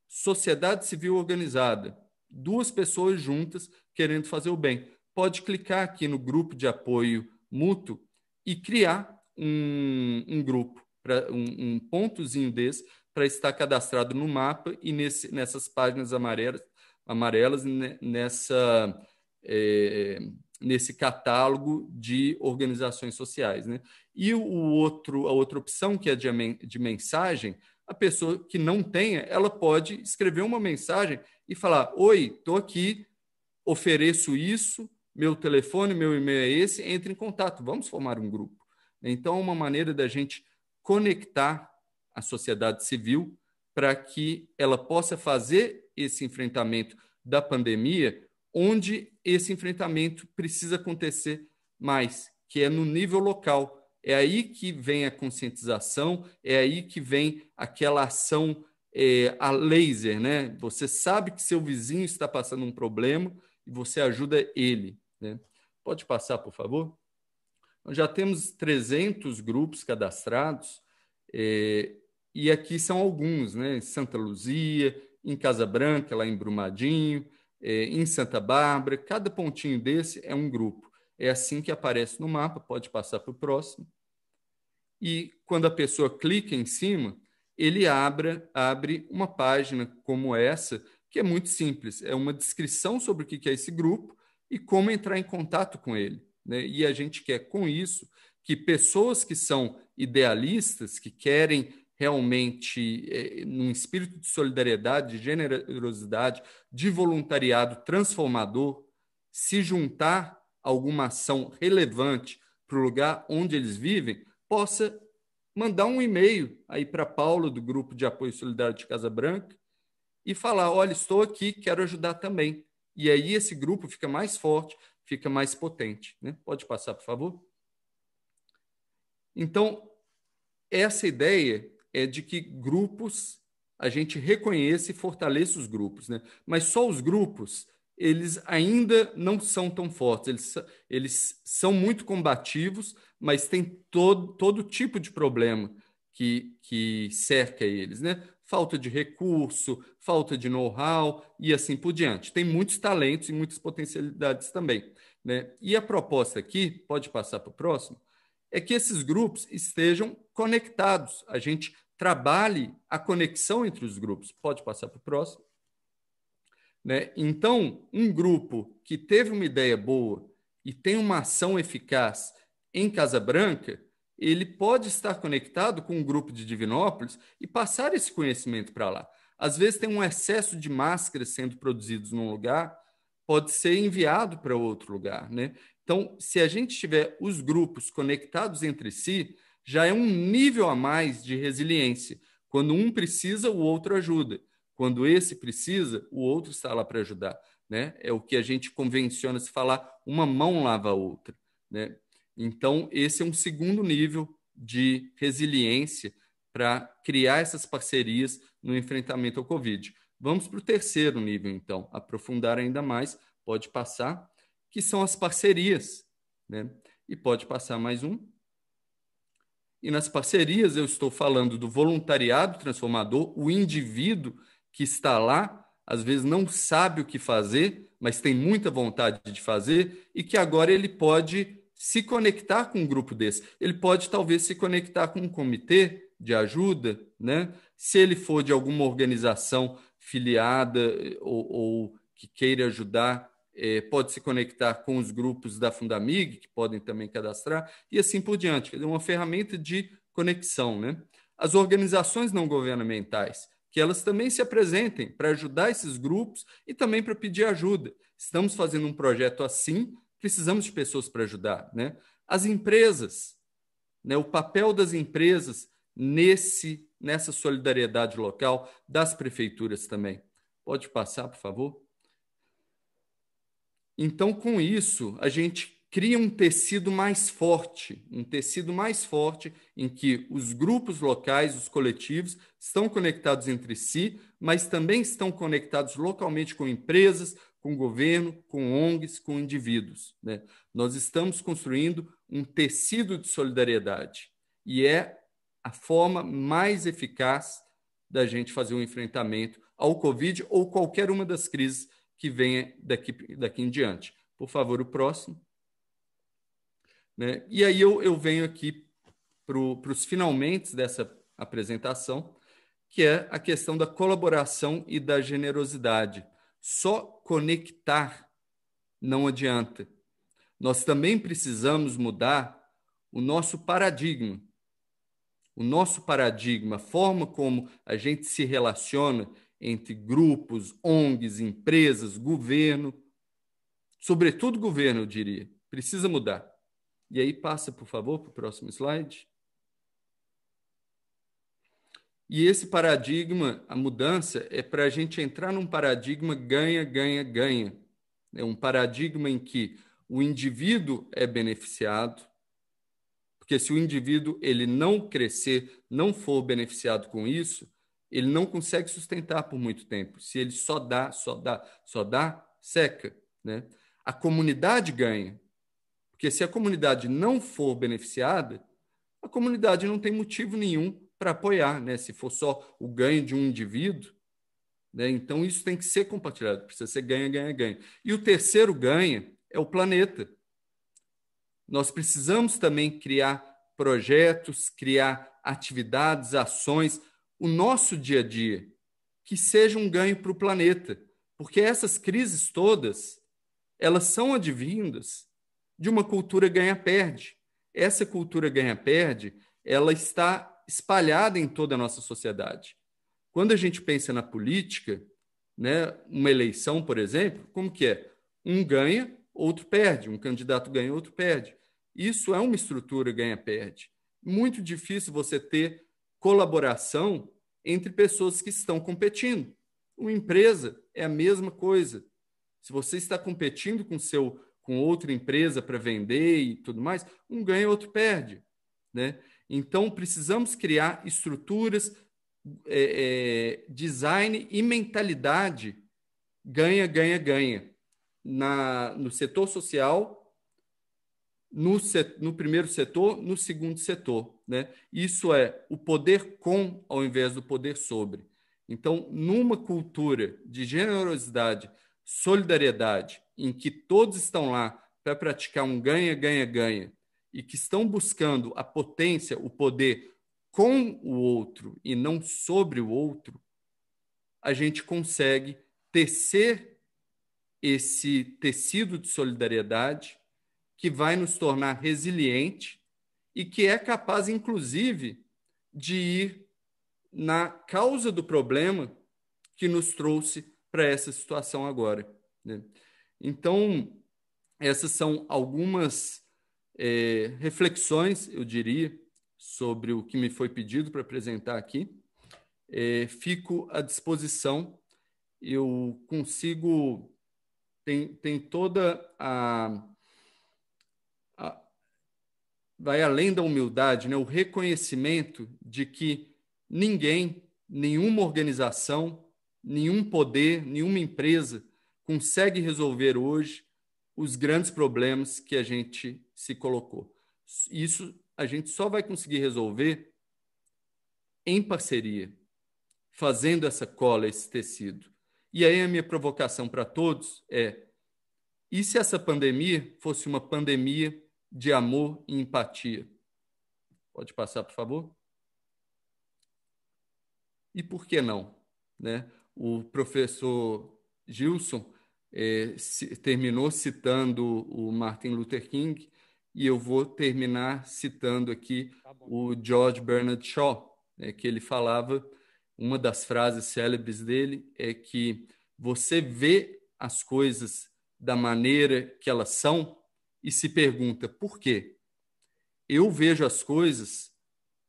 S6: sociedade civil organizada, duas pessoas juntas querendo fazer o bem. Pode clicar aqui no grupo de apoio mútuo e criar um, um grupo, pra, um, um pontozinho desse, para estar cadastrado no mapa e nesse, nessas páginas amarelas, amarelas né, nessa. É, nesse catálogo de organizações sociais. Né? E o outro, a outra opção, que é de, de mensagem, a pessoa que não tenha, ela pode escrever uma mensagem e falar: Oi, estou aqui, ofereço isso, meu telefone, meu e-mail é esse, entre em contato, vamos formar um grupo. Então, é uma maneira da gente conectar a sociedade civil para que ela possa fazer esse enfrentamento da pandemia onde esse enfrentamento precisa acontecer mais, que é no nível local. É aí que vem a conscientização, é aí que vem aquela ação é, a laser, né? Você sabe que seu vizinho está passando um problema e você ajuda ele. Né? Pode passar, por favor? Nós já temos 300 grupos cadastrados é, e aqui são alguns, né? Em Santa Luzia, em Casa Branca, lá em Brumadinho, é, em Santa Bárbara. Cada pontinho desse é um grupo. É assim que aparece no mapa, pode passar para o próximo. E quando a pessoa clica em cima, ele abre uma página como essa, que é muito simples. É uma descrição sobre o que é esse grupo e como entrar em contato com ele. Né? E a gente quer, com isso, que pessoas que são idealistas, que querem realmente é, num espírito de solidariedade, de generosidade, de voluntariado transformador, se juntar a alguma ação relevante para o lugar onde eles vivem, possa mandar um e-mail aí para Paulo do grupo de apoio solidário de Casa Branca e falar, olha, estou aqui, quero ajudar também. E aí esse grupo fica mais forte, fica mais potente, né? Pode passar, por favor? Então, essa ideia é de que grupos a gente reconheça e fortaleça os grupos, né? Mas só os grupos eles ainda não são tão fortes. Eles, eles são muito combativos, mas tem todo, todo tipo de problema que, que cerca eles, né? Falta de recurso, falta de know-how e assim por diante. Tem muitos talentos e muitas potencialidades também, né? E a proposta aqui, pode passar para o próximo, é que esses grupos estejam conectados. A gente trabalhe a conexão entre os grupos. Pode passar para o próximo. Né? Então, um grupo que teve uma ideia boa e tem uma ação eficaz em Casa Branca, ele pode estar conectado com um grupo de Divinópolis e passar esse conhecimento para lá. Às vezes tem um excesso de máscaras sendo produzidos num lugar, pode ser enviado para outro lugar, né? Então, se a gente tiver os grupos conectados entre si, já é um nível a mais de resiliência. Quando um precisa, o outro ajuda. Quando esse precisa, o outro está lá para ajudar. Né? É o que a gente convenciona se falar, uma mão lava a outra. Né? Então, esse é um segundo nível de resiliência para criar essas parcerias no enfrentamento ao Covid. Vamos para o terceiro nível, então, aprofundar ainda mais, pode passar, que são as parcerias. Né? E pode passar mais um. E nas parcerias eu estou falando do voluntariado transformador, o indivíduo que está lá, às vezes não sabe o que fazer, mas tem muita vontade de fazer e que agora ele pode se conectar com um grupo desse. Ele pode talvez se conectar com um comitê de ajuda, né? Se ele for de alguma organização filiada eh, ou, ou que queira ajudar é, pode se conectar com os grupos da Fundamig, que podem também cadastrar, e assim por diante. É uma ferramenta de conexão. Né? As organizações não governamentais, que elas também se apresentem para ajudar esses grupos e também para pedir ajuda. Estamos fazendo um projeto assim, precisamos de pessoas para ajudar. Né? As empresas, né? o papel das empresas nesse nessa solidariedade local das prefeituras também. Pode passar, por favor? Então, com isso, a gente cria um tecido mais forte, um tecido mais forte em que os grupos locais, os coletivos, estão conectados entre si, mas também estão conectados localmente com empresas, com governo, com ONGs, com indivíduos. Né? Nós estamos construindo um tecido de solidariedade e é a forma mais eficaz da gente fazer um enfrentamento ao Covid ou qualquer uma das crises que venha daqui, daqui em diante. Por favor, o próximo. Né? E aí eu, eu venho aqui para os finalmente dessa apresentação, que é a questão da colaboração e da generosidade. Só conectar não adianta. Nós também precisamos mudar o nosso paradigma. O nosso paradigma, a forma como a gente se relaciona, entre grupos, ONGs, empresas, governo, sobretudo governo, eu diria, precisa mudar. E aí passa, por favor, para o próximo slide. E esse paradigma, a mudança, é para a gente entrar num paradigma ganha, ganha, ganha. É um paradigma em que o indivíduo é beneficiado, porque se o indivíduo ele não crescer, não for beneficiado com isso, ele não consegue sustentar por muito tempo. Se ele só dá, só dá, só dá, seca. Né? A comunidade ganha. Porque se a comunidade não for beneficiada, a comunidade não tem motivo nenhum para apoiar. Né? Se for só o ganho de um indivíduo, né? então isso tem que ser compartilhado. Precisa ser ganha, ganha, ganha. E o terceiro ganha é o planeta. Nós precisamos também criar projetos, criar atividades, ações o nosso dia a dia, que seja um ganho para o planeta, porque essas crises todas elas são advindas de uma cultura ganha-perde. Essa cultura ganha-perde, ela está espalhada em toda a nossa sociedade. Quando a gente pensa na política, né, uma eleição, por exemplo, como que é? Um ganha, outro perde, um candidato ganha, outro perde. Isso é uma estrutura ganha-perde. Muito difícil você ter colaboração entre pessoas que estão competindo. Uma empresa é a mesma coisa. Se você está competindo com seu com outra empresa para vender e tudo mais, um ganha, outro perde, né? Então precisamos criar estruturas, é, é, design e mentalidade ganha, ganha, ganha na no setor social, no, set, no primeiro setor, no segundo setor né? Isso é o poder com ao invés do poder sobre. Então, numa cultura de generosidade, solidariedade, em que todos estão lá para praticar um ganha, ganha, ganha, e que estão buscando a potência, o poder com o outro e não sobre o outro, a gente consegue tecer esse tecido de solidariedade que vai nos tornar resiliente e que é capaz, inclusive, de ir na causa do problema que nos trouxe para essa situação agora. Né? Então, essas são algumas é, reflexões, eu diria, sobre o que me foi pedido para apresentar aqui. É, fico à disposição. Eu consigo. Tem, tem toda a vai além da humildade, né? o reconhecimento de que ninguém, nenhuma organização, nenhum poder, nenhuma empresa consegue resolver hoje os grandes problemas que a gente se colocou. Isso a gente só vai conseguir resolver em parceria, fazendo essa cola, esse tecido. E aí a minha provocação para todos é: e se essa pandemia fosse uma pandemia de amor e empatia. Pode passar, por favor? E por que não? Né? O professor Gilson se, eh, terminou citando o Martin Luther King e eu vou terminar citando aqui tá o George Bernard Shaw, né, que ele falava, uma das frases célebres dele é que você vê as coisas da maneira que elas são e se pergunta por quê. Eu vejo as coisas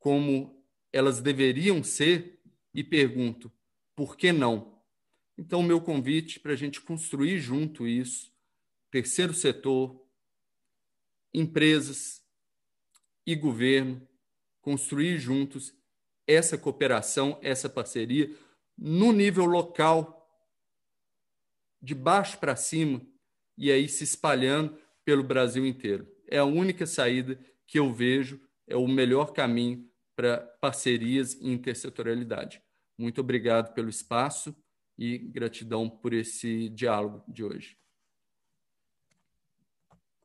S6: como elas deveriam ser e pergunto por que não? Então, meu convite para a gente construir junto isso, terceiro setor, empresas e governo, construir juntos essa cooperação, essa parceria no nível local, de baixo para cima, e aí se espalhando pelo Brasil inteiro. É a única saída que eu vejo, é o melhor caminho para parcerias e intersetorialidade. Muito obrigado pelo espaço e gratidão por esse diálogo de hoje.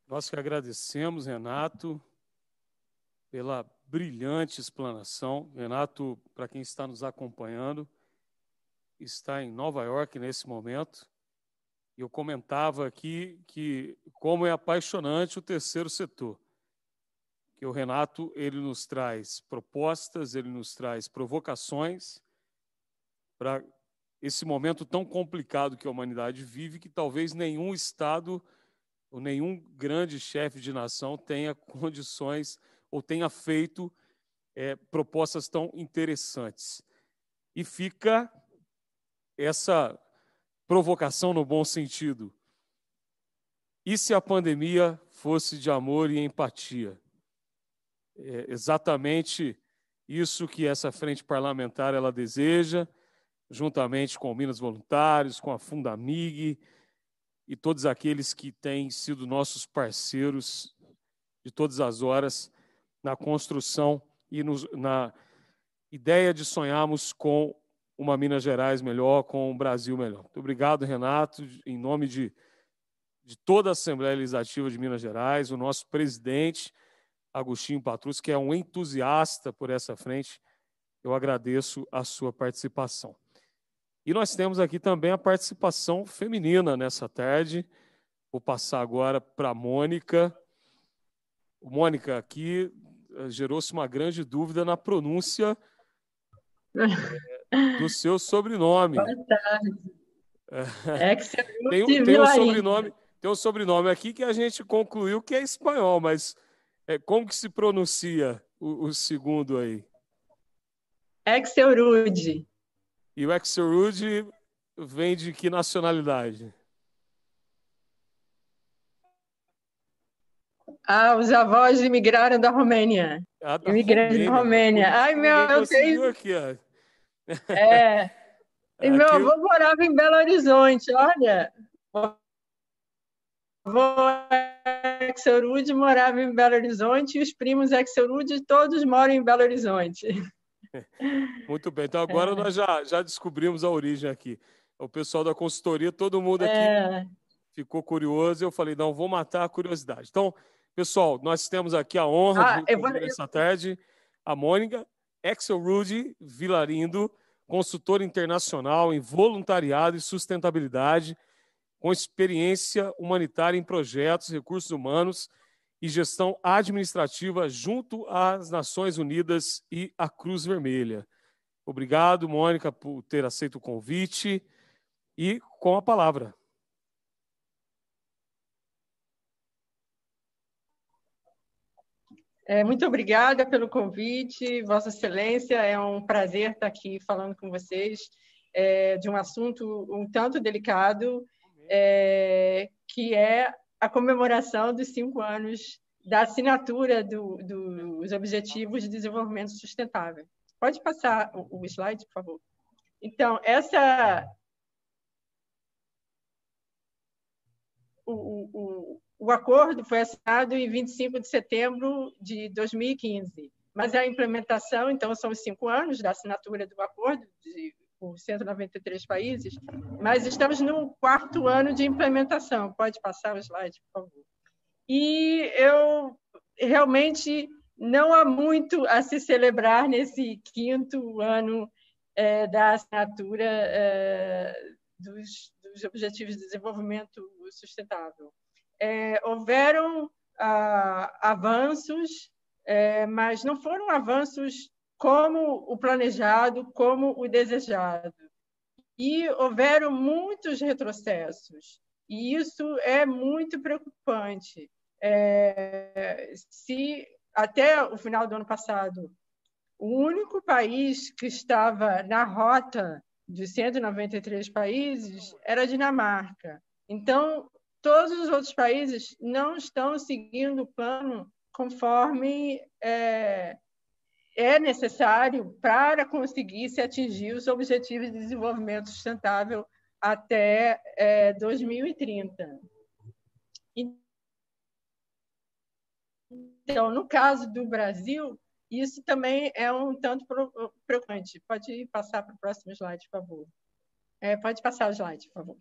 S2: Nós que agradecemos, Renato, pela brilhante explanação. Renato, para quem está nos acompanhando, está em Nova York nesse momento eu comentava aqui que como é apaixonante o terceiro setor. Que o Renato ele nos traz propostas, ele nos traz provocações para esse momento tão complicado que a humanidade vive, que talvez nenhum estado ou nenhum grande chefe de nação tenha (laughs) condições ou tenha feito é, propostas tão interessantes. E fica essa provocação no bom sentido. E se a pandemia fosse de amor e empatia? É exatamente isso que essa frente parlamentar ela deseja, juntamente com Minas Voluntários, com a Fundamig e todos aqueles que têm sido nossos parceiros de todas as horas na construção e nos, na ideia de sonharmos com uma Minas Gerais melhor, com um Brasil melhor. Muito obrigado, Renato, em nome de, de toda a Assembleia Legislativa de Minas Gerais, o nosso presidente, Agostinho Patrus, que é um entusiasta por essa frente. Eu agradeço a sua participação. E nós temos aqui também a participação feminina nessa tarde. Vou passar agora para a Mônica. Mônica, aqui eh, gerou-se uma grande dúvida na pronúncia.
S7: (laughs)
S2: do seu sobrenome.
S7: Fantástico.
S2: É. é que você tem, tem um sobrenome, ainda. tem um sobrenome aqui que a gente concluiu que é espanhol, mas é, como que se pronuncia o, o segundo aí?
S7: Exerude.
S2: E o Exerude vem de que nacionalidade?
S7: Ah, os avós imigraram da Romênia. Ah, da Romênia. Ai, meu, eu tenho.
S2: Aqui, ó. É.
S7: E meu avô morava em Belo Horizonte, olha. avô Exerude morava em Belo Horizonte e os primos Exerude todos moram em Belo Horizonte.
S2: Muito bem, então agora é. nós já, já descobrimos a origem aqui. O pessoal da consultoria, todo mundo aqui é. ficou curioso e eu falei, não, vou matar a curiosidade. Então, pessoal, nós temos aqui a honra ah, de receber vou... essa tarde a Mônica, Axel Rude Vilarindo, consultor internacional em voluntariado e sustentabilidade, com experiência humanitária em projetos, recursos humanos e gestão administrativa junto às Nações Unidas e à Cruz Vermelha. Obrigado, Mônica, por ter aceito o convite e com a palavra.
S7: É, muito obrigada pelo convite, Vossa Excelência. É um prazer estar aqui falando com vocês é, de um assunto um tanto delicado, é, que é a comemoração dos cinco anos da assinatura do, dos Objetivos de Desenvolvimento Sustentável. Pode passar o, o slide, por favor. Então, essa. O, o, o acordo foi assinado em 25 de setembro de 2015, mas é a implementação, então, são os cinco anos da assinatura do acordo de, por 193 países, mas estamos no quarto ano de implementação. Pode passar o slide, por favor. E eu realmente não há muito a se celebrar nesse quinto ano é, da assinatura é, dos, dos Objetivos de Desenvolvimento Sustentável é, houveram ah, avanços, é, mas não foram avanços como o planejado, como o desejado. E houveram muitos retrocessos, e isso é muito preocupante. É, se até o final do ano passado, o único país que estava na rota de 193 países era a Dinamarca. Então, todos os outros países não estão seguindo o plano conforme é, é necessário para conseguir se atingir os objetivos de desenvolvimento sustentável até é, 2030. Então, no caso do Brasil, isso também é um tanto preocupante. Pode passar para o próximo slide, por favor. É, pode passar o slide, por favor.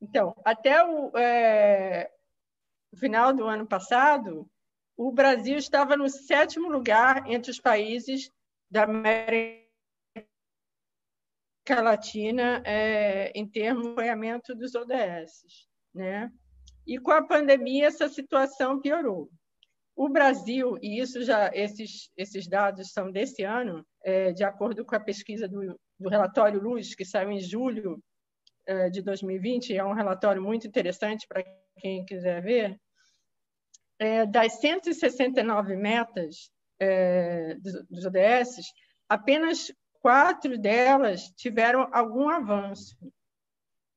S7: Então, até o é, final do ano passado, o Brasil estava no sétimo lugar entre os países da América Latina é, em termos de apoiamento dos ODS. Né? E com a pandemia, essa situação piorou. O Brasil, e isso já esses, esses dados são desse ano, é, de acordo com a pesquisa do, do relatório Luz, que saiu em julho eh, de 2020, é um relatório muito interessante para quem quiser ver, é, das 169 metas é, dos, ODS, apenas quatro delas tiveram algum avanço.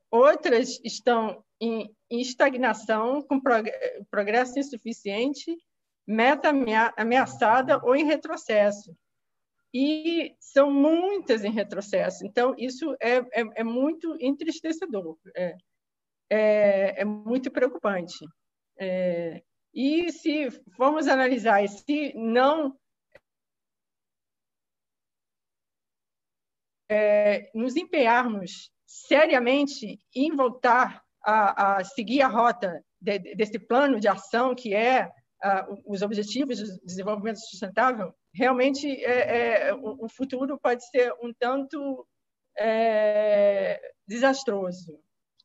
S7: Outras estão em, em estagnação, com prog eh, progresso insuficiente, meta ameaçada ou em retrocesso e são muitas em retrocesso. Então, isso é, é, é muito entristecedor, é, é, é muito preocupante. É, e se formos analisar, e se não é, nos empenharmos seriamente em voltar a, a seguir a rota de, desse plano de ação que é os objetivos de desenvolvimento sustentável, realmente é, é, o, futuro pode ser um tanto é, desastroso.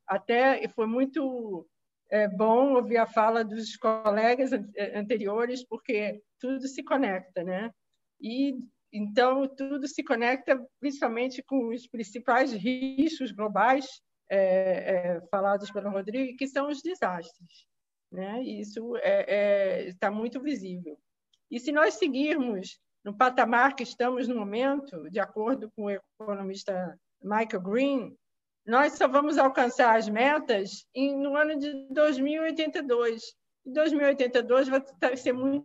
S7: Até foi muito é, bom ouvir a fala dos colegas é, anteriores, porque tudo se conecta, né? E então tudo se conecta, principalmente com os principais riscos globais é, falados pelo Rodrigo, que são os desastres. Né? Isso é, é, está muito visível. E se nós seguirmos no patamar que estamos no momento, de acordo com o economista Michael Green, nós só vamos alcançar as metas em, no ano de 2082. E 2082 vai tá, ser muito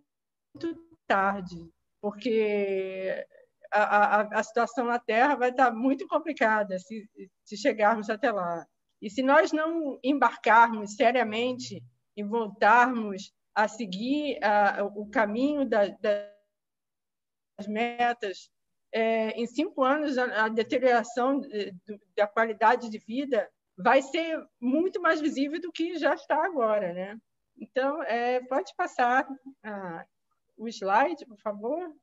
S7: tarde, porque a, a, a, situação na Terra vai estar tá muito complicada se, se chegarmos até lá. E se nós não embarcarmos seriamente e voltarmos a seguir a, o caminho da, das metas, é, em cinco anos a, a deterioração de, de, da qualidade de vida vai ser muito mais visível do que já está agora, né? Então, é, pode passar ah, o slide, por favor.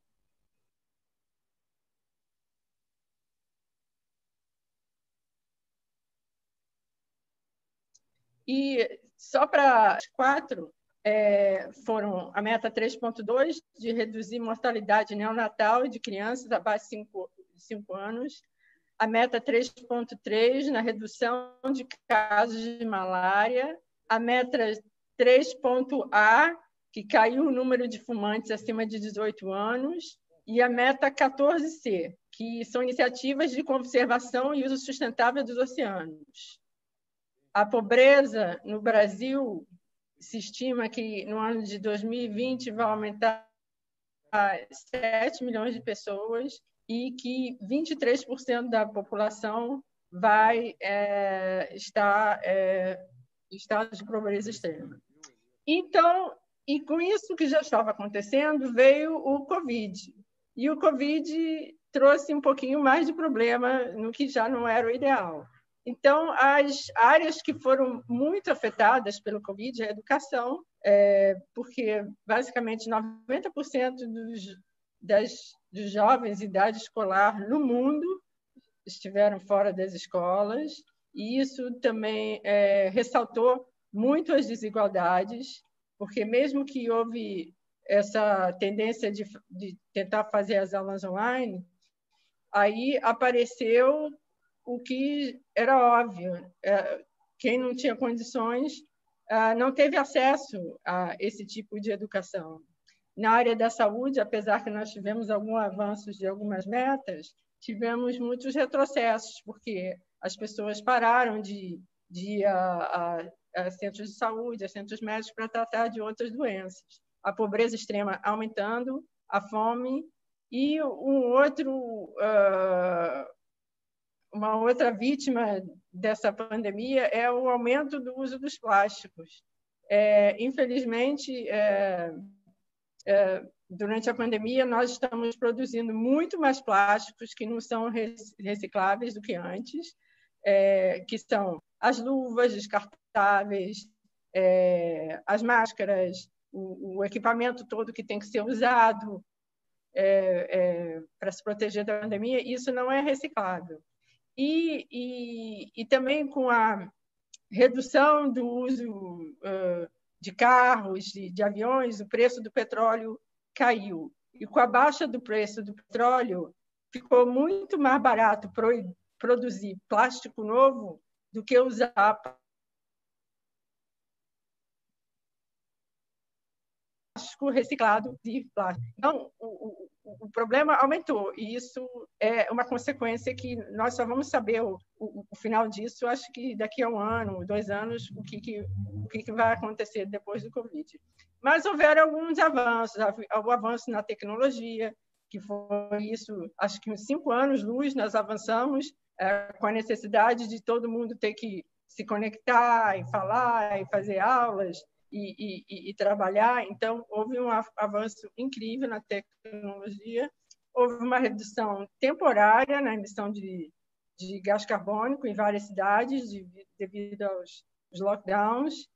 S7: E só para as quatro, é, foram a meta 3.2 de reduzir mortalidade neonatal de crianças abaixo de 5 anos, a meta 3.3 na redução de casos de malária, a meta 3.A, que caiu o número de fumantes acima de 18 anos, e a meta 14C, que são iniciativas de conservação e uso sustentável dos oceanos. A pobreza no Brasil se estima que no ano de 2020 vai aumentar a 7 milhões de pessoas e que 23% da população vai é, estar é, em estado de pobreza extrema. Então, e com isso que já estava acontecendo, veio o Covid. E o Covid trouxe um pouquinho mais de problema no que já não era o ideal. Então, as áreas que foram muito afetadas pelo Covid é a educação, é, porque basicamente 90% dos, das, dos jovens de idade escolar no mundo estiveram fora das escolas, e isso também é, ressaltou muito as desigualdades, porque mesmo que houve essa tendência de, de tentar fazer as aulas online, aí apareceu o que era óbvio. É, quem não tinha condições é, não teve acesso a esse tipo de educação. Na área da saúde, apesar que nós tivemos alguns avanços de algumas metas, tivemos muitos retrocessos, porque as pessoas pararam de, de ir a, a, a centros de saúde, a centros médicos, para tratar de outras doenças. A pobreza extrema aumentando, a fome e um outro uh, uma outra vítima dessa pandemia é o aumento do uso dos plásticos. É, infelizmente, é, é, durante a pandemia, nós estamos produzindo muito mais plásticos que não são recicláveis do que antes, é, que são as luvas descartáveis, é, as máscaras, o, o, equipamento todo que tem que ser usado é, para se proteger da pandemia, isso não é reciclável e, e, e também com a redução do uso uh, de carros, de, de aviões, o preço do petróleo caiu. E com a baixa do preço do petróleo, ficou muito mais barato pro, produzir plástico novo do que usar plástico reciclado de plástico. Então, o, o, problema aumentou e isso é uma consequência que nós só vamos saber o, o, o final disso, acho que daqui a um ano, dois anos, o que, que o que, que vai acontecer depois do Covid. Mas houveram alguns avanços, o avanço na tecnologia, que foi isso, acho que uns cinco anos luz, nós avançamos é, com a necessidade de todo mundo ter que se conectar e falar e fazer aulas e, e, e trabalhar. Então, houve um avanço incrível na tecnologia, houve uma redução temporária na emissão de, de gás carbônico em várias cidades de, devido aos, aos lockdowns,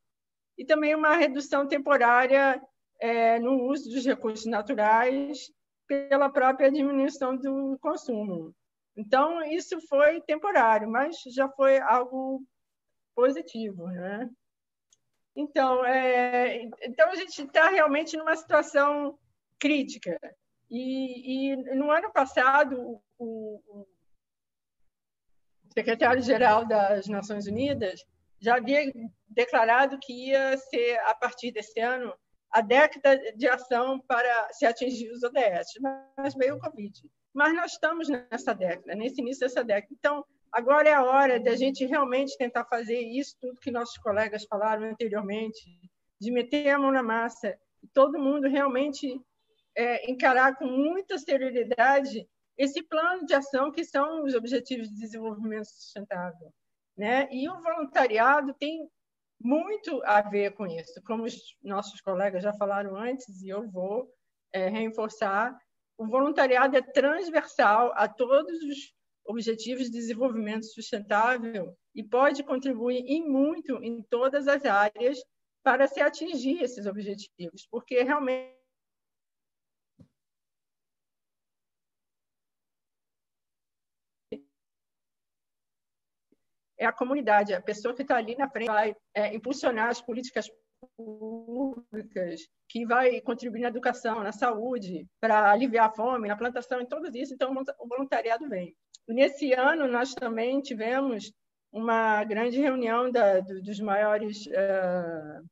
S7: e também uma redução temporária é, no uso dos recursos naturais pela própria diminuição do consumo. Então, isso foi temporário, mas já foi algo positivo. Né? Então, é, então a gente está realmente numa situação crítica. E, e no ano passado, o, o secretário-geral das Nações Unidas já havia declarado que ia ser, a partir desse ano, a década de ação para se atingir os ODS, mas veio o Covid. Mas nós estamos nessa década, nesse início dessa década. Então, Agora é a hora de a gente realmente tentar fazer isso tudo que nossos colegas falaram anteriormente, de meter a mão na massa e todo mundo realmente é, encarar com muita seriedade esse plano de ação que são os Objetivos de Desenvolvimento Sustentável. Né? E o voluntariado tem muito a ver com isso. Como os nossos colegas já falaram antes, e eu vou é, reforçar, o voluntariado é transversal a todos os Objetivos de Desenvolvimento Sustentável e pode contribuir em muito em todas as áreas para se atingir esses objetivos, porque realmente é a comunidade, a pessoa que está ali na frente vai é, impulsionar as políticas públicas que vai contribuir na educação, na saúde, para aliviar a fome, na plantação, em tudo isso. Então, o voluntariado vem. Nesse ano, nós também tivemos uma grande reunião da, do, dos maiores uh,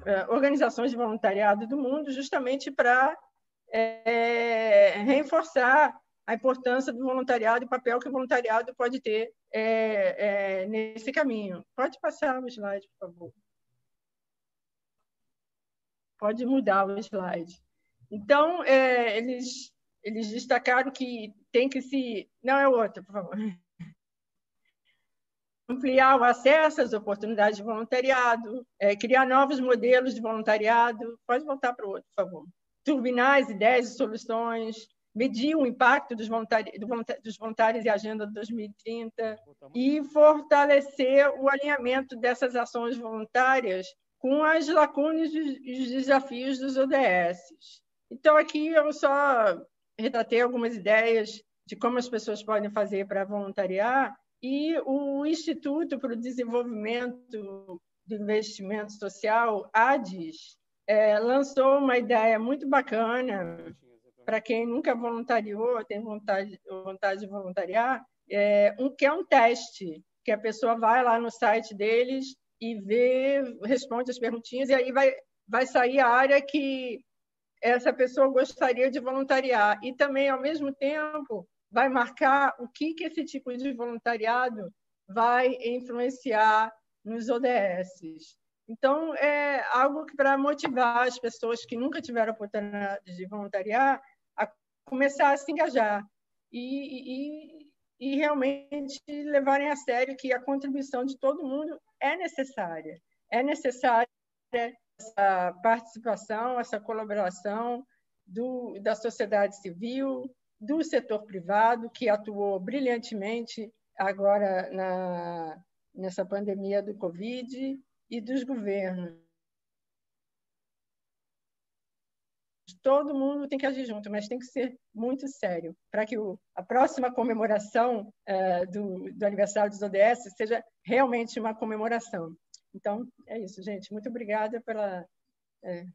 S7: uh, organizações de voluntariado do mundo, justamente para eh, reforçar a importância do voluntariado e o papel que o voluntariado pode ter nesse caminho. Pode passar o slide, por favor. Pode mudar o slide. Então, eles eles destacaram que tem que se. Não, é outra, por favor. Ampliar o acesso às oportunidades de voluntariado, é, criar novos modelos de voluntariado. Pode voltar para o outro, por favor. Turbinar as ideias e soluções, medir o impacto dos, voluntari... dos voluntários e agenda 2030 e fortalecer o alinhamento dessas ações voluntárias com as lacunas e os desafios dos ODS. Então, aqui eu só retratei algumas ideias de como as pessoas podem fazer para voluntariar e o Instituto para o Desenvolvimento do Investimento Social, ADES, é, lançou uma ideia muito bacana para quem nunca voluntariou, tem vontade, vontade de voluntariar, é, um, que é um teste, que a pessoa vai lá no site deles e vê, responde as perguntinhas, e aí vai, vai sair a área que essa pessoa gostaria de voluntariar e também, ao mesmo tempo, vai marcar o que, que esse tipo de voluntariado vai influenciar nos ODSs. Então, é algo que para motivar as pessoas que nunca tiveram oportunidade de voluntariar a começar a se engajar e, e, e realmente levarem a sério que a contribuição de todo mundo é necessária. É necessária essa participação, essa colaboração do, da sociedade civil, do setor privado, que atuou brilhantemente agora na, nessa pandemia do Covid, e dos governos. Todo mundo tem que agir junto, mas tem que ser muito sério para que o, a próxima comemoração é, do, do aniversário dos ODS seja realmente uma comemoração então, é isso, gente. Muito obrigada pela, é,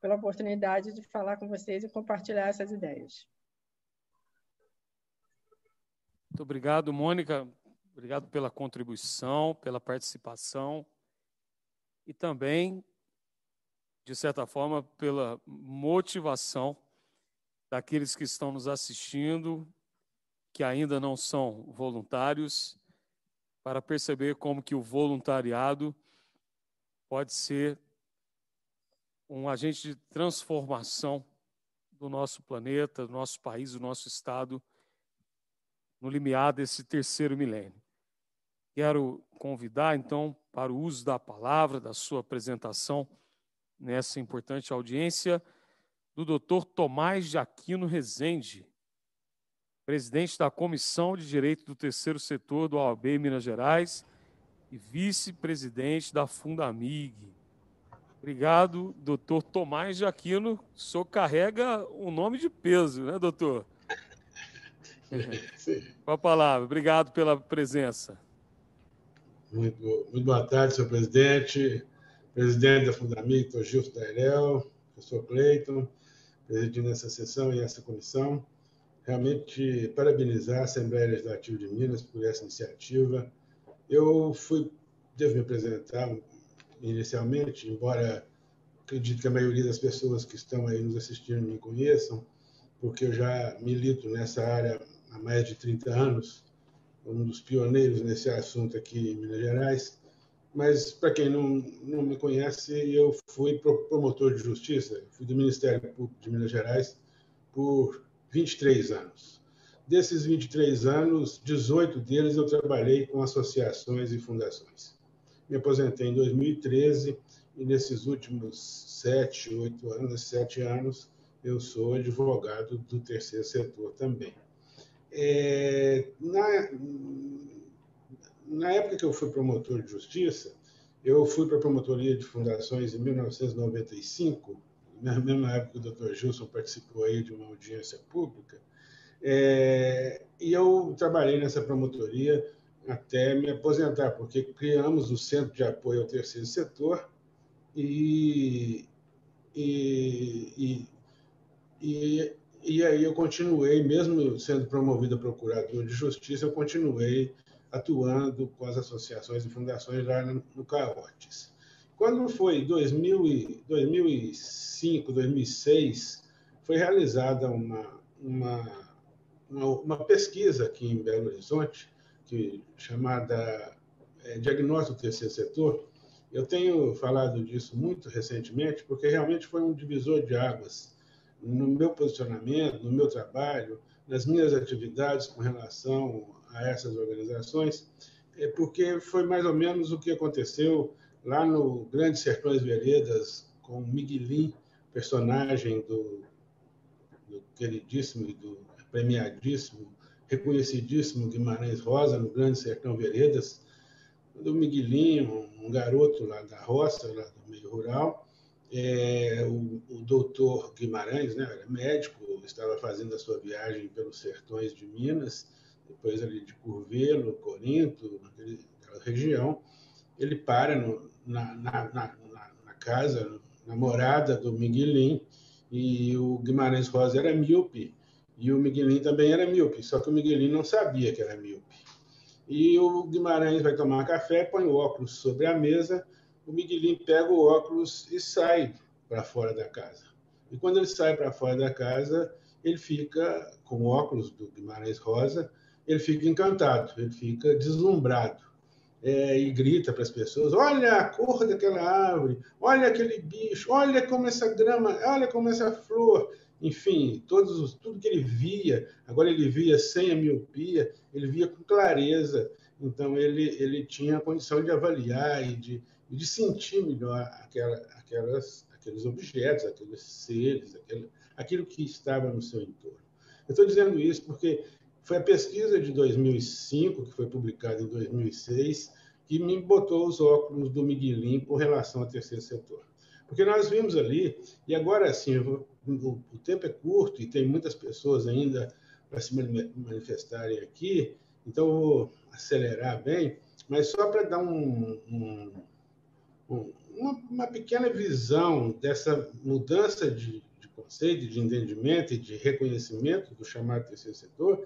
S7: pela oportunidade de falar com vocês e compartilhar essas ideias.
S2: Muito obrigado, Mônica. Obrigado pela contribuição, pela participação e também, de certa forma, pela motivação daqueles que estão nos assistindo, que ainda não são voluntários para perceber como que o voluntariado pode ser um agente de transformação do nosso planeta, do nosso país, do nosso estado, no limiar desse terceiro milênio. Quero convidar, então, para o uso da palavra, da sua apresentação nessa importante audiência, do doutor Tomás Jaquino Rezende, presidente da Comissão de Direito do Terceiro Setor do OAB Minas Gerais e vice-presidente da Fundamig. Obrigado, doutor Tomás de Aquino. O carrega um nome de peso, né, doutor? Com a palavra. Obrigado pela presença.
S8: Muito, muito boa tarde, senhor presidente, presidente da Fundamig, doutor Gilson Dairel, professor Cleiton, presidente nessa sessão e essa comissão realmente parabenizar a Assembleia Legislativa de Minas por essa iniciativa. Eu fui, devo me apresentar inicialmente, embora acredito que a maioria das pessoas que estão aí nos assistindo me conheçam, porque eu já milito nessa área há mais de 30 anos, um dos pioneiros nesse assunto aqui em Minas Gerais. Mas, para quem não, não me conhece, eu fui promotor de justiça, fui do Ministério Público de Minas Gerais por 23 anos. Desses 23 anos, 18 deles eu trabalhei com associações e fundações. Me aposentei em 2013 e nesses últimos sete, oito anos, sete anos, eu sou advogado do terceiro setor também. É, na, na época que eu fui promotor de justiça, eu fui para a promotoria de fundações em 1995 na época que o Dr. Gilson participou aí de uma audiência pública, é, e eu trabalhei nessa promotoria até me aposentar, porque criamos o Centro de Apoio ao Terceiro Setor e, e, e, e aí eu continuei, mesmo sendo promovido a procurador de justiça, eu continuei atuando com as associações e fundações lá no, no quando foi 2000 e, 2005, 2006, foi realizada uma, uma, uma, uma pesquisa aqui em Belo Horizonte, que, chamada é, Diagnóstico do Terceiro Setor. Eu tenho falado disso muito recentemente, porque realmente foi um divisor de águas no meu posicionamento, no meu trabalho, nas minhas atividades com relação a essas organizações, é porque foi mais ou menos o que aconteceu lá no Grande Sertões Veredas, com o Miguelin, personagem do, do queridíssimo, do premiadíssimo, reconhecidíssimo Guimarães Rosa, no Grande Sertão Veredas, do Miguelinho, um garoto lá da roça, lá do meio rural. É, o, o doutor Guimarães né, era médico, estava fazendo a sua viagem pelos sertões de Minas, depois ali de Curvelo, Corinto, naquela região. Ele para no, na, na, na, na casa, na morada do Miguelin, e o Guimarães Rosa era míope, e o Miguelin também era míope, só que o Miguelin não sabia que era míope. E o Guimarães vai tomar café, põe o óculos sobre a mesa, o Miguelin pega o óculos e sai para fora da casa. E quando ele sai para fora da casa, ele fica com o óculos do Guimarães Rosa, ele fica encantado, ele fica deslumbrado é, e grita para as pessoas: olha a cor daquela árvore, olha aquele bicho, olha como essa grama, olha como essa flor. Enfim, todos, tudo que ele via, agora ele via sem a miopia, ele via com clareza. Então, ele, ele tinha a condição de avaliar e de, e de sentir melhor aquela, aquelas, aqueles objetos, aqueles seres, aquele, aquilo que estava no seu entorno. Eu estou dizendo isso porque foi a pesquisa de 2005, que foi publicada em 2006, que me botou os óculos do Miguelin com relação ao terceiro setor. Porque nós vimos ali, e agora assim, o, o tempo é curto e tem muitas pessoas ainda para se manifestarem aqui, então vou acelerar bem, mas só para dar um, um, um, uma, uma, pequena visão dessa mudança de, de conceito, de entendimento e de reconhecimento do chamado terceiro setor,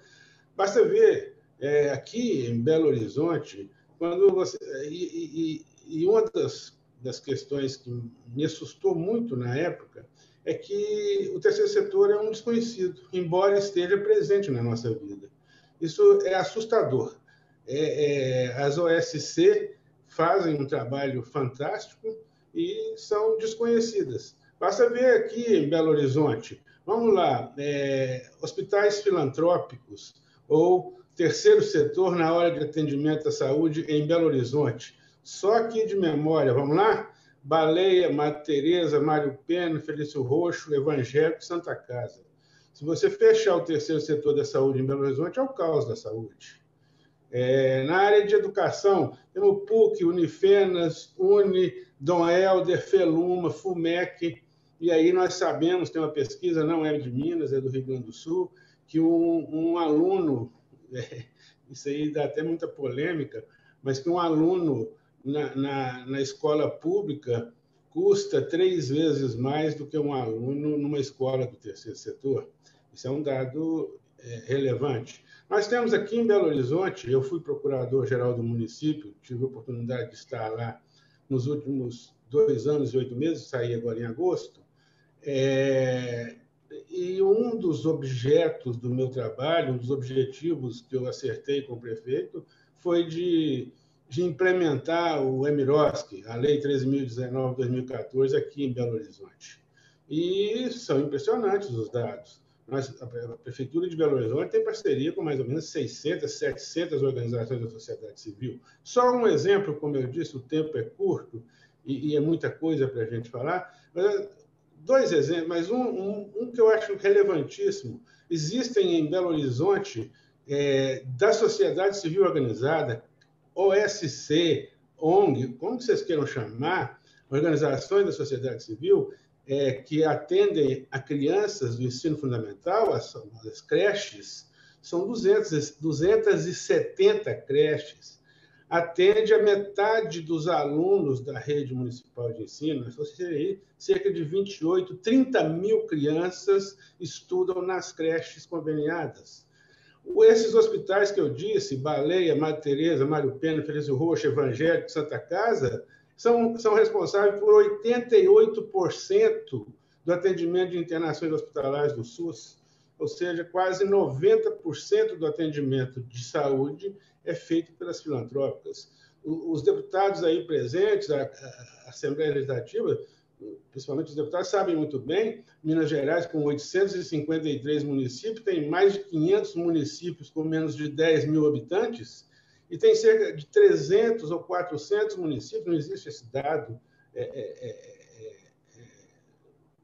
S8: Basta ver é, aqui em Belo Horizonte, quando você. E, e, e uma das, das questões que me assustou muito na época é que o terceiro setor é um desconhecido, embora esteja presente na nossa vida. Isso é assustador. É, é, as OSC fazem um trabalho fantástico e são desconhecidas. Basta ver aqui em Belo Horizonte. Vamos lá, é, hospitais filantrópicos ou terceiro setor na hora de atendimento à saúde em Belo Horizonte. Só aqui de memória, vamos lá? Baleia, Mata Teresa, Mário Pena, Felício Roxo, Evangélico, Santa Casa. Se você fechar o terceiro setor da saúde em Belo Horizonte, é o caos da saúde. É, na área de educação, temos PUC, Unifenas, Uni, Dom Helder, Feluma, FUMEC, e aí nós sabemos, tem uma pesquisa, não é de Minas, é do Rio Grande do Sul, que um, um aluno, (laughs) é, isso aí dá até muita polêmica, mas que um aluno na, na, na escola pública custa três vezes mais do que um aluno numa escola do terceiro setor. Isso é um dado é, relevante. Nós temos aqui em Belo Horizonte, eu fui procurador-geral do município, tive a oportunidade de estar lá nos últimos dois anos e oito meses, saí agora em agosto. É, e um dos objetos do meu trabalho, um dos objetivos que eu acertei com o prefeito, foi de, de implementar o EMIROSC, a Lei 13.019-2014, aqui em Belo Horizonte. E são impressionantes os dados. Nós, a Prefeitura de Belo Horizonte tem parceria com mais ou menos 600, 700 organizações da sociedade civil. Só um exemplo, como eu disse, o tempo é curto e, e é muita coisa para a gente falar, mas dois exemplos, mas um, um, um, que eu acho relevantíssimo. Existem em Belo Horizonte, é, da sociedade civil organizada, OSC, ONG, como vocês queiram chamar, organizações da sociedade civil, é, que atendem a crianças do ensino fundamental, as, as creches, são 200, 270 creches atende a metade dos alunos da rede municipal de ensino, então, aí, cerca de 28, 30 mil crianças estudam nas creches conveniadas. Esses hospitais que eu disse, Baleia, Madre Teresa, Mário Pena, Felício Rocha, Evangelho, Santa Casa, são, são responsáveis por 88% do atendimento de internações hospitalares do SUS ou seja, quase 90% do atendimento de saúde é feito pelas filantrópicas. Os deputados aí presentes, a, Assembleia Legislativa, principalmente os deputados, sabem muito bem, Minas Gerais, com 853 municípios, tem mais de 500 municípios com menos de 10 mil habitantes, e tem cerca de 300 ou 400 municípios, não existe esse dado é, é, é, é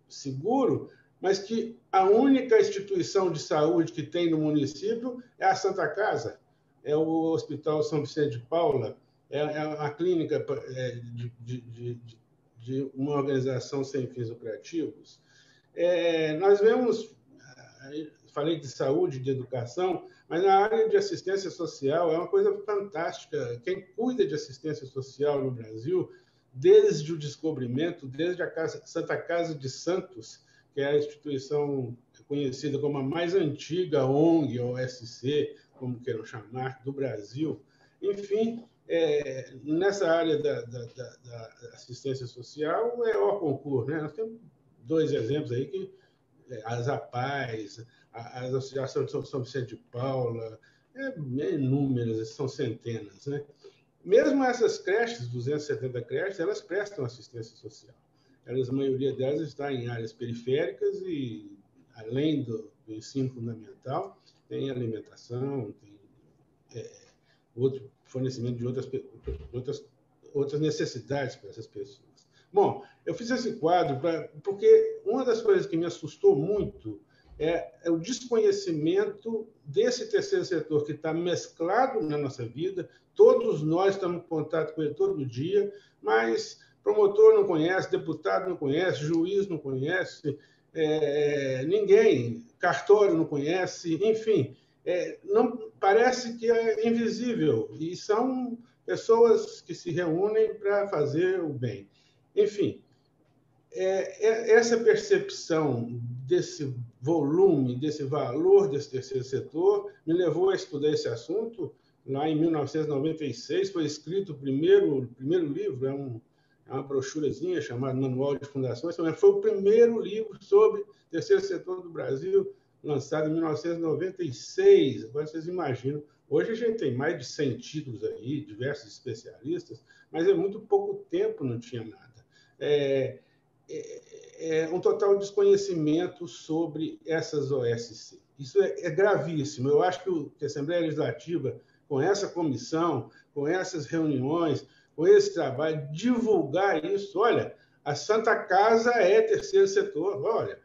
S8: seguro, mas que a única instituição de saúde que tem no município é a Santa Casa, é o Hospital São Vicente de Paula, é, é a clínica é, de, de, de, de uma organização sem fins lucrativos. É, nós vemos, falei de saúde, de educação, mas na área de assistência social é uma coisa fantástica. Quem cuida de assistência social no Brasil, desde o descobrimento, desde a Santa Casa de Santos, que é a instituição conhecida como a mais antiga ONG OSC, como queiram chamar, do Brasil. Enfim, é, nessa área da, da, da, da, assistência social é o concurso. Né? Nós temos dois exemplos aí que é, as APAES, as Associações de São Vicente de Paula, é, é inúmeras, são centenas. Né? Mesmo essas creches, 270 creches, elas prestam assistência social elas, a maioria delas está em áreas periféricas e além do, do ensino fundamental, tem alimentação, tem é, outro fornecimento de outras, outras, outras necessidades para essas pessoas. Bom, eu fiz esse quadro pra, porque uma das coisas que me assustou muito é, é o desconhecimento desse terceiro setor que está mesclado na nossa vida. Todos nós estamos em contato com ele todo dia, mas Promotor não conhece, deputado não conhece, juiz não conhece, é, é, ninguém, cartório não conhece, enfim, é, não parece que é invisível e são pessoas que se reúnem para fazer o bem. Enfim, é, é essa percepção desse volume, desse valor desse terceiro setor, me levou a estudar esse assunto. Lá em 1996 foi escrito o primeiro, o primeiro livro, é um, é uma brochurazinha chamada Manual de Fundações. Foi o primeiro livro sobre terceiro setor do Brasil, lançado em 1996. Agora vocês imaginam. Hoje a gente tem mais de 100 títulos aí, diversos especialistas, mas é muito pouco tempo, não tinha nada. É, é, é um total desconhecimento sobre essas OSC. Isso é, é gravíssimo. Eu acho que, o, que a Assembleia Legislativa, com essa comissão, com essas reuniões, com esse trabalho, divulgar isso. Olha, a Santa Casa é terceiro setor, olha,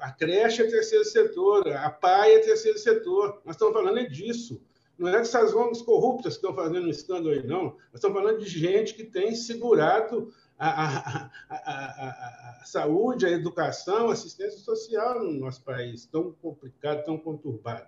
S8: a creche é terceiro setor, a PAI é terceiro setor. Nós estamos falando é disso. Não é dessas ONGs corruptas que estão fazendo um escândalo aí, não. Nós estamos falando de gente que tem segurado a, a, a, a, saúde, a educação, a assistência social no nosso país, tão complicado, tão conturbado.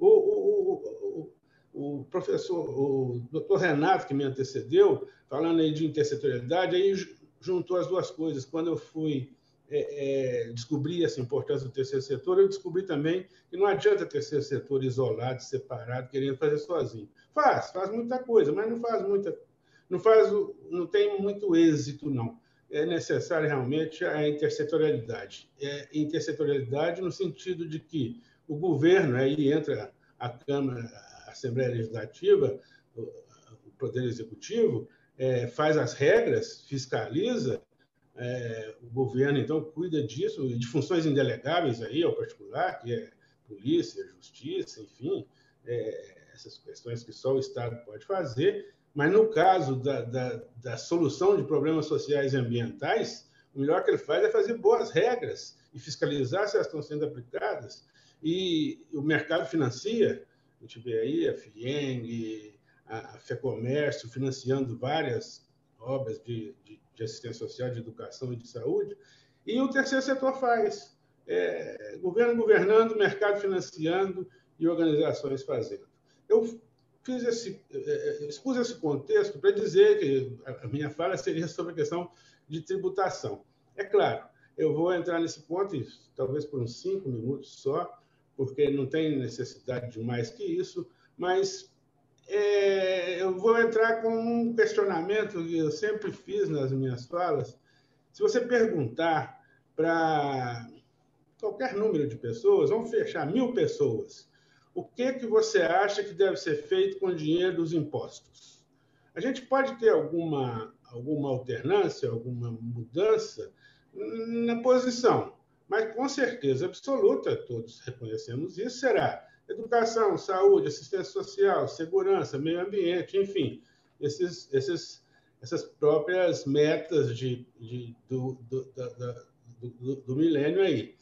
S8: O, o, o, o professor, o doutor Renato, que me antecedeu, falando aí de intersetorialidade, aí juntou as duas coisas. Quando eu fui é, é, descobrir essa importância do terceiro setor, eu descobri também que não adianta terceiro setor isolado, separado, querendo fazer sozinho. Faz, faz muita coisa, mas não faz muita, não faz, não tem muito êxito não. É necessário realmente a intersetorialidade. É intersetorialidade no sentido de que o governo aí entra a Câmara, Assembleia Legislativa, o Poder Executivo, é, faz as regras, fiscaliza, é, o governo, então, cuida disso, de funções indelegáveis aí, ao particular, que é polícia, justiça, enfim, é, essas questões que só o Estado pode fazer, mas no caso da, da, da, solução de problemas sociais e ambientais, o melhor que ele faz é fazer boas regras e fiscalizar se elas estão sendo aplicadas. E o mercado financia, a gente vê aí a FIENG, a, a FEComércio financiando várias obras de, de, de, assistência social, de educação e de saúde. E o terceiro setor faz.
S7: É,
S8: governo governando, mercado financiando e organizações fazendo. Eu fiz esse, é, é, expus esse contexto para dizer que a minha fala seria sobre a questão de tributação. É claro, eu vou entrar nesse ponto, talvez por uns cinco minutos só, porque não tem necessidade de mais que isso, mas é, eu vou entrar com um questionamento que eu sempre fiz nas minhas falas. Se você perguntar para qualquer número de pessoas, vamos fechar mil pessoas, o que, que você acha que deve ser feito com o dinheiro dos impostos? A gente pode ter alguma, alguma alternância, alguma mudança na posição mas com certeza absoluta, todos reconhecemos isso, será educação, saúde, assistência social, segurança, meio ambiente, enfim, esses, esses, essas próprias metas de, de do, do, da, da, do, do, milênio aí.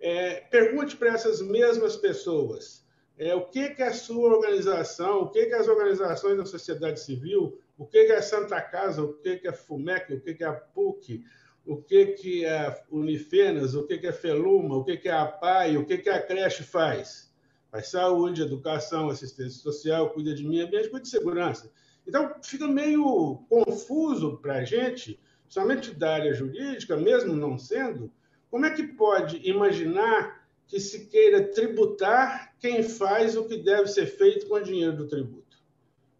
S8: É, pergunte para essas mesmas pessoas é, o que, que é a sua organização, o que, que é as organizações da sociedade civil, o que, que a é Santa Casa, o que, que a FUMEC, o que, que a PUC, o que, que a Unifenas, o que, que a Feluma, o que, que a APAI, o que, que a creche faz. Faz saúde, educação, assistência social, cuida de meio ambiente, cuida de segurança. Então, fica meio confuso para a gente, somente da área jurídica, mesmo não sendo, como é que pode imaginar que se queira tributar quem faz o que deve ser feito com o dinheiro do tributo?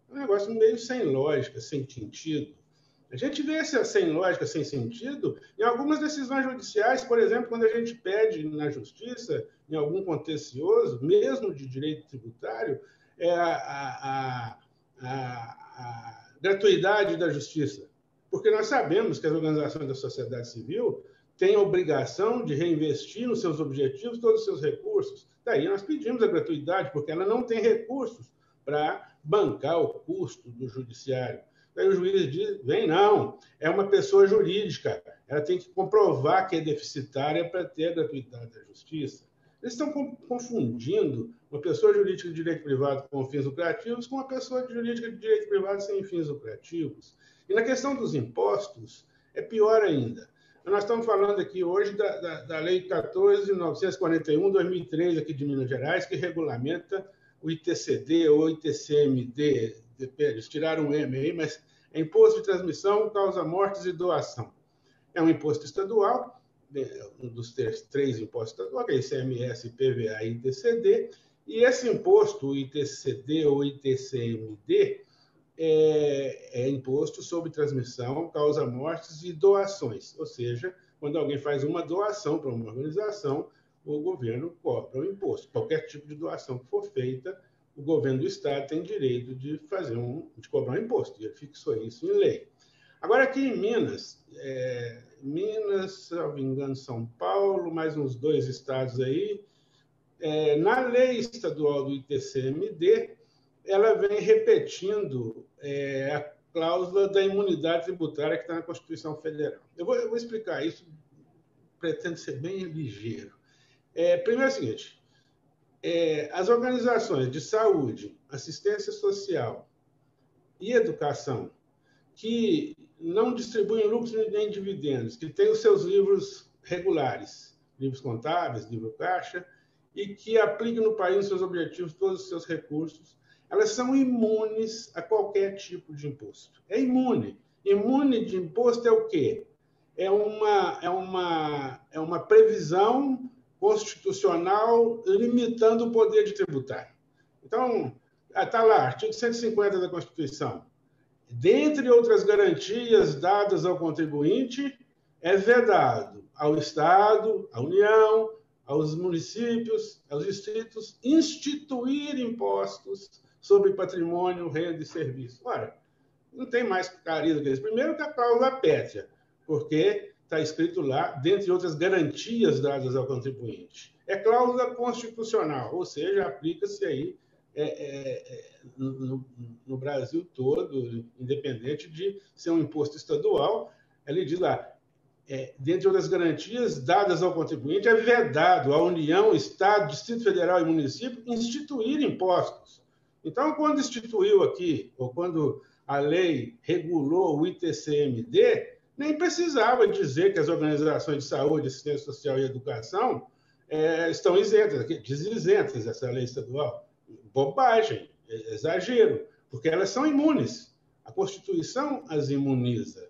S8: É um negócio meio sem lógica, sem sentido. A gente vê essa é sem lógica, sem sentido, em algumas decisões judiciais, por exemplo, quando a gente pede na justiça, em algum contencioso, mesmo de direito tributário, é a, a, a, a gratuidade da justiça. Porque nós sabemos que as organizações da sociedade civil têm a obrigação de reinvestir nos seus objetivos todos os seus recursos. Daí nós pedimos a gratuidade, porque ela não tem recursos para bancar o custo do judiciário. Daí o juiz diz: vem, não, é uma pessoa jurídica, ela tem que comprovar que é deficitária para ter a gratuidade da justiça. Eles estão confundindo uma pessoa jurídica de direito privado com fins lucrativos com uma pessoa jurídica de direito privado sem fins lucrativos. E na questão dos impostos, é pior ainda. Nós estamos falando aqui hoje da, da, da Lei 14.941-2003 aqui de Minas Gerais, que regulamenta o ITCD ou ITCMD, eles tiraram o M aí, mas é imposto de transmissão, causa mortes e doação. É um imposto estadual, né, um dos três impostos estaduais, que é ICMS, PVA e ITCD, e esse imposto, o ITCD ou ITCMD, é, é imposto sobre transmissão, causa mortes e doações, ou seja, quando alguém faz uma doação para uma organização, o governo cobra o imposto. Qualquer tipo de doação que for feita, o governo do estado tem direito de fazer um, de cobrar um imposto. E ele fixou isso em lei. Agora aqui em Minas, é, Minas, me engano, São Paulo, mais uns dois estados aí, é, na lei estadual do ITCMD, ela vem repetindo é, a cláusula da imunidade tributária que está na Constituição Federal. Eu vou, eu vou explicar isso, pretendo ser bem ligeiro. É, primeiro é o seguinte: é, as organizações de saúde, assistência social e educação que não distribuem lucros nem dividendos, que têm os seus livros regulares, livros contábeis, livro caixa, e que aplicam no país os seus objetivos, todos os seus recursos, elas são imunes a qualquer tipo de imposto. É imune. Imune de imposto é o quê? É uma, é uma, é uma previsão constitucional limitando o poder de tributar. Então, está é, lá, artigo 150 da Constituição. Dentre outras garantias dadas ao contribuinte, é vedado ao Estado, à União, aos municípios, aos distritos, instituir impostos sobre patrimônio, renda e serviço. Ora, não tem mais clareza que isso. Primeiro que a cláusula pétrea, porque está escrito lá, dentre outras garantias dadas ao contribuinte. É cláusula constitucional, ou seja, aplica-se aí é, é, é no, no, Brasil todo, independente de ser um imposto estadual, ele diz lá, é, dentre outras garantias dadas ao contribuinte, é vedado à União, Estado, Distrito Federal e município instituir impostos. Então, quando instituiu aqui, ou quando a lei regulou o ITCMD, nem precisava dizer que as organizações de saúde, assistência social e educação é, estão isentas, desisentas dessa lei estadual. Bobagem, é, exagero, porque elas são imunes. A Constituição as imuniza.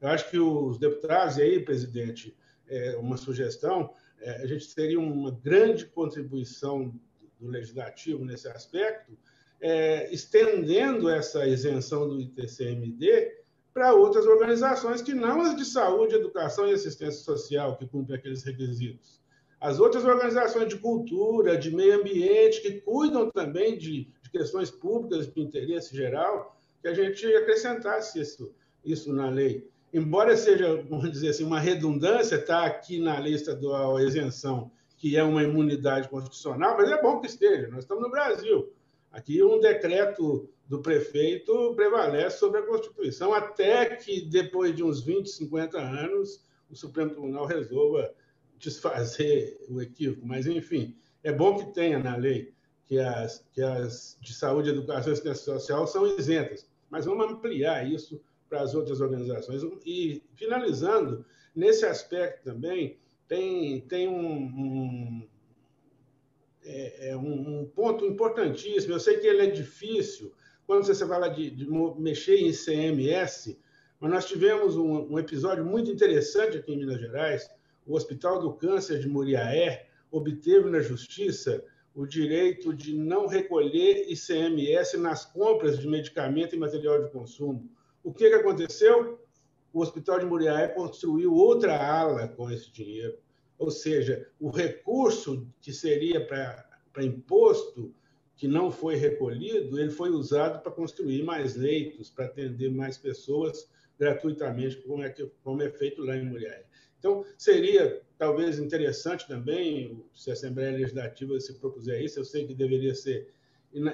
S8: Eu acho que os deputados, e aí, presidente, é uma sugestão, é, a gente teria uma grande contribuição do legislativo nesse aspecto, é, estendendo essa isenção do ITCMD para outras organizações que não as de saúde, educação e assistência social, que cumprem aqueles requisitos. As outras organizações de cultura, de meio ambiente, que cuidam também de, de questões públicas de interesse geral, que a gente acrescentasse isso, isso na lei. Embora seja, vamos dizer assim, uma redundância, está aqui na lista do a isenção, que é uma imunidade constitucional, mas é bom que esteja, nós estamos no Brasil. Aqui um decreto do prefeito prevalece sobre a Constituição, até que depois de uns 20, 50 anos, o Supremo Tribunal resolva desfazer o equívoco. Mas, enfim, é bom que tenha na lei que as, que as de saúde, educação e assistência social são isentas, mas vamos ampliar isso para as outras organizações. E, finalizando, nesse aspecto também, tem, tem um, um é, é um, um, ponto importantíssimo. Eu sei que ele é difícil quando você fala de, de mexer em CMS, mas nós tivemos um, um, episódio muito interessante aqui em Minas Gerais. O Hospital do Câncer de Muriaé obteve na Justiça o direito de não recolher ICMS nas compras de medicamento e material de consumo. O que, que aconteceu? O Hospital de Muriaé construiu outra ala com esse dinheiro. Ou seja, o recurso que seria para imposto, que não foi recolhido, ele foi usado para construir mais leitos, para atender mais pessoas gratuitamente, como é, que, como é feito lá em Muriaé. Então, seria talvez interessante também, se a Assembleia Legislativa se propuser isso, eu sei que deveria ser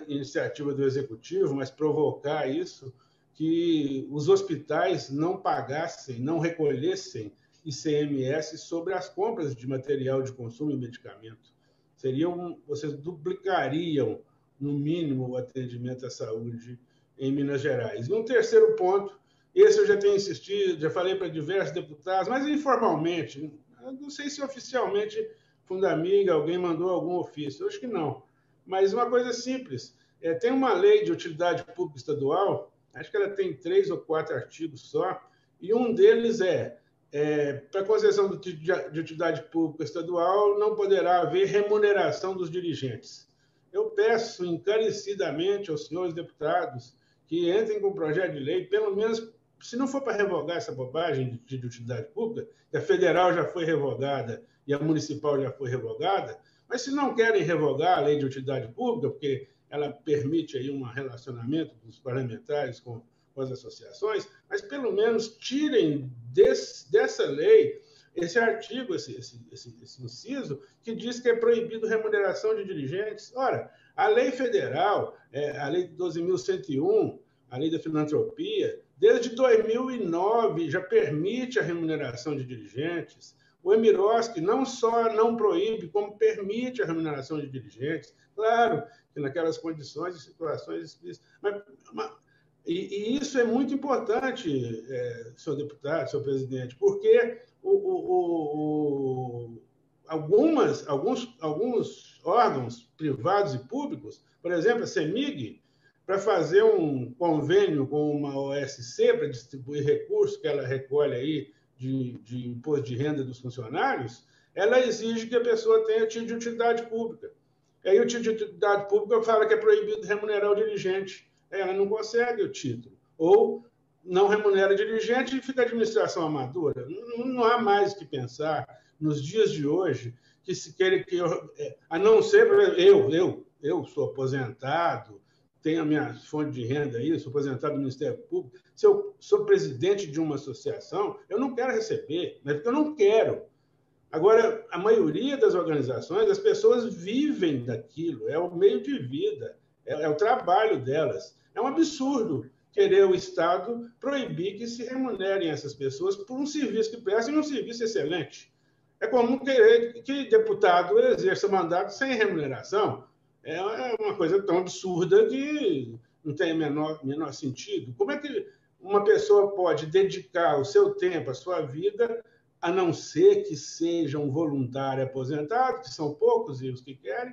S8: iniciativa do Executivo, mas provocar isso, que os hospitais não pagassem, não recolhessem ICMS sobre as compras de material de consumo e medicamento. Seria um, vocês duplicariam, no mínimo, o atendimento à saúde em Minas Gerais. E um terceiro ponto, esse eu já tenho insistido, já falei para diversos deputados, mas informalmente, não sei se oficialmente Fundamiga, alguém mandou algum ofício, eu acho que não. Mas uma coisa simples, é, tem uma lei de utilidade pública estadual, acho que ela tem três ou quatro artigos só, e um deles é é, para concessão de, de utilidade pública estadual não poderá haver remuneração dos dirigentes. Eu peço encarecidamente aos senhores deputados que entrem com o projeto de lei, pelo menos, se não for para revogar essa bobagem de, de utilidade pública, que a federal já foi revogada e a municipal já foi revogada, mas se não querem revogar a lei de utilidade pública, porque ela permite aí um relacionamento dos parlamentares com com as associações, mas pelo menos tirem desse, dessa lei esse artigo, esse, esse, esse, esse, inciso, que diz que é proibido remuneração de dirigentes. Ora, a lei federal, é, a lei 12.101, a lei da filantropia, desde 2009 já permite a remuneração de dirigentes. O Emiroski não só não proíbe, como permite a remuneração de dirigentes. Claro que naquelas condições e situações, mas, mas e, e isso é muito importante, é, senhor deputado, senhor presidente, porque o, o, o, algumas, alguns, alguns órgãos privados e públicos, por exemplo, a CEMIG, para fazer um convênio com uma OSC para distribuir recursos que ela recolhe aí de, de imposto de renda dos funcionários, ela exige que a pessoa tenha tido de utilidade pública. Aí o título de utilidade pública fala que é proibido remunerar o dirigente ela é, não consegue o título. Ou não remunera dirigente e fica administração amadora. Não, não há mais que pensar nos dias de hoje que se querem que eu, é, a não ser eu, eu, eu sou aposentado, tenho a minha fonte de renda aí, sou aposentado do Ministério Público, se eu sou presidente de uma associação, eu não quero receber, né? porque eu não quero. Agora, a maioria das organizações, as pessoas vivem daquilo, é o meio de vida. É, é o trabalho delas. É um absurdo querer o Estado proibir que se remunerem essas pessoas por um serviço que prestam e um serviço excelente. É comum querer que deputado exerça mandato sem remuneração. É, é uma coisa tão absurda que não tem menor, menor sentido. Como é que uma pessoa pode dedicar o seu tempo, a sua vida, a não ser que seja um voluntário aposentado, que são poucos e os que querem,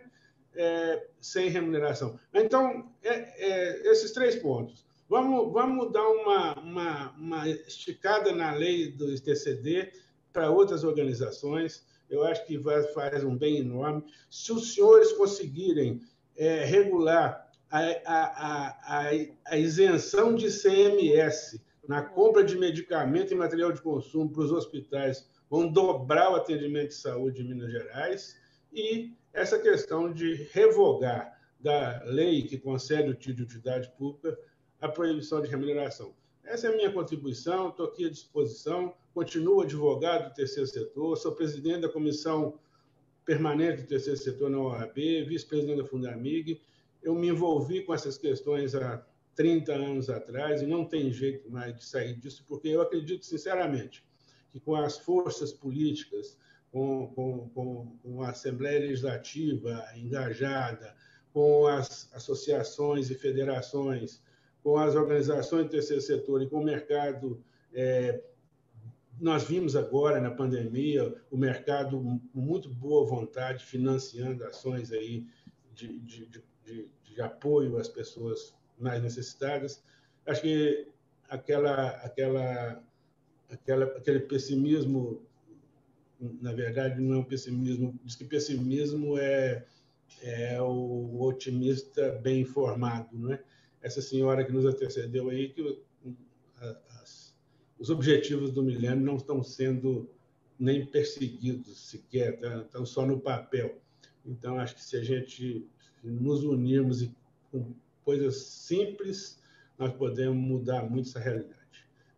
S8: é, sem remuneração. Então, é, é, esses três pontos. Vamos, vamos dar uma, uma, uma esticada na lei do TCD para outras organizações. Eu acho que vai, faz um bem enorme. Se os senhores conseguirem é, regular a, a, a, a isenção de CMS na compra de medicamento e material de consumo para os hospitais vão dobrar o atendimento de saúde em Minas Gerais e essa questão de revogar da lei que concede o título de utilidade pública a proibição de remuneração. Essa é a minha contribuição, estou aqui à disposição, continuo advogado do terceiro setor, sou presidente da comissão permanente do terceiro setor na OAB, vice-presidente da Fundamig. Eu me envolvi com essas questões há 30 anos atrás e não tem jeito mais de sair disso, porque eu acredito sinceramente que com as forças políticas com, com, com, com a Assembleia Legislativa engajada, com as associações e federações, com as organizações do terceiro setor e com o mercado. É, nós vimos agora na pandemia o mercado com muito boa vontade financiando ações aí de, de, de, de, apoio às pessoas mais necessitadas. Acho que aquela, aquela, aquela, aquele pessimismo na verdade, não é um pessimismo. Diz que pessimismo é, é o otimista bem informado, não é? Essa senhora que nos antecedeu aí, que as, os objetivos do milênio não estão sendo nem perseguidos sequer, tá? estão só no papel. Então, acho que se a gente nos unirmos e, com coisas simples, nós podemos mudar muito essa realidade.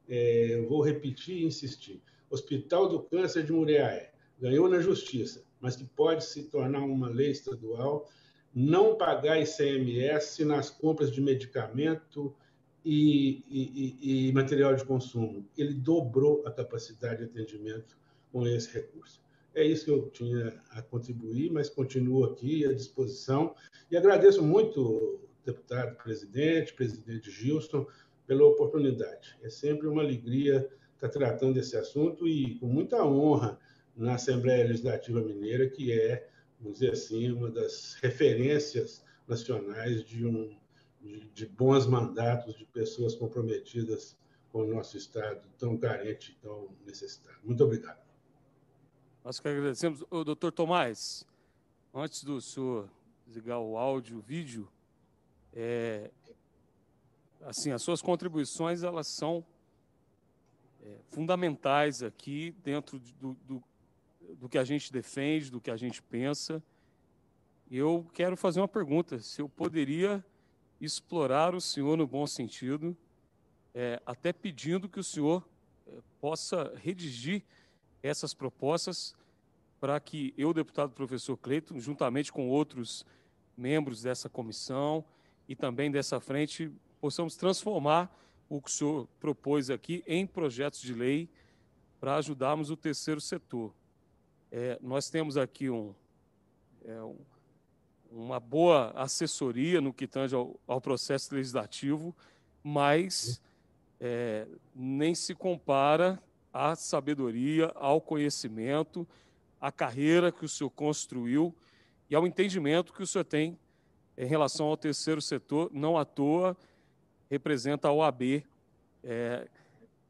S8: É, eu vou repetir e insistir. Hospital do Câncer de Mureaé, ganhou na justiça, mas que pode se tornar uma lei estadual, não pagar ICMS nas compras de medicamento e, e, e, e material de consumo. Ele dobrou a capacidade de atendimento com esse recurso. É isso que eu tinha a contribuir, mas continuo aqui à disposição e agradeço muito, deputado presidente, presidente Gilson, pela oportunidade. É sempre uma alegria está tratando desse assunto e com muita honra na Assembleia Legislativa Mineira, que é, vamos dizer assim, uma das referências nacionais de, um, de, de bons mandatos de pessoas comprometidas com o nosso Estado tão carente, tão necessitado. Muito obrigado.
S2: Nós que agradecemos. Ô, doutor Tomás, antes do senhor ligar o áudio, o vídeo, é, assim, as suas contribuições elas são é, fundamentais aqui dentro do, do, do, que a gente defende, do que a gente pensa. Eu quero fazer uma pergunta: se eu poderia explorar o senhor no bom sentido, é, até pedindo que o senhor é, possa redigir essas propostas para que eu, deputado professor Cleiton, juntamente com outros membros dessa comissão e também dessa frente, possamos transformar o que o senhor propôs aqui em projetos de lei para ajudarmos o terceiro setor. É, nós temos aqui um, é, um, uma boa assessoria no que tange ao, ao processo legislativo, mas é, nem se compara à sabedoria, ao conhecimento, à carreira que o senhor construiu e ao entendimento que o senhor tem em relação ao terceiro setor, não à toa representa a OAB é,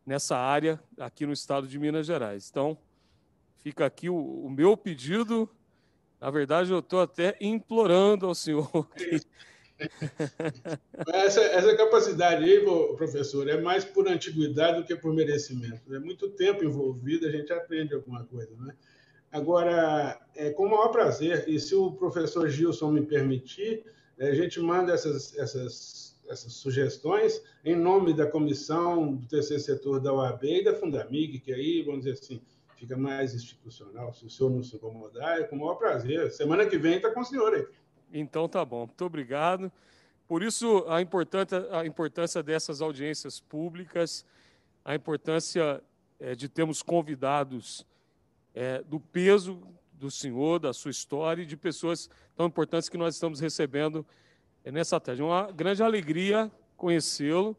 S2: nessa área aqui no estado de Minas Gerais. Então, fica aqui o, o meu pedido. Na verdade, eu estou até implorando ao senhor. Que...
S8: (laughs) essa, essa, capacidade aí, professor, é mais por antiguidade do que por merecimento. É muito tempo envolvido, a gente aprende alguma coisa, né? Agora, é com o maior prazer, e se o professor Gilson me permitir, é, a gente manda essas, essas essas sugestões em nome da comissão do terceiro setor da OAB e da Fundamig, que aí, vamos dizer assim, fica mais institucional. Se o senhor não se incomodar, é com o maior prazer. Semana que vem está com o senhor aí.
S2: Então tá bom, muito obrigado. Por isso, a importância, a importância dessas audiências públicas, a importância é, de termos convidados é, do peso do senhor, da sua história e de pessoas tão importantes que nós estamos recebendo é nessa tarde. Uma grande alegria conhecê-lo,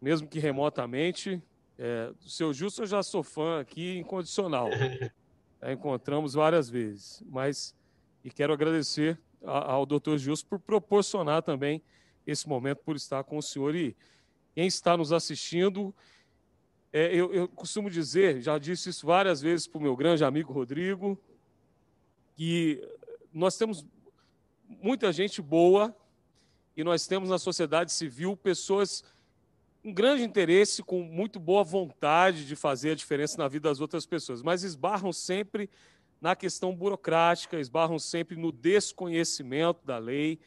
S2: mesmo que remotamente. É, do seu Justo eu já sou fã aqui incondicional. É, (laughs) encontramos várias vezes, mas e quero agradecer a, ao Dr. Justo por proporcionar também esse momento, por estar com o senhor e quem está nos assistindo. É, eu, eu, costumo dizer, já disse isso várias vezes para o meu grande amigo Rodrigo, que nós temos muita gente boa e nós temos na sociedade civil pessoas com grande interesse, com muito boa vontade de fazer a diferença na vida das outras pessoas, mas esbarram sempre na questão burocrática, esbarram sempre no desconhecimento da lei,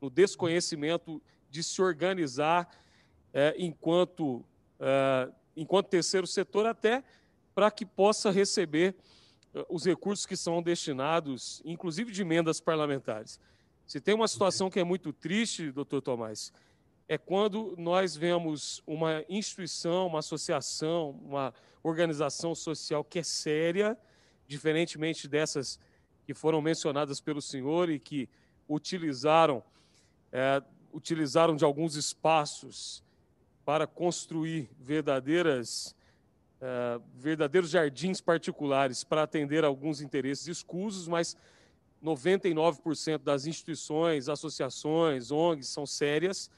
S2: no desconhecimento de se organizar é, enquanto, é, enquanto terceiro setor, até para que possa receber é, os recursos que são destinados, inclusive de emendas parlamentares. Se tem uma situação que é muito triste, doutor Tomás, é quando nós vemos uma instituição, uma associação, uma organização social que é séria, diferentemente dessas que foram mencionadas pelo senhor e que utilizaram, é, utilizaram de alguns espaços para construir verdadeiras é, verdadeiros jardins particulares para atender alguns interesses escusos, mas 99% das instituições, associações, ONGs são sérias,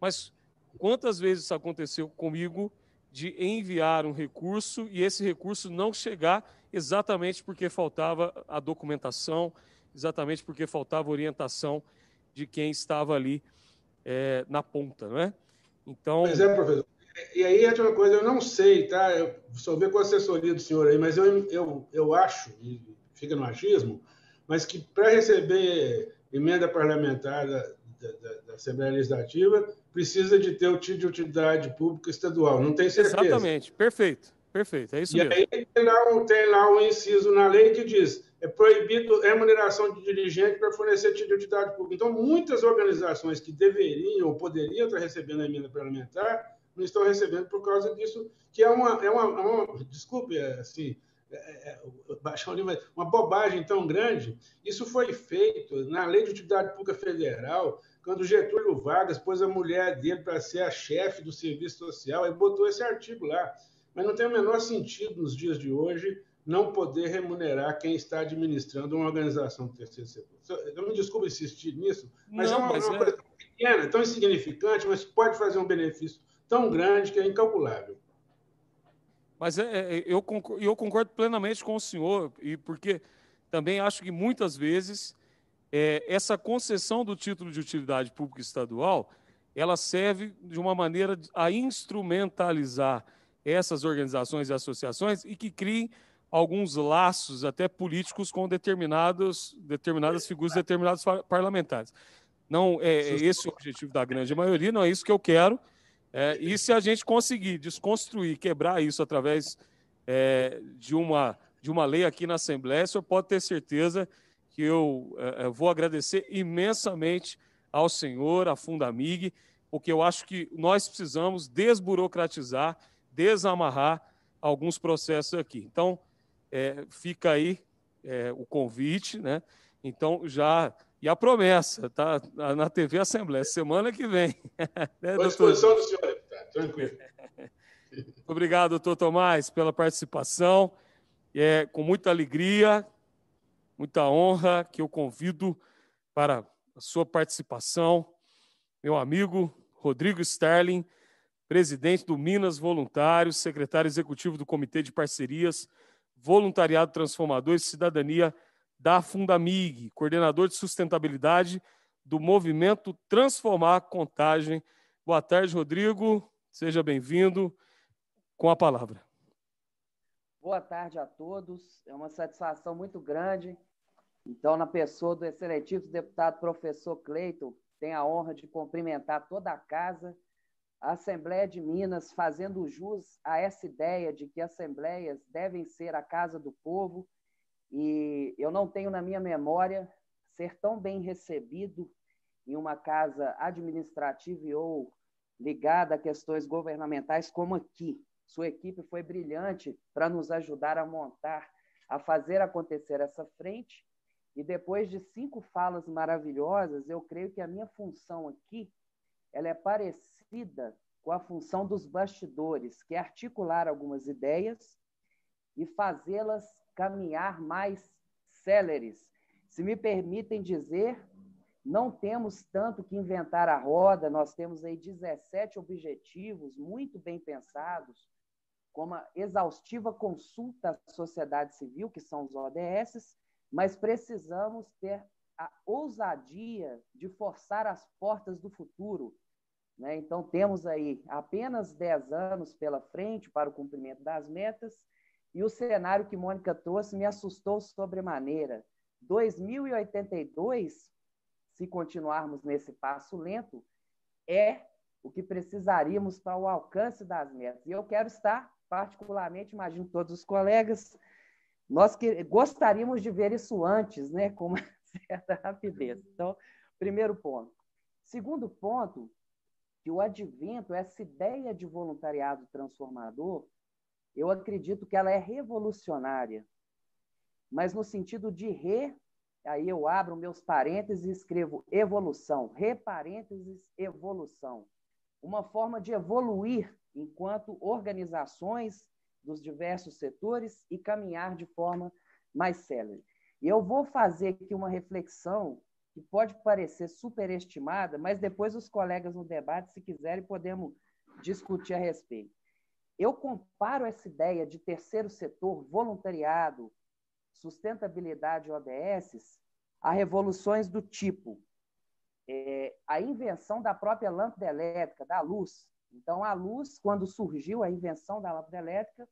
S2: mas quantas vezes isso aconteceu comigo de enviar um recurso e esse recurso não chegar exatamente porque faltava a documentação, exatamente porque faltava orientação de quem estava ali é, na ponta, não é? Então. Pois é, professor.
S8: E aí entra uma coisa, eu não sei, tá? Eu só ver com a assessoria do senhor aí, mas eu, eu, eu acho, e fica no achismo, mas que para receber emenda parlamentar da, da, da, Assembleia Legislativa precisa de ter o título de utilidade pública estadual. Não tem certeza. Exatamente, perfeito, perfeito, é isso e mesmo. E aí tem lá, tem lá um inciso na lei que diz é proibido remuneração de dirigente para fornecer título de utilidade pública. Então, muitas organizações que deveriam ou poderiam estar recebendo a emenda parlamentar não estão recebendo por causa disso, que é uma, é uma, é uma desculpe, é assim, baixar o nível, uma bobagem tão grande. Isso foi feito na Lei de Utilidade Pública Federal, quando Getúlio Vargas pôs a mulher dele para ser a chefe do serviço social, e botou esse artigo lá. Mas não tem o menor sentido nos dias de hoje não poder remunerar quem está administrando uma organização do terceiro setor. Eu me desculpa insistir nisso, mas é não, é uma, mas uma é... coisa tão pequena, tão insignificante, mas pode fazer um benefício tão grande que é incalculável.
S2: Mas é, é, é eu, concordo, eu concordo plenamente com o senhor, e porque também acho que muitas vezes é, essa concessão do título de utilidade pública estadual ela serve de uma maneira a instrumentalizar essas organizações e associações e que criem alguns laços até políticos com determinados, determinadas figuras, determinados parlamentares. Não é, é esse o objetivo da grande maioria, não é isso que eu quero. É, e se a gente conseguir desconstruir, quebrar isso através é, de, uma, de uma lei aqui na Assembleia, o senhor pode ter certeza que eu é, é vou agradecer imensamente ao senhor, à Fundamig, porque eu acho que nós precisamos desburocratizar, desamarrar alguns processos aqui. Então, é, fica aí é, o convite, né? Então, já e a promessa, tá na TV Assembleia, semana que vem. Estou (laughs) né, à disposição do senhor, deputado, tá? tranquilo. (laughs) Obrigado, doutor Tomás, pela participação. É com muita alegria, muita honra que eu convido para a sua participação meu amigo Rodrigo Sterling, presidente do Minas Voluntários, secretário executivo do Comitê de Parcerias, Voluntariado Transformador e Cidadania da Fundamig, coordenador de sustentabilidade do movimento Transformar Contagem. Boa tarde, Rodrigo. Seja bem-vindo com a palavra.
S9: Boa tarde a todos. É uma satisfação muito grande. Então, na pessoa do excelentíssimo deputado professor Cleiton, tenho a honra de cumprimentar toda a casa, a Assembleia de Minas, fazendo jus a essa ideia de que assembleias devem ser a casa do povo e eu não tenho na minha memória ser tão bem recebido em uma casa administrativa ou ligada a questões governamentais como aqui. Sua equipe foi brilhante para nos ajudar a montar, a fazer acontecer essa frente. E depois de cinco falas maravilhosas, eu creio que a minha função aqui ela é parecida com a função dos bastidores, que é articular algumas ideias e fazê-las caminhar mais céleres. Se me permitem dizer, não temos tanto que inventar a roda, nós temos aí 17 objetivos muito bem pensados, com uma exaustiva consulta à sociedade civil, que são os ODS, mas precisamos ter a ousadia de forçar as portas do futuro. Né? Então, temos aí apenas 10 anos pela frente para o cumprimento das metas, e o cenário que Mônica trouxe me assustou sobremaneira. 2082, se continuarmos nesse passo lento, é o que precisaríamos para o alcance das metas. E eu quero estar, particularmente, imagino todos os colegas, nós que, gostaríamos de ver isso antes, né, com uma (laughs) certa rapidez. Então, primeiro ponto. Segundo ponto, que o advento, essa ideia de voluntariado transformador, eu acredito que ela é revolucionária, mas no sentido de re, aí eu abro meus parênteses e escrevo evolução, reparênteses, evolução. Uma forma de evoluir enquanto organizações dos diversos setores e caminhar de forma mais célere. E eu vou fazer aqui uma reflexão que pode parecer superestimada, mas depois os colegas no debate, se quiserem, podemos discutir a respeito. Eu comparo essa ideia de terceiro setor, voluntariado, sustentabilidade e ODS a revoluções do tipo é, a invenção da própria lâmpada elétrica, da luz. Então, a luz, quando surgiu a invenção da lâmpada elétrica,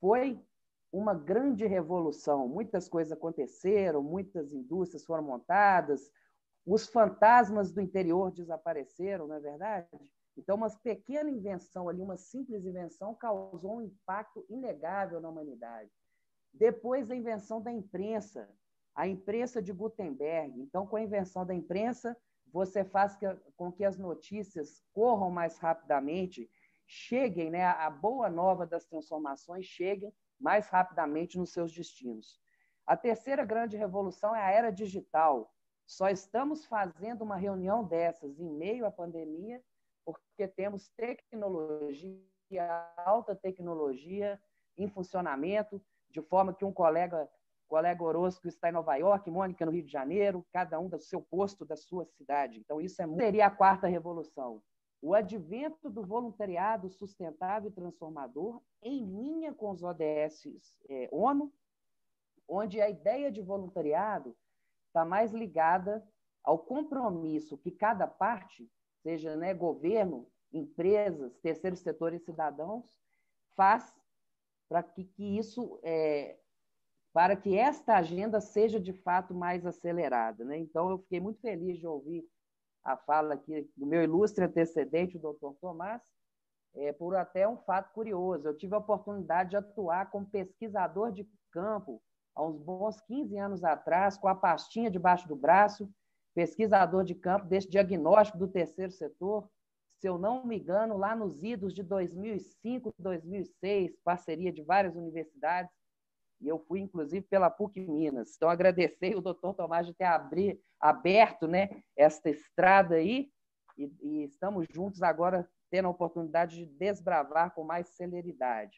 S9: foi uma grande revolução. Muitas coisas aconteceram, muitas indústrias foram montadas, os fantasmas do interior desapareceram, não é verdade? Então, uma pequena invenção ali, uma simples invenção, causou um impacto inegável na humanidade. Depois, a invenção da imprensa, a imprensa de Gutenberg. Então, com a invenção da imprensa, você faz que, com que as notícias corram mais rapidamente, cheguem, né, a boa nova das transformações cheguem mais rapidamente nos seus destinos. A terceira grande revolução é a era digital. Só estamos fazendo uma reunião dessas em meio à pandemia porque temos tecnologia, alta tecnologia em funcionamento, de forma que um colega, colega Orozco está em Nova York, Mônica no Rio de Janeiro, cada um do seu posto, da sua cidade. Então, isso é muito... seria a quarta revolução. O advento do voluntariado sustentável e transformador em linha com os ODSs é, ONU, onde a ideia de voluntariado está mais ligada ao compromisso que cada parte seja né, governo, empresas, terceiro setor e cidadãos, faz para que, que, isso é, para que esta agenda seja de fato mais acelerada. Né? Então, eu fiquei muito feliz de ouvir a fala aqui do meu ilustre antecedente, o doutor Tomás, é, por até um fato curioso. Eu tive a oportunidade de atuar como pesquisador de campo há uns bons 15 anos atrás, com a pastinha debaixo do braço, pesquisador de campo desse diagnóstico do terceiro setor, se eu não me engano, lá nos idos de 2005, 2006, parceria de várias universidades, e eu fui, inclusive, pela PUC Minas. Então, agradecer o doutor Tomás de ter abrir, aberto né, esta estrada aí, e, e estamos juntos agora tendo a oportunidade de desbravar com mais celeridade.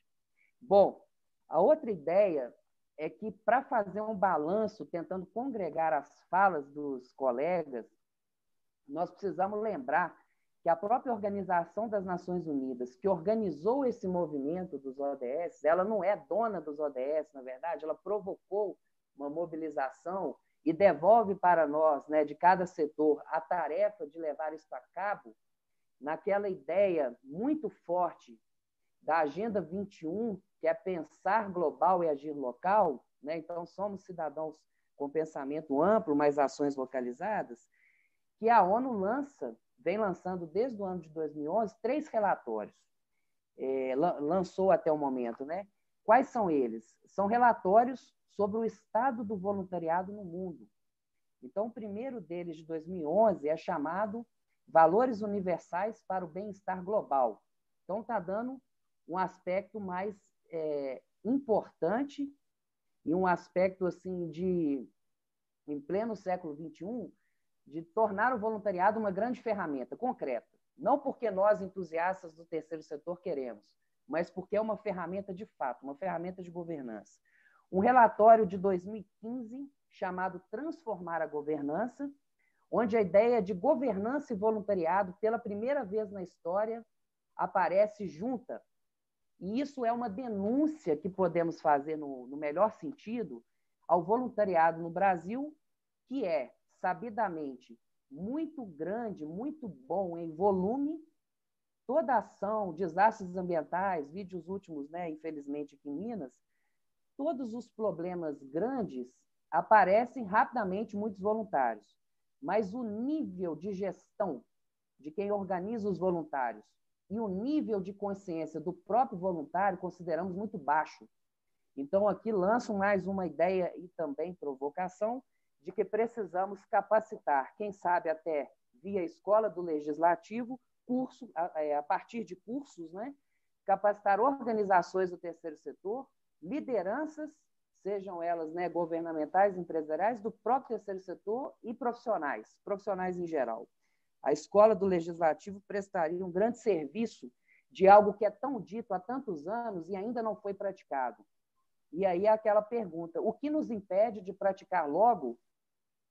S9: Bom, a outra ideia é que, para fazer um balanço, tentando congregar as falas dos colegas, nós precisamos lembrar que a própria Organização das Nações Unidas, que organizou esse movimento dos ODS, ela não é dona dos ODS, na verdade, ela provocou uma mobilização e devolve para nós, né, de cada setor, a tarefa de levar isso a cabo, naquela ideia muito forte da Agenda 21, que é pensar global e agir local, né? então somos cidadãos com pensamento amplo, mas ações localizadas, que a ONU lança, vem lançando desde o ano de 2011, três relatórios. É, lançou até o momento, né? Quais são eles? São relatórios sobre o estado do voluntariado no mundo. Então, o primeiro deles, de 2011, é chamado Valores Universais para o Bem-Estar Global. Então, está dando um aspecto mais é, importante e um aspecto assim de em pleno século 21 de tornar o voluntariado uma grande ferramenta concreta, não porque nós entusiastas do terceiro setor queremos, mas porque é uma ferramenta de fato, uma ferramenta de governança. Um relatório de 2015 chamado Transformar a Governança, onde a ideia de governança e voluntariado, pela primeira vez na história, aparece junta e isso é uma denúncia que podemos fazer, no, no melhor sentido, ao voluntariado no Brasil, que é, sabidamente, muito grande, muito bom em volume, toda ação, desastres ambientais, vídeos últimos, né, infelizmente, aqui em Minas, todos os problemas grandes aparecem rapidamente muitos voluntários. Mas o nível de gestão de quem organiza os voluntários, e o nível de consciência do próprio voluntário consideramos muito baixo. Então, aqui lanço mais uma ideia e também provocação de que precisamos capacitar, quem sabe até via escola do legislativo, curso a, é, a partir de cursos, né? capacitar organizações do terceiro setor, lideranças, sejam elas né, governamentais, empresariais, do próprio terceiro setor e profissionais, profissionais em geral. A escola do legislativo prestaria um grande serviço de algo que é tão dito há tantos anos e ainda não foi praticado. E aí é aquela pergunta: o que nos impede de praticar logo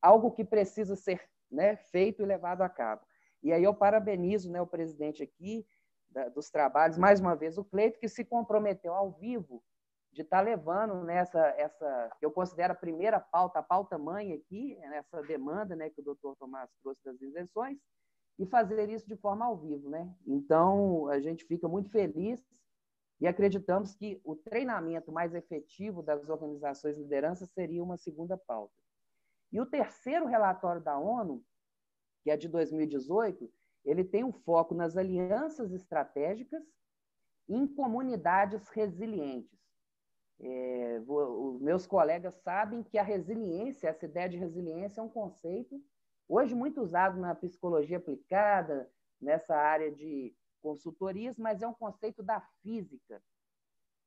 S9: algo que precisa ser né, feito e levado a cabo? E aí eu parabenizo né, o presidente aqui da, dos trabalhos, mais uma vez o Cleito, que se comprometeu ao vivo de estar tá levando nessa né, essa que eu considero a primeira pauta, a pauta mãe aqui, nessa demanda né, que o doutor Tomás trouxe das isenções, e fazer isso de forma ao vivo, né? Então, a gente fica muito feliz e acreditamos que o treinamento mais efetivo das organizações de liderança seria uma segunda pauta. E o terceiro relatório da ONU, que é de 2018, ele tem um foco nas alianças estratégicas em comunidades resilientes. É, vou, os meus colegas sabem que a resiliência, essa ideia de resiliência é um conceito Hoje, muito usado na psicologia aplicada, nessa área de consultorias, mas é um conceito da física.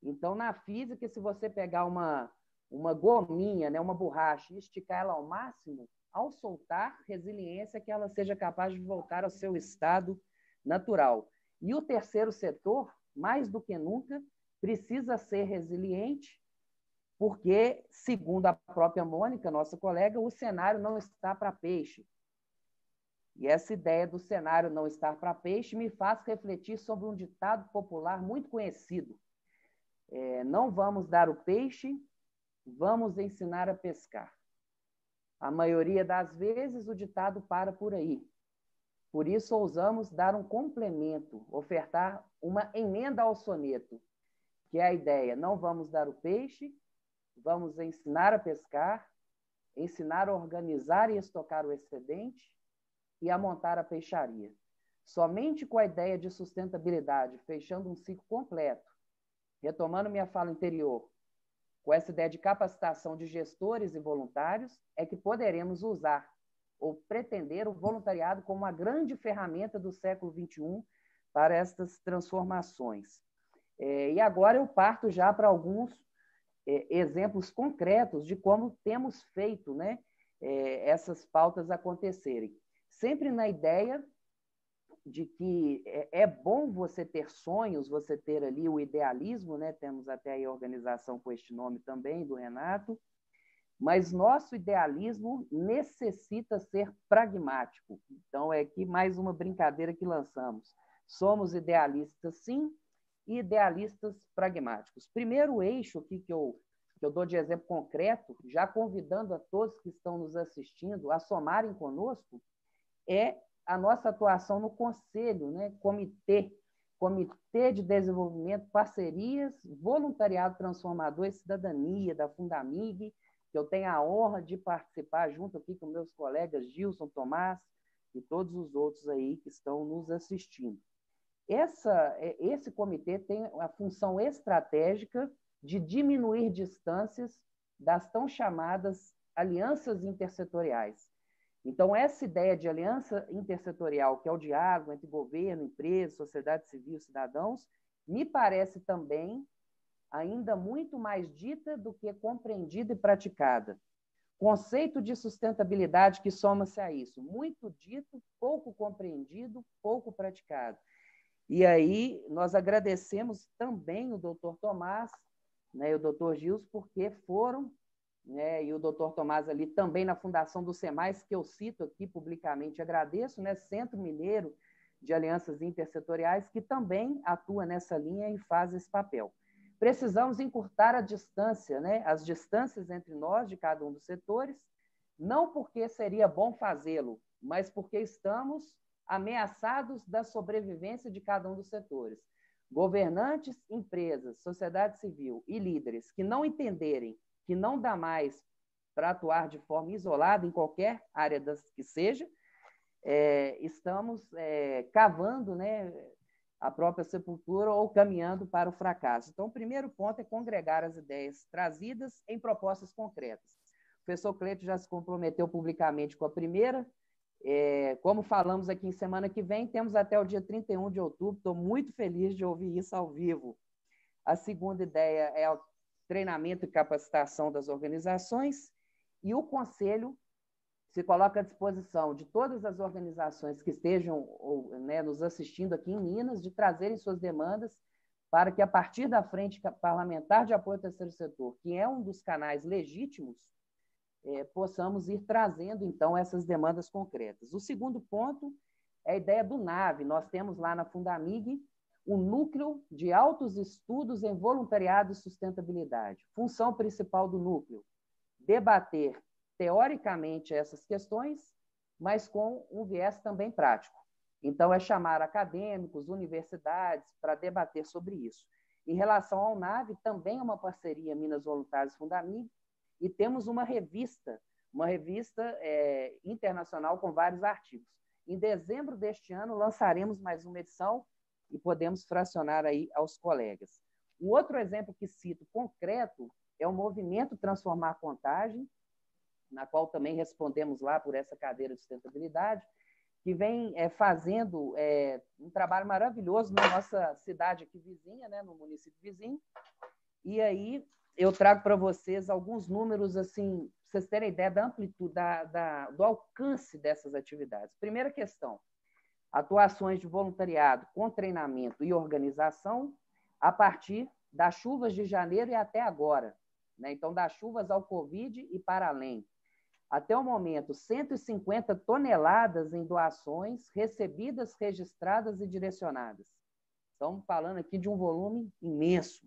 S9: Então, na física, se você pegar uma, uma gominha, né, uma borracha, e esticar ela ao máximo, ao soltar, resiliência que ela seja capaz de voltar ao seu estado natural. E o terceiro setor, mais do que nunca, precisa ser resiliente porque, segundo a própria Mônica, nossa colega, o cenário não está para peixe. E essa ideia do cenário não estar para peixe me faz refletir sobre um ditado popular muito conhecido. É, não vamos dar o peixe, vamos ensinar a pescar. A maioria das vezes o ditado para por aí. Por isso, ousamos dar um complemento, ofertar uma emenda ao soneto, que é a ideia: não vamos dar o peixe, vamos ensinar a pescar, ensinar a organizar e estocar o excedente e a montar a peixaria. Somente com a ideia de sustentabilidade, fechando um ciclo completo, retomando minha fala anterior, com essa ideia de capacitação de gestores e voluntários, é que poderemos usar ou pretender o voluntariado como uma grande ferramenta do século XXI para estas transformações. É, e agora eu parto já para alguns é, exemplos concretos de como temos feito né, é, essas pautas acontecerem. Sempre na ideia de que é, é bom você ter sonhos, você ter ali o idealismo, né? temos até aí a organização com este nome também, do Renato, mas nosso idealismo necessita ser pragmático. Então, é aqui mais uma brincadeira que lançamos. Somos idealistas, sim, idealistas pragmáticos. Primeiro eixo aqui que eu, que eu dou de exemplo concreto, já convidando a todos que estão nos assistindo a somarem conosco, é a nossa atuação no conselho, né? comitê, Comitê de Desenvolvimento, Parcerias, Voluntariado Transformador e Cidadania da Fundamig, que eu tenho a honra de participar junto aqui com meus colegas Gilson Tomás e todos os outros aí que estão nos assistindo. Essa, é, esse comitê tem a função estratégica de diminuir distâncias das tão chamadas alianças intersetoriais. Então, essa ideia de aliança intersetorial, que é o diálogo entre governo, empresa, sociedade civil, cidadãos, me parece também ainda muito mais dita do que compreendida e praticada. Conceito de sustentabilidade que soma-se a isso, muito dito, pouco compreendido, pouco praticado. E aí nós agradecemos também o doutor Tomás né, e o doutor Gils, porque foram, né, e o doutor Tomás ali também na fundação do SEMAIS, que eu cito aqui publicamente, agradeço, né, Centro Mineiro de Alianças Intersetoriais, que também atua nessa linha e faz esse papel. Precisamos encurtar a distância, né, as distâncias entre nós, de cada um dos setores, não porque seria bom fazê-lo, mas porque estamos ameaçados da sobrevivência de cada um dos setores. Governantes, empresas, sociedade civil e líderes que não entenderem que não dá mais para atuar de forma isolada em qualquer área das que seja, é, estamos é, cavando né, a própria sepultura ou caminhando para o fracasso. Então, o primeiro ponto é congregar as ideias trazidas em propostas concretas. O professor Cleito já se comprometeu publicamente com a primeira, é, como falamos aqui em semana que vem, temos até o dia 31 de outubro. Estou muito feliz de ouvir isso ao vivo. A segunda ideia é o treinamento e capacitação das organizações. E o conselho se coloca à disposição de todas as organizações que estejam ou, né, nos assistindo aqui em Minas de trazerem suas demandas para que, a partir da Frente Parlamentar de Apoio ao Terceiro Setor, que é um dos canais legítimos é, possamos ir trazendo, então, essas demandas concretas. O segundo ponto é a ideia do NAVE. Nós temos lá na Fundamig o Núcleo de Altos Estudos em Voluntariado e Sustentabilidade. Função principal do núcleo: debater teoricamente essas questões, mas com um viés também prático. Então, é chamar acadêmicos, universidades, para debater sobre isso. Em relação ao NAVE, também é uma parceria Minas Voluntários Fundamig, e temos uma revista, uma revista é, internacional com vários artigos. Em dezembro deste ano, lançaremos mais uma edição e podemos fracionar aí aos colegas. Um outro exemplo que cito concreto é o movimento Transformar Contagem, na qual também respondemos lá por essa cadeira de sustentabilidade, que vem é, fazendo é, um trabalho maravilhoso na nossa cidade aqui vizinha, né, no município vizinho. E aí eu trago para vocês alguns números assim, vocês terem ideia da amplitude, da, da, do alcance dessas atividades. Primeira questão: atuações de voluntariado com treinamento e organização a partir das chuvas de janeiro e até agora. Né? Então, das chuvas ao Covid e para além. Até o momento, 150 toneladas em doações recebidas, registradas e direcionadas. Estamos falando aqui de um volume imenso.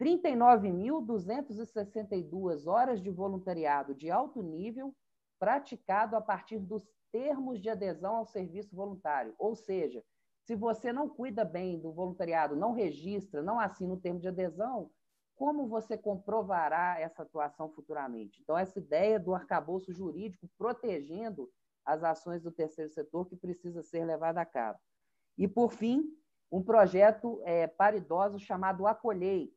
S9: 39.262 horas de voluntariado de alto nível praticado a partir dos termos de adesão ao serviço voluntário. Ou seja, se você não cuida bem do voluntariado, não registra, não assina o termo de adesão, como você comprovará essa atuação futuramente? Então, essa ideia do arcabouço jurídico protegendo as ações do terceiro setor que precisa ser levada a cabo. E, por fim, um projeto é, paridoso chamado Acolhei,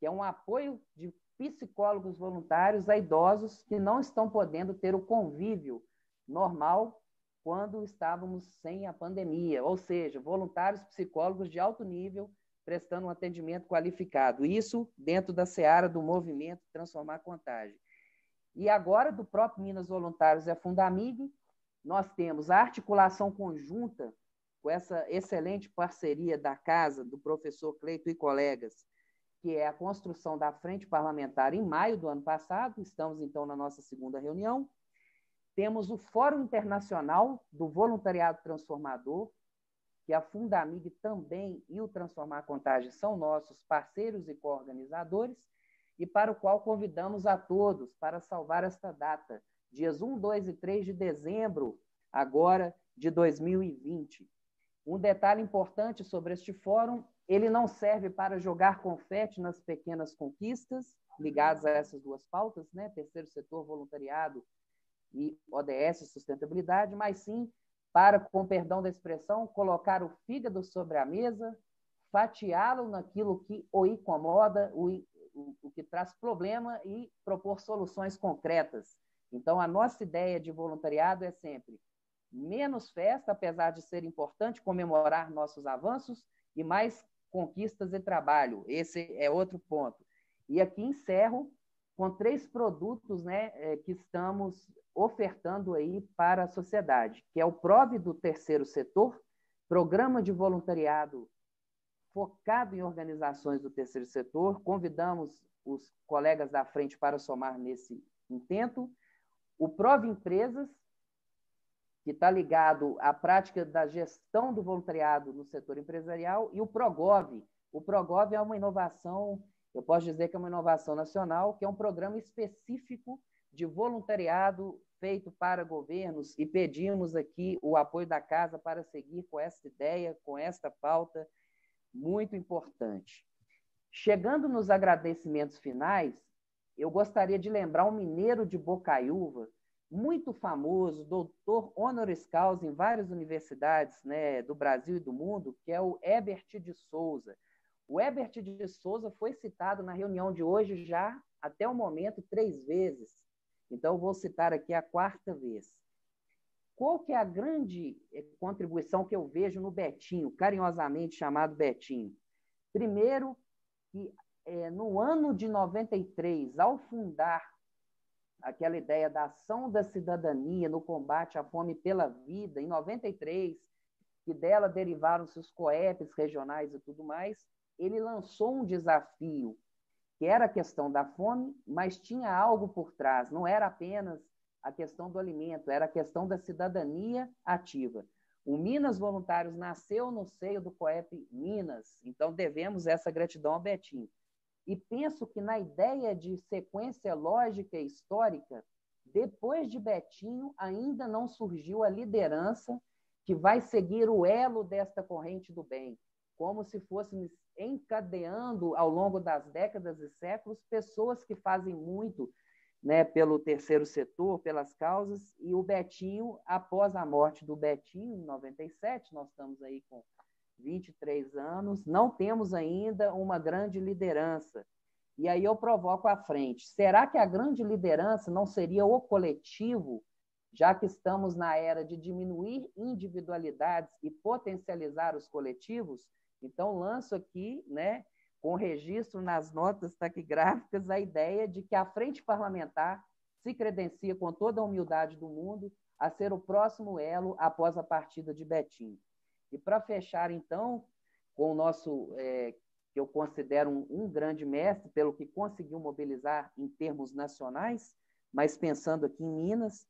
S9: que é um apoio de psicólogos voluntários a idosos que não estão podendo ter o convívio normal quando estávamos sem a pandemia, ou seja, voluntários psicólogos de alto nível prestando um atendimento qualificado. Isso dentro da seara do movimento Transformar Contagem. E agora, do próprio Minas Voluntários e é a Fundamig, nós temos a articulação conjunta com essa excelente parceria da casa, do professor Cleito e colegas, que é a construção da frente parlamentar em maio do ano passado, estamos então na nossa segunda reunião. Temos o Fórum Internacional do Voluntariado Transformador, que a Fundamig também e o Transformar Contagem são nossos parceiros e coorganizadores e para o qual convidamos a todos para salvar esta data, dias 1, 2 e 3 de dezembro, agora de 2020. Um detalhe importante sobre este fórum ele não serve para jogar confete nas pequenas conquistas, ligadas a essas duas pautas, né? terceiro setor, voluntariado e ODS, sustentabilidade, mas sim para, com perdão da expressão, colocar o fígado sobre a mesa, fatiá-lo naquilo que o incomoda, o, o, o que traz problema e propor soluções concretas. Então, a nossa ideia de voluntariado é sempre menos festa, apesar de ser importante comemorar nossos avanços, e mais conquistas e trabalho. Esse é outro ponto. E aqui encerro com três produtos né, é, que estamos ofertando aí para a sociedade, que é o PROVE do terceiro setor, programa de voluntariado focado em organizações do terceiro setor. Convidamos os colegas da frente para somar nesse intento. O PROVE Empresas, que está ligado à prática da gestão do voluntariado no setor empresarial, e o PROGOV. O PROGOV é uma inovação, eu posso dizer que é uma inovação nacional, que é um programa específico de voluntariado feito para governos, e pedimos aqui o apoio da casa para seguir com essa ideia, com esta pauta muito importante. Chegando nos agradecimentos finais, eu gostaria de lembrar um mineiro de Bocaiúva, muito famoso, doutor honoris causa em várias universidades né, do Brasil e do mundo, que é o Ebert de Souza. O Ebert de Souza foi citado na reunião de hoje já, até o momento, três vezes. Então, vou citar aqui a quarta vez. Qual que é a grande eh, contribuição que eu vejo no Betinho, carinhosamente chamado Betinho? Primeiro, que é, no ano de 93, ao fundar aquela ideia da ação da cidadania no combate à fome pela vida, em 93, que dela derivaram-se os COEPs regionais e tudo mais, ele lançou um desafio, que era a questão da fome, mas tinha algo por trás, não era apenas a questão do alimento, era a questão da cidadania ativa. O Minas Voluntários nasceu no seio do COEP Minas, então devemos essa gratidão ao Betinho. E penso que na ideia de sequência lógica e histórica, depois de Betinho, ainda não surgiu a liderança que vai seguir o elo desta corrente do bem, como se fôssemos encadeando ao longo das décadas e séculos pessoas que fazem muito né, pelo terceiro setor, pelas causas, e o Betinho, após a morte do Betinho, em 97, nós estamos aí com 23 anos, não temos ainda uma grande liderança. E aí eu provoco à frente. Será que a grande liderança não seria o coletivo, já que estamos na era de diminuir individualidades e potencializar os coletivos? Então lanço aqui, né, com registro nas notas taquigráficas tá a ideia de que a frente parlamentar se credencia com toda a humildade do mundo a ser o próximo elo após a partida de Betim. E para fechar, então, com o nosso, é, que eu considero um, um grande mestre, pelo que conseguiu mobilizar em termos nacionais, mas pensando aqui em Minas,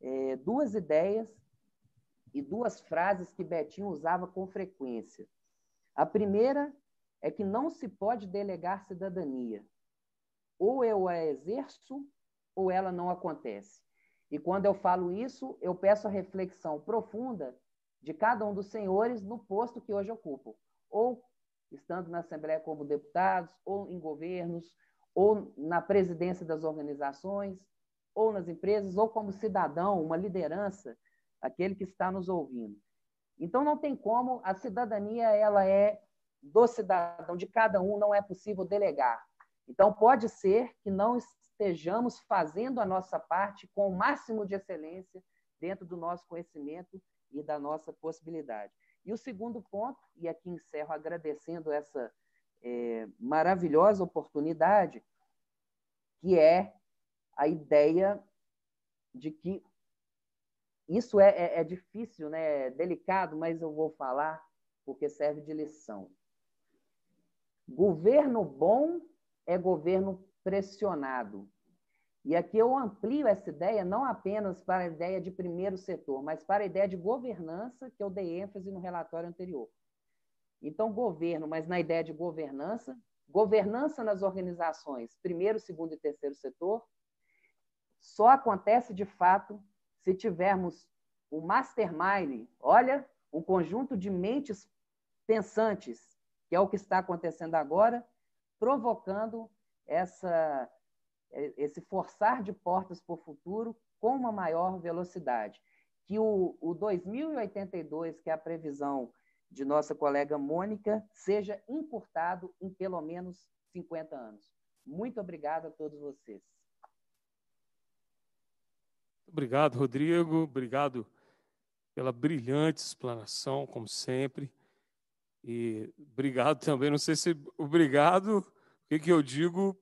S9: é, duas ideias e duas frases que Betinho usava com frequência. A primeira é que não se pode delegar cidadania. Ou eu a exerço, ou ela não acontece. E quando eu falo isso, eu peço a reflexão profunda de cada um dos senhores no posto que hoje ocupo, ou estando na Assembleia como deputados, ou em governos, ou na presidência das organizações, ou nas empresas, ou como cidadão, uma liderança, aquele que está nos ouvindo. Então não tem como a cidadania ela é do cidadão, de cada um, não é possível delegar. Então pode ser que não estejamos fazendo a nossa parte com o máximo de excelência dentro do nosso conhecimento e da nossa possibilidade. E o segundo ponto, e aqui encerro agradecendo essa é, maravilhosa oportunidade, que é a ideia de que isso é, é, é difícil, né? É delicado, mas eu vou falar porque serve de lição. Governo bom é governo pressionado. E aqui eu amplio essa ideia não apenas para a ideia de primeiro setor, mas para a ideia de governança, que eu dei ênfase no relatório anterior. Então, governo, mas na ideia de governança, governança nas organizações, primeiro, segundo e terceiro setor, só acontece de fato se tivermos o mastermind, olha, um conjunto de mentes pensantes, que é o que está acontecendo agora, provocando essa é, esse forçar de portas para o futuro com uma maior velocidade. Que o, o 2082, que é a previsão de nossa colega Mônica, seja encurtado em pelo menos 50 anos. Muito obrigado a todos vocês.
S2: Obrigado, Rodrigo. Obrigado pela brilhante explanação, como sempre. E obrigado também, não sei se obrigado, o que, que eu digo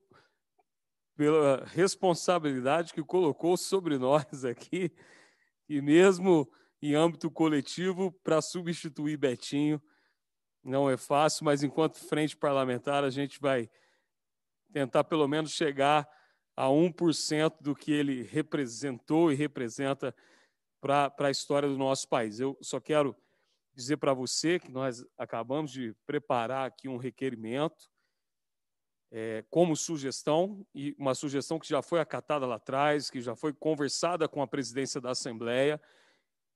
S2: pela responsabilidade que colocou sobre nós aqui, e mesmo em âmbito coletivo, para substituir Betinho. Não é fácil, mas enquanto frente parlamentar, a gente vai tentar pelo menos chegar a 1% do que ele representou e representa para a história do nosso país. Eu só quero dizer para você que nós acabamos de preparar aqui um requerimento é, como sugestão, e uma sugestão que já foi acatada lá atrás, que já foi conversada com a presidência da Assembleia,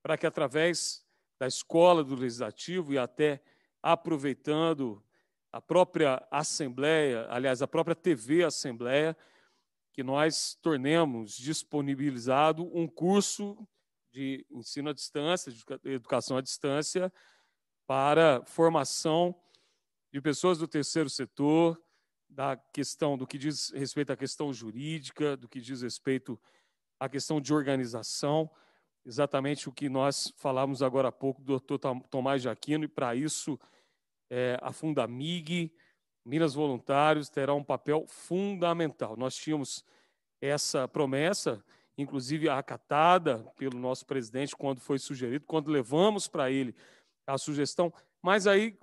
S2: para que através da escola do Legislativo e até aproveitando a própria Assembleia, aliás, a própria TV Assembleia, que nós tornemos disponibilizado um curso de ensino à distância, de educação à distância, para formação de pessoas do terceiro setor, da questão do que diz respeito à questão jurídica, do que diz respeito à questão de organização, exatamente o que nós falamos agora há pouco do Dr. Tomás de Aquino, e para isso é, a Fundamig, Minas Voluntários, terá um papel fundamental. Nós tínhamos essa promessa, inclusive acatada pelo nosso presidente quando foi sugerido, quando levamos para ele a sugestão, mas aí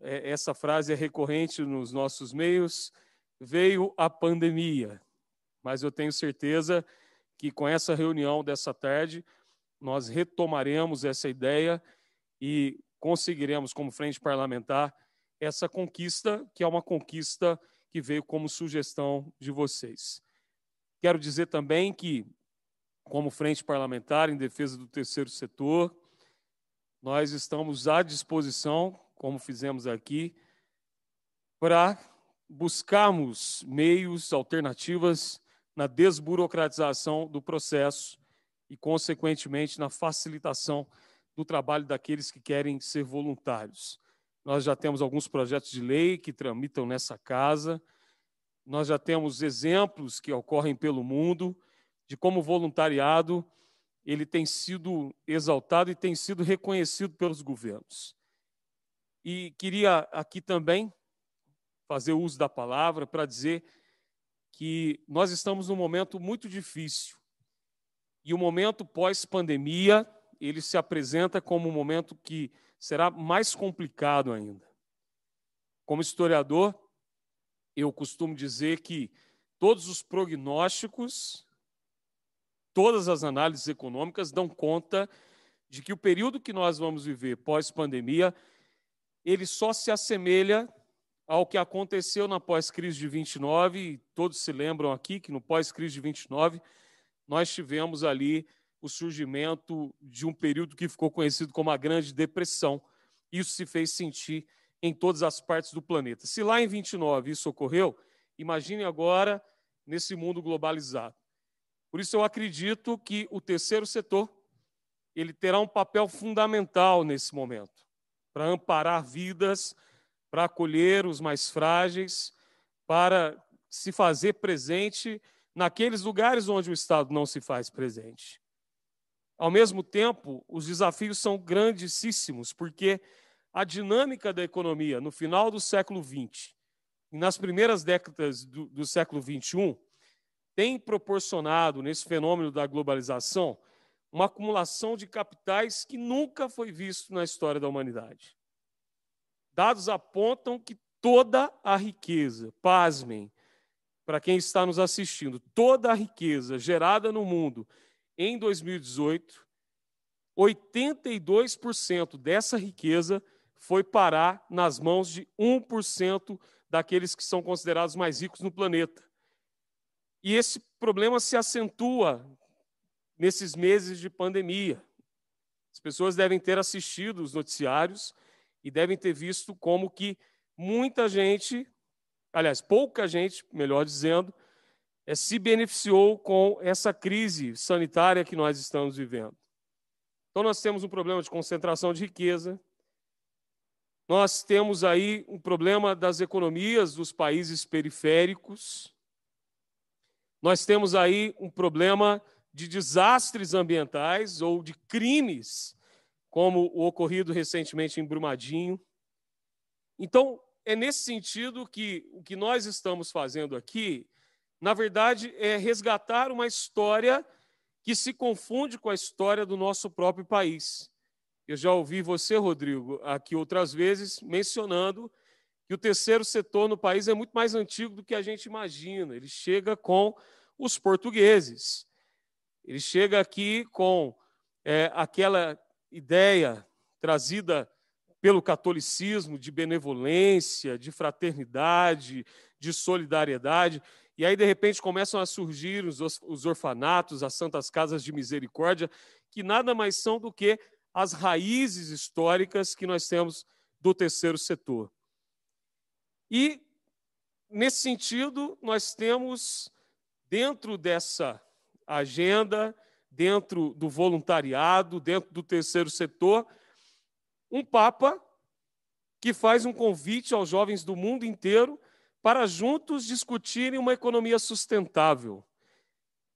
S2: é, essa frase é recorrente nos nossos meios. Veio a pandemia, mas eu tenho certeza que com essa reunião dessa tarde nós retomaremos essa ideia e conseguiremos, como frente parlamentar, essa conquista, que é uma conquista que veio como sugestão de vocês. Quero dizer também que, como frente parlamentar em defesa do terceiro setor, nós estamos à disposição como fizemos aqui, para buscarmos meios, alternativas na desburocratização do processo e, consequentemente, na facilitação do trabalho daqueles que querem ser voluntários. Nós já temos alguns projetos de lei que tramitam nessa casa, nós já temos exemplos que ocorrem pelo mundo de como o voluntariado ele tem sido exaltado e tem sido reconhecido pelos governos. E queria aqui também fazer uso da palavra para dizer que nós estamos num momento muito difícil. E o momento pós-pandemia, ele se apresenta como um momento que será mais complicado ainda. Como historiador, eu costumo dizer que todos os prognósticos, todas as análises econômicas dão conta de que o período que nós vamos viver pós-pandemia ele só se assemelha ao que aconteceu na pós-crise de 29, e todos se lembram aqui que no pós-crise de 29 nós tivemos ali o surgimento de um período que ficou conhecido como a Grande Depressão. Isso se fez sentir em todas as partes do planeta. Se lá em 29 isso ocorreu, imagine agora nesse mundo globalizado. Por isso eu acredito que o terceiro setor ele terá um papel fundamental nesse momento para amparar vidas, para acolher os mais frágeis, para se fazer presente naqueles lugares onde o Estado não se faz presente. Ao mesmo tempo, os desafios são grandíssimos, porque a dinâmica da economia no final do século XX e nas primeiras décadas do, do século XXI tem proporcionado, nesse fenômeno da globalização, uma acumulação de capitais que nunca foi visto na história da humanidade. Dados apontam que toda a riqueza, pasmem, para quem está nos assistindo, toda a riqueza gerada no mundo em 2018, 82% dessa riqueza foi parar nas mãos de 1% daqueles que são considerados mais ricos no planeta. E esse problema se acentua nesses meses de pandemia. As pessoas devem ter assistido os noticiários e devem ter visto como que muita gente, aliás, pouca gente, melhor dizendo, é, se beneficiou com essa crise sanitária que nós estamos vivendo. Então, nós temos um problema de concentração de riqueza, nós temos aí um problema das economias dos países periféricos, nós temos aí um problema de desastres ambientais ou de crimes, como o ocorrido recentemente em Brumadinho. Então, é nesse sentido que o que nós estamos fazendo aqui, na verdade, é resgatar uma história que se confunde com a história do nosso próprio país. Eu já ouvi você, Rodrigo, aqui outras vezes mencionando que o terceiro setor no país é muito mais antigo do que a gente imagina. Ele chega com os portugueses. Ele chega aqui com é, aquela ideia trazida pelo catolicismo de benevolência, de fraternidade, de solidariedade. E aí, de repente, começam a surgir os, os orfanatos, as santas casas de misericórdia, que nada mais são do que as raízes históricas que nós temos do terceiro setor. E, nesse sentido, nós temos, dentro dessa agenda, dentro do voluntariado, dentro do terceiro setor, um Papa que faz um convite aos jovens do mundo inteiro para juntos discutirem uma economia sustentável,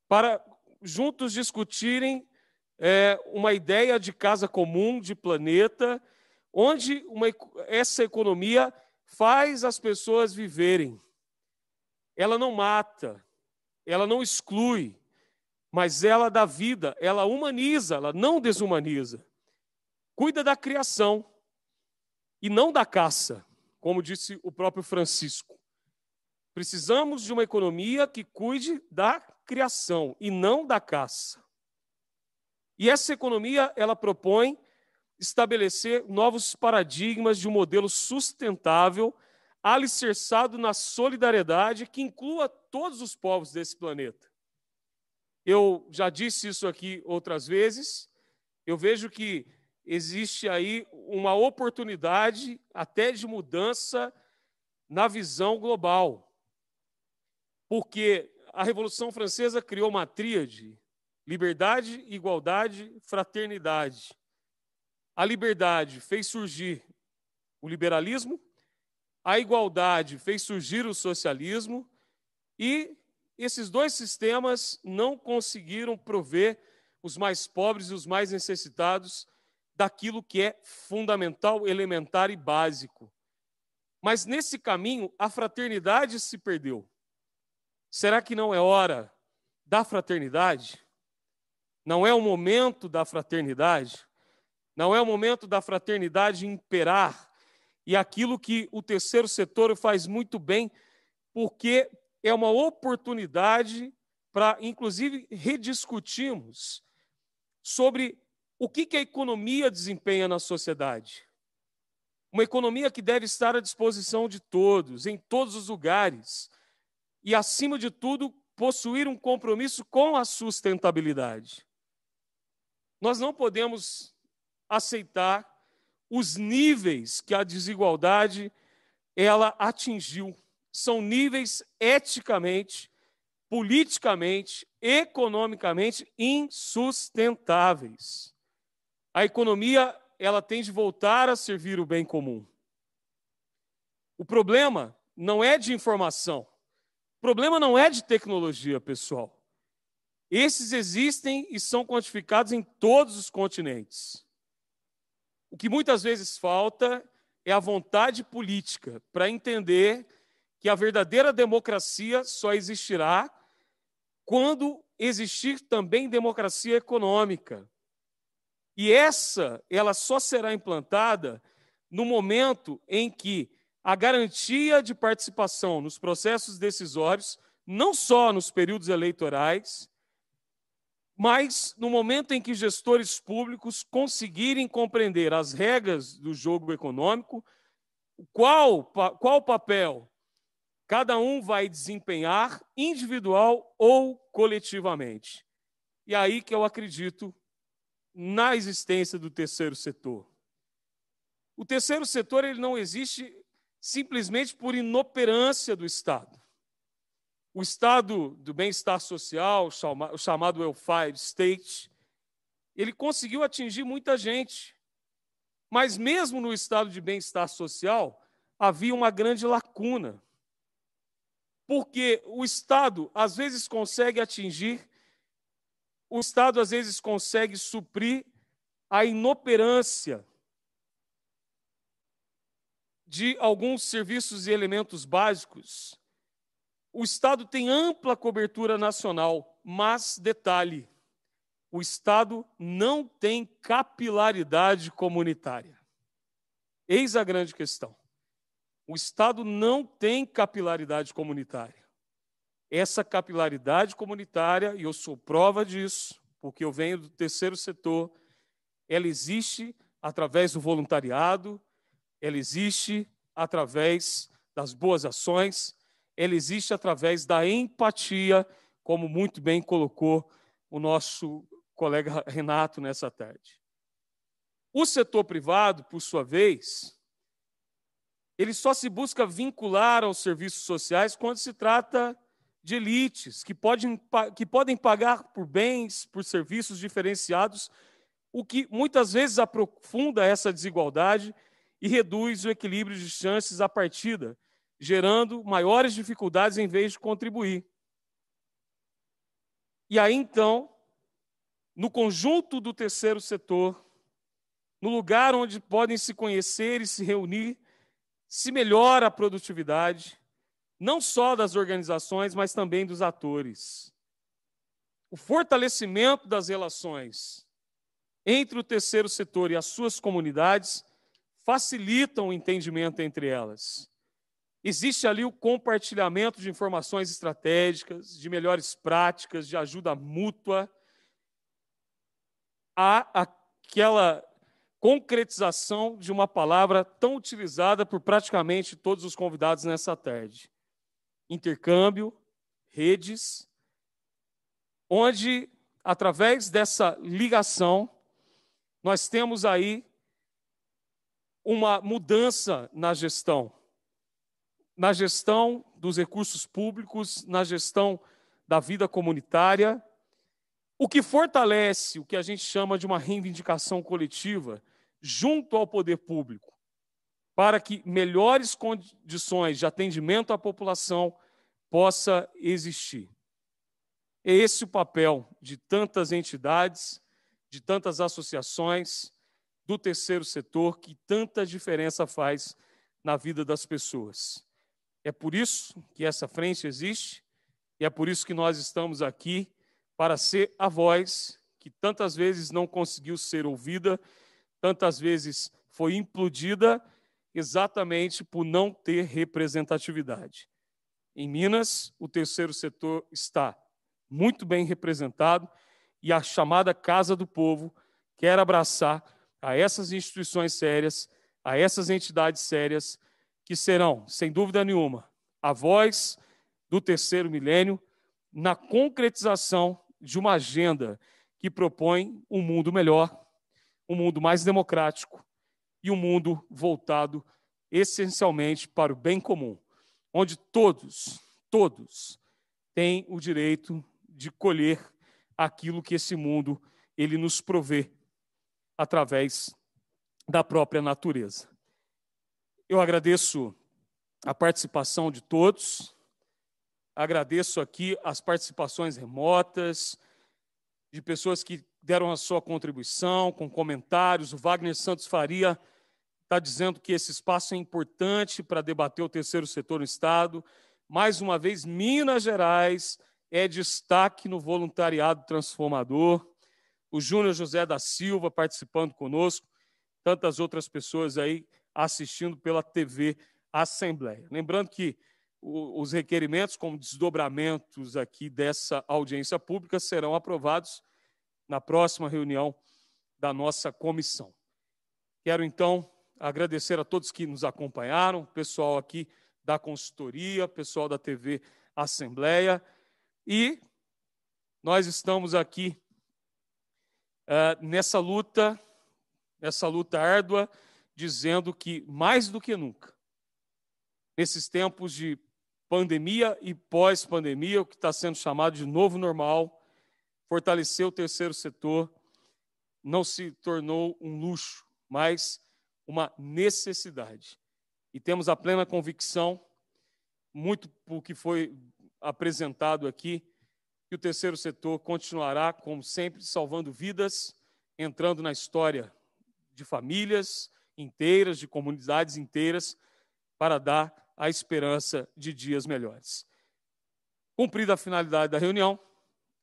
S2: para juntos discutirem é, uma ideia de casa comum, de planeta, onde uma, essa economia faz as pessoas viverem. Ela não mata, ela não exclui, mas ela dá vida, ela humaniza, ela não desumaniza. Cuida da criação e não da caça, como disse o próprio Francisco. Precisamos de uma economia que cuide da criação e não da caça. E essa economia, ela propõe estabelecer novos paradigmas de um modelo sustentável, alicerçado na solidariedade que inclua todos os povos desse planeta. Eu já disse isso aqui outras vezes. Eu vejo que existe aí uma oportunidade até de mudança na visão global. Porque a Revolução Francesa criou uma tríade: liberdade, igualdade, fraternidade. A liberdade fez surgir o liberalismo, a igualdade fez surgir o socialismo e esses dois sistemas não conseguiram prover os mais pobres e os mais necessitados daquilo que é fundamental, elementar e básico. Mas nesse caminho, a fraternidade se perdeu. Será que não é hora da fraternidade? Não é o momento da fraternidade? Não é o momento da fraternidade imperar? E aquilo que o terceiro setor faz muito bem, porque é uma oportunidade para, inclusive, rediscutirmos sobre o que, que a economia desempenha na sociedade. Uma economia que deve estar à disposição de todos, em todos os lugares, e, acima de tudo, possuir um compromisso com a sustentabilidade. Nós não podemos aceitar os níveis que a desigualdade ela atingiu são níveis eticamente, politicamente, economicamente insustentáveis. A economia, ela tem de voltar a servir o bem comum. O problema não é de informação. O problema não é de tecnologia, pessoal. Esses existem e são quantificados em todos os continentes. O que muitas vezes falta é a vontade política para entender que a verdadeira democracia só existirá quando existir também democracia econômica. E essa, ela só será implantada no momento em que a garantia de participação nos processos decisórios, não só nos períodos eleitorais, mas no momento em que gestores públicos conseguirem compreender as regras do jogo econômico, qual, qual papel Cada um vai desempenhar individual ou coletivamente. E é aí que eu acredito na existência do terceiro setor. O terceiro setor ele não existe simplesmente por inoperância do Estado. O Estado do bem-estar social, o chamado welfare state, ele conseguiu atingir muita gente. Mas mesmo no estado de bem-estar social, havia uma grande lacuna porque o Estado às vezes consegue atingir, o Estado às vezes consegue suprir a inoperância de alguns serviços e elementos básicos. O Estado tem ampla cobertura nacional, mas detalhe: o Estado não tem capilaridade comunitária. Eis a grande questão. O Estado não tem capilaridade comunitária. Essa capilaridade comunitária, e eu sou prova disso, porque eu venho do terceiro setor, ela existe através do voluntariado, ela existe através das boas ações, ela existe através da empatia, como muito bem colocou o nosso colega Renato nessa tarde. O setor privado, por sua vez, ele só se busca vincular aos serviços sociais quando se trata de elites que podem, que podem pagar por bens, por serviços diferenciados, o que muitas vezes aprofunda essa desigualdade e reduz o equilíbrio de chances à partida, gerando maiores dificuldades em vez de contribuir. E aí então, no conjunto do terceiro setor, no lugar onde podem se conhecer e se reunir se melhora a produtividade, não só das organizações, mas também dos atores. O fortalecimento das relações entre o terceiro setor e as suas comunidades facilitam o entendimento entre elas. Existe ali o compartilhamento de informações estratégicas, de melhores práticas, de ajuda mútua. Há aquela concretização de uma palavra tão utilizada por praticamente todos os convidados nessa tarde: intercâmbio, redes, onde, através dessa ligação, nós temos aí uma mudança na gestão, na gestão dos recursos públicos, na gestão da vida comunitária o que fortalece o que a gente chama de uma reivindicação coletiva junto ao poder público, para que melhores condições de atendimento à população possa existir. É esse o papel de tantas entidades, de tantas associações, do terceiro setor, que tanta diferença faz na vida das pessoas. É por isso que essa frente existe, e é por isso que nós estamos aqui para ser a voz que tantas vezes não conseguiu ser ouvida, tantas vezes foi implodida, exatamente por não ter representatividade. Em Minas, o terceiro setor está muito bem representado e a chamada Casa do Povo quer abraçar a essas instituições sérias, a essas entidades sérias, que serão, sem dúvida nenhuma, a voz do terceiro milênio na concretização de uma agenda que propõe um mundo melhor, um mundo mais democrático e um mundo voltado essencialmente para o bem comum, onde todos, todos têm o direito de colher aquilo que esse mundo ele nos provê através da própria natureza. Eu agradeço a participação de todos. Agradeço aqui as participações remotas de pessoas que deram a sua contribuição com comentários. O Wagner Santos Faria está dizendo que esse espaço é importante para debater o terceiro setor no Estado. Mais uma vez, Minas Gerais é destaque no voluntariado transformador. O Júnior José da Silva participando conosco, tantas outras pessoas aí assistindo pela TV Assembleia. Lembrando que os requerimentos como desdobramentos aqui dessa audiência pública serão aprovados na próxima reunião da nossa comissão. Quero então agradecer a todos que nos acompanharam, pessoal aqui da consultoria, pessoal da TV Assembleia e nós estamos aqui uh, nessa luta, nessa luta árdua, dizendo que mais do que nunca, nesses tempos de pandemia e pós-pandemia, o que está sendo chamado de novo normal, fortaleceu o terceiro setor, não se tornou um luxo, mas uma necessidade. E temos a plena convicção, muito por que foi apresentado aqui, que o terceiro setor continuará, como sempre, salvando vidas, entrando na história de famílias inteiras, de comunidades inteiras, para dar a esperança de dias melhores. Cumprida a finalidade da reunião,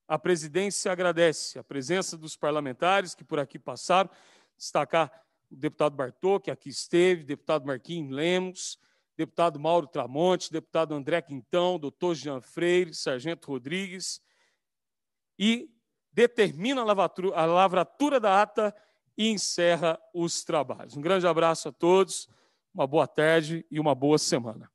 S2: a presidência agradece a presença dos parlamentares que por aqui passaram, destacar o deputado Bartô, que aqui esteve, deputado Marquinhos Lemos, deputado Mauro Tramonte, deputado André Quintão, doutor Jean Freire, sargento Rodrigues, e determina a lavratura da ata e encerra os trabalhos. Um grande abraço a todos. Uma boa tarde e uma boa semana.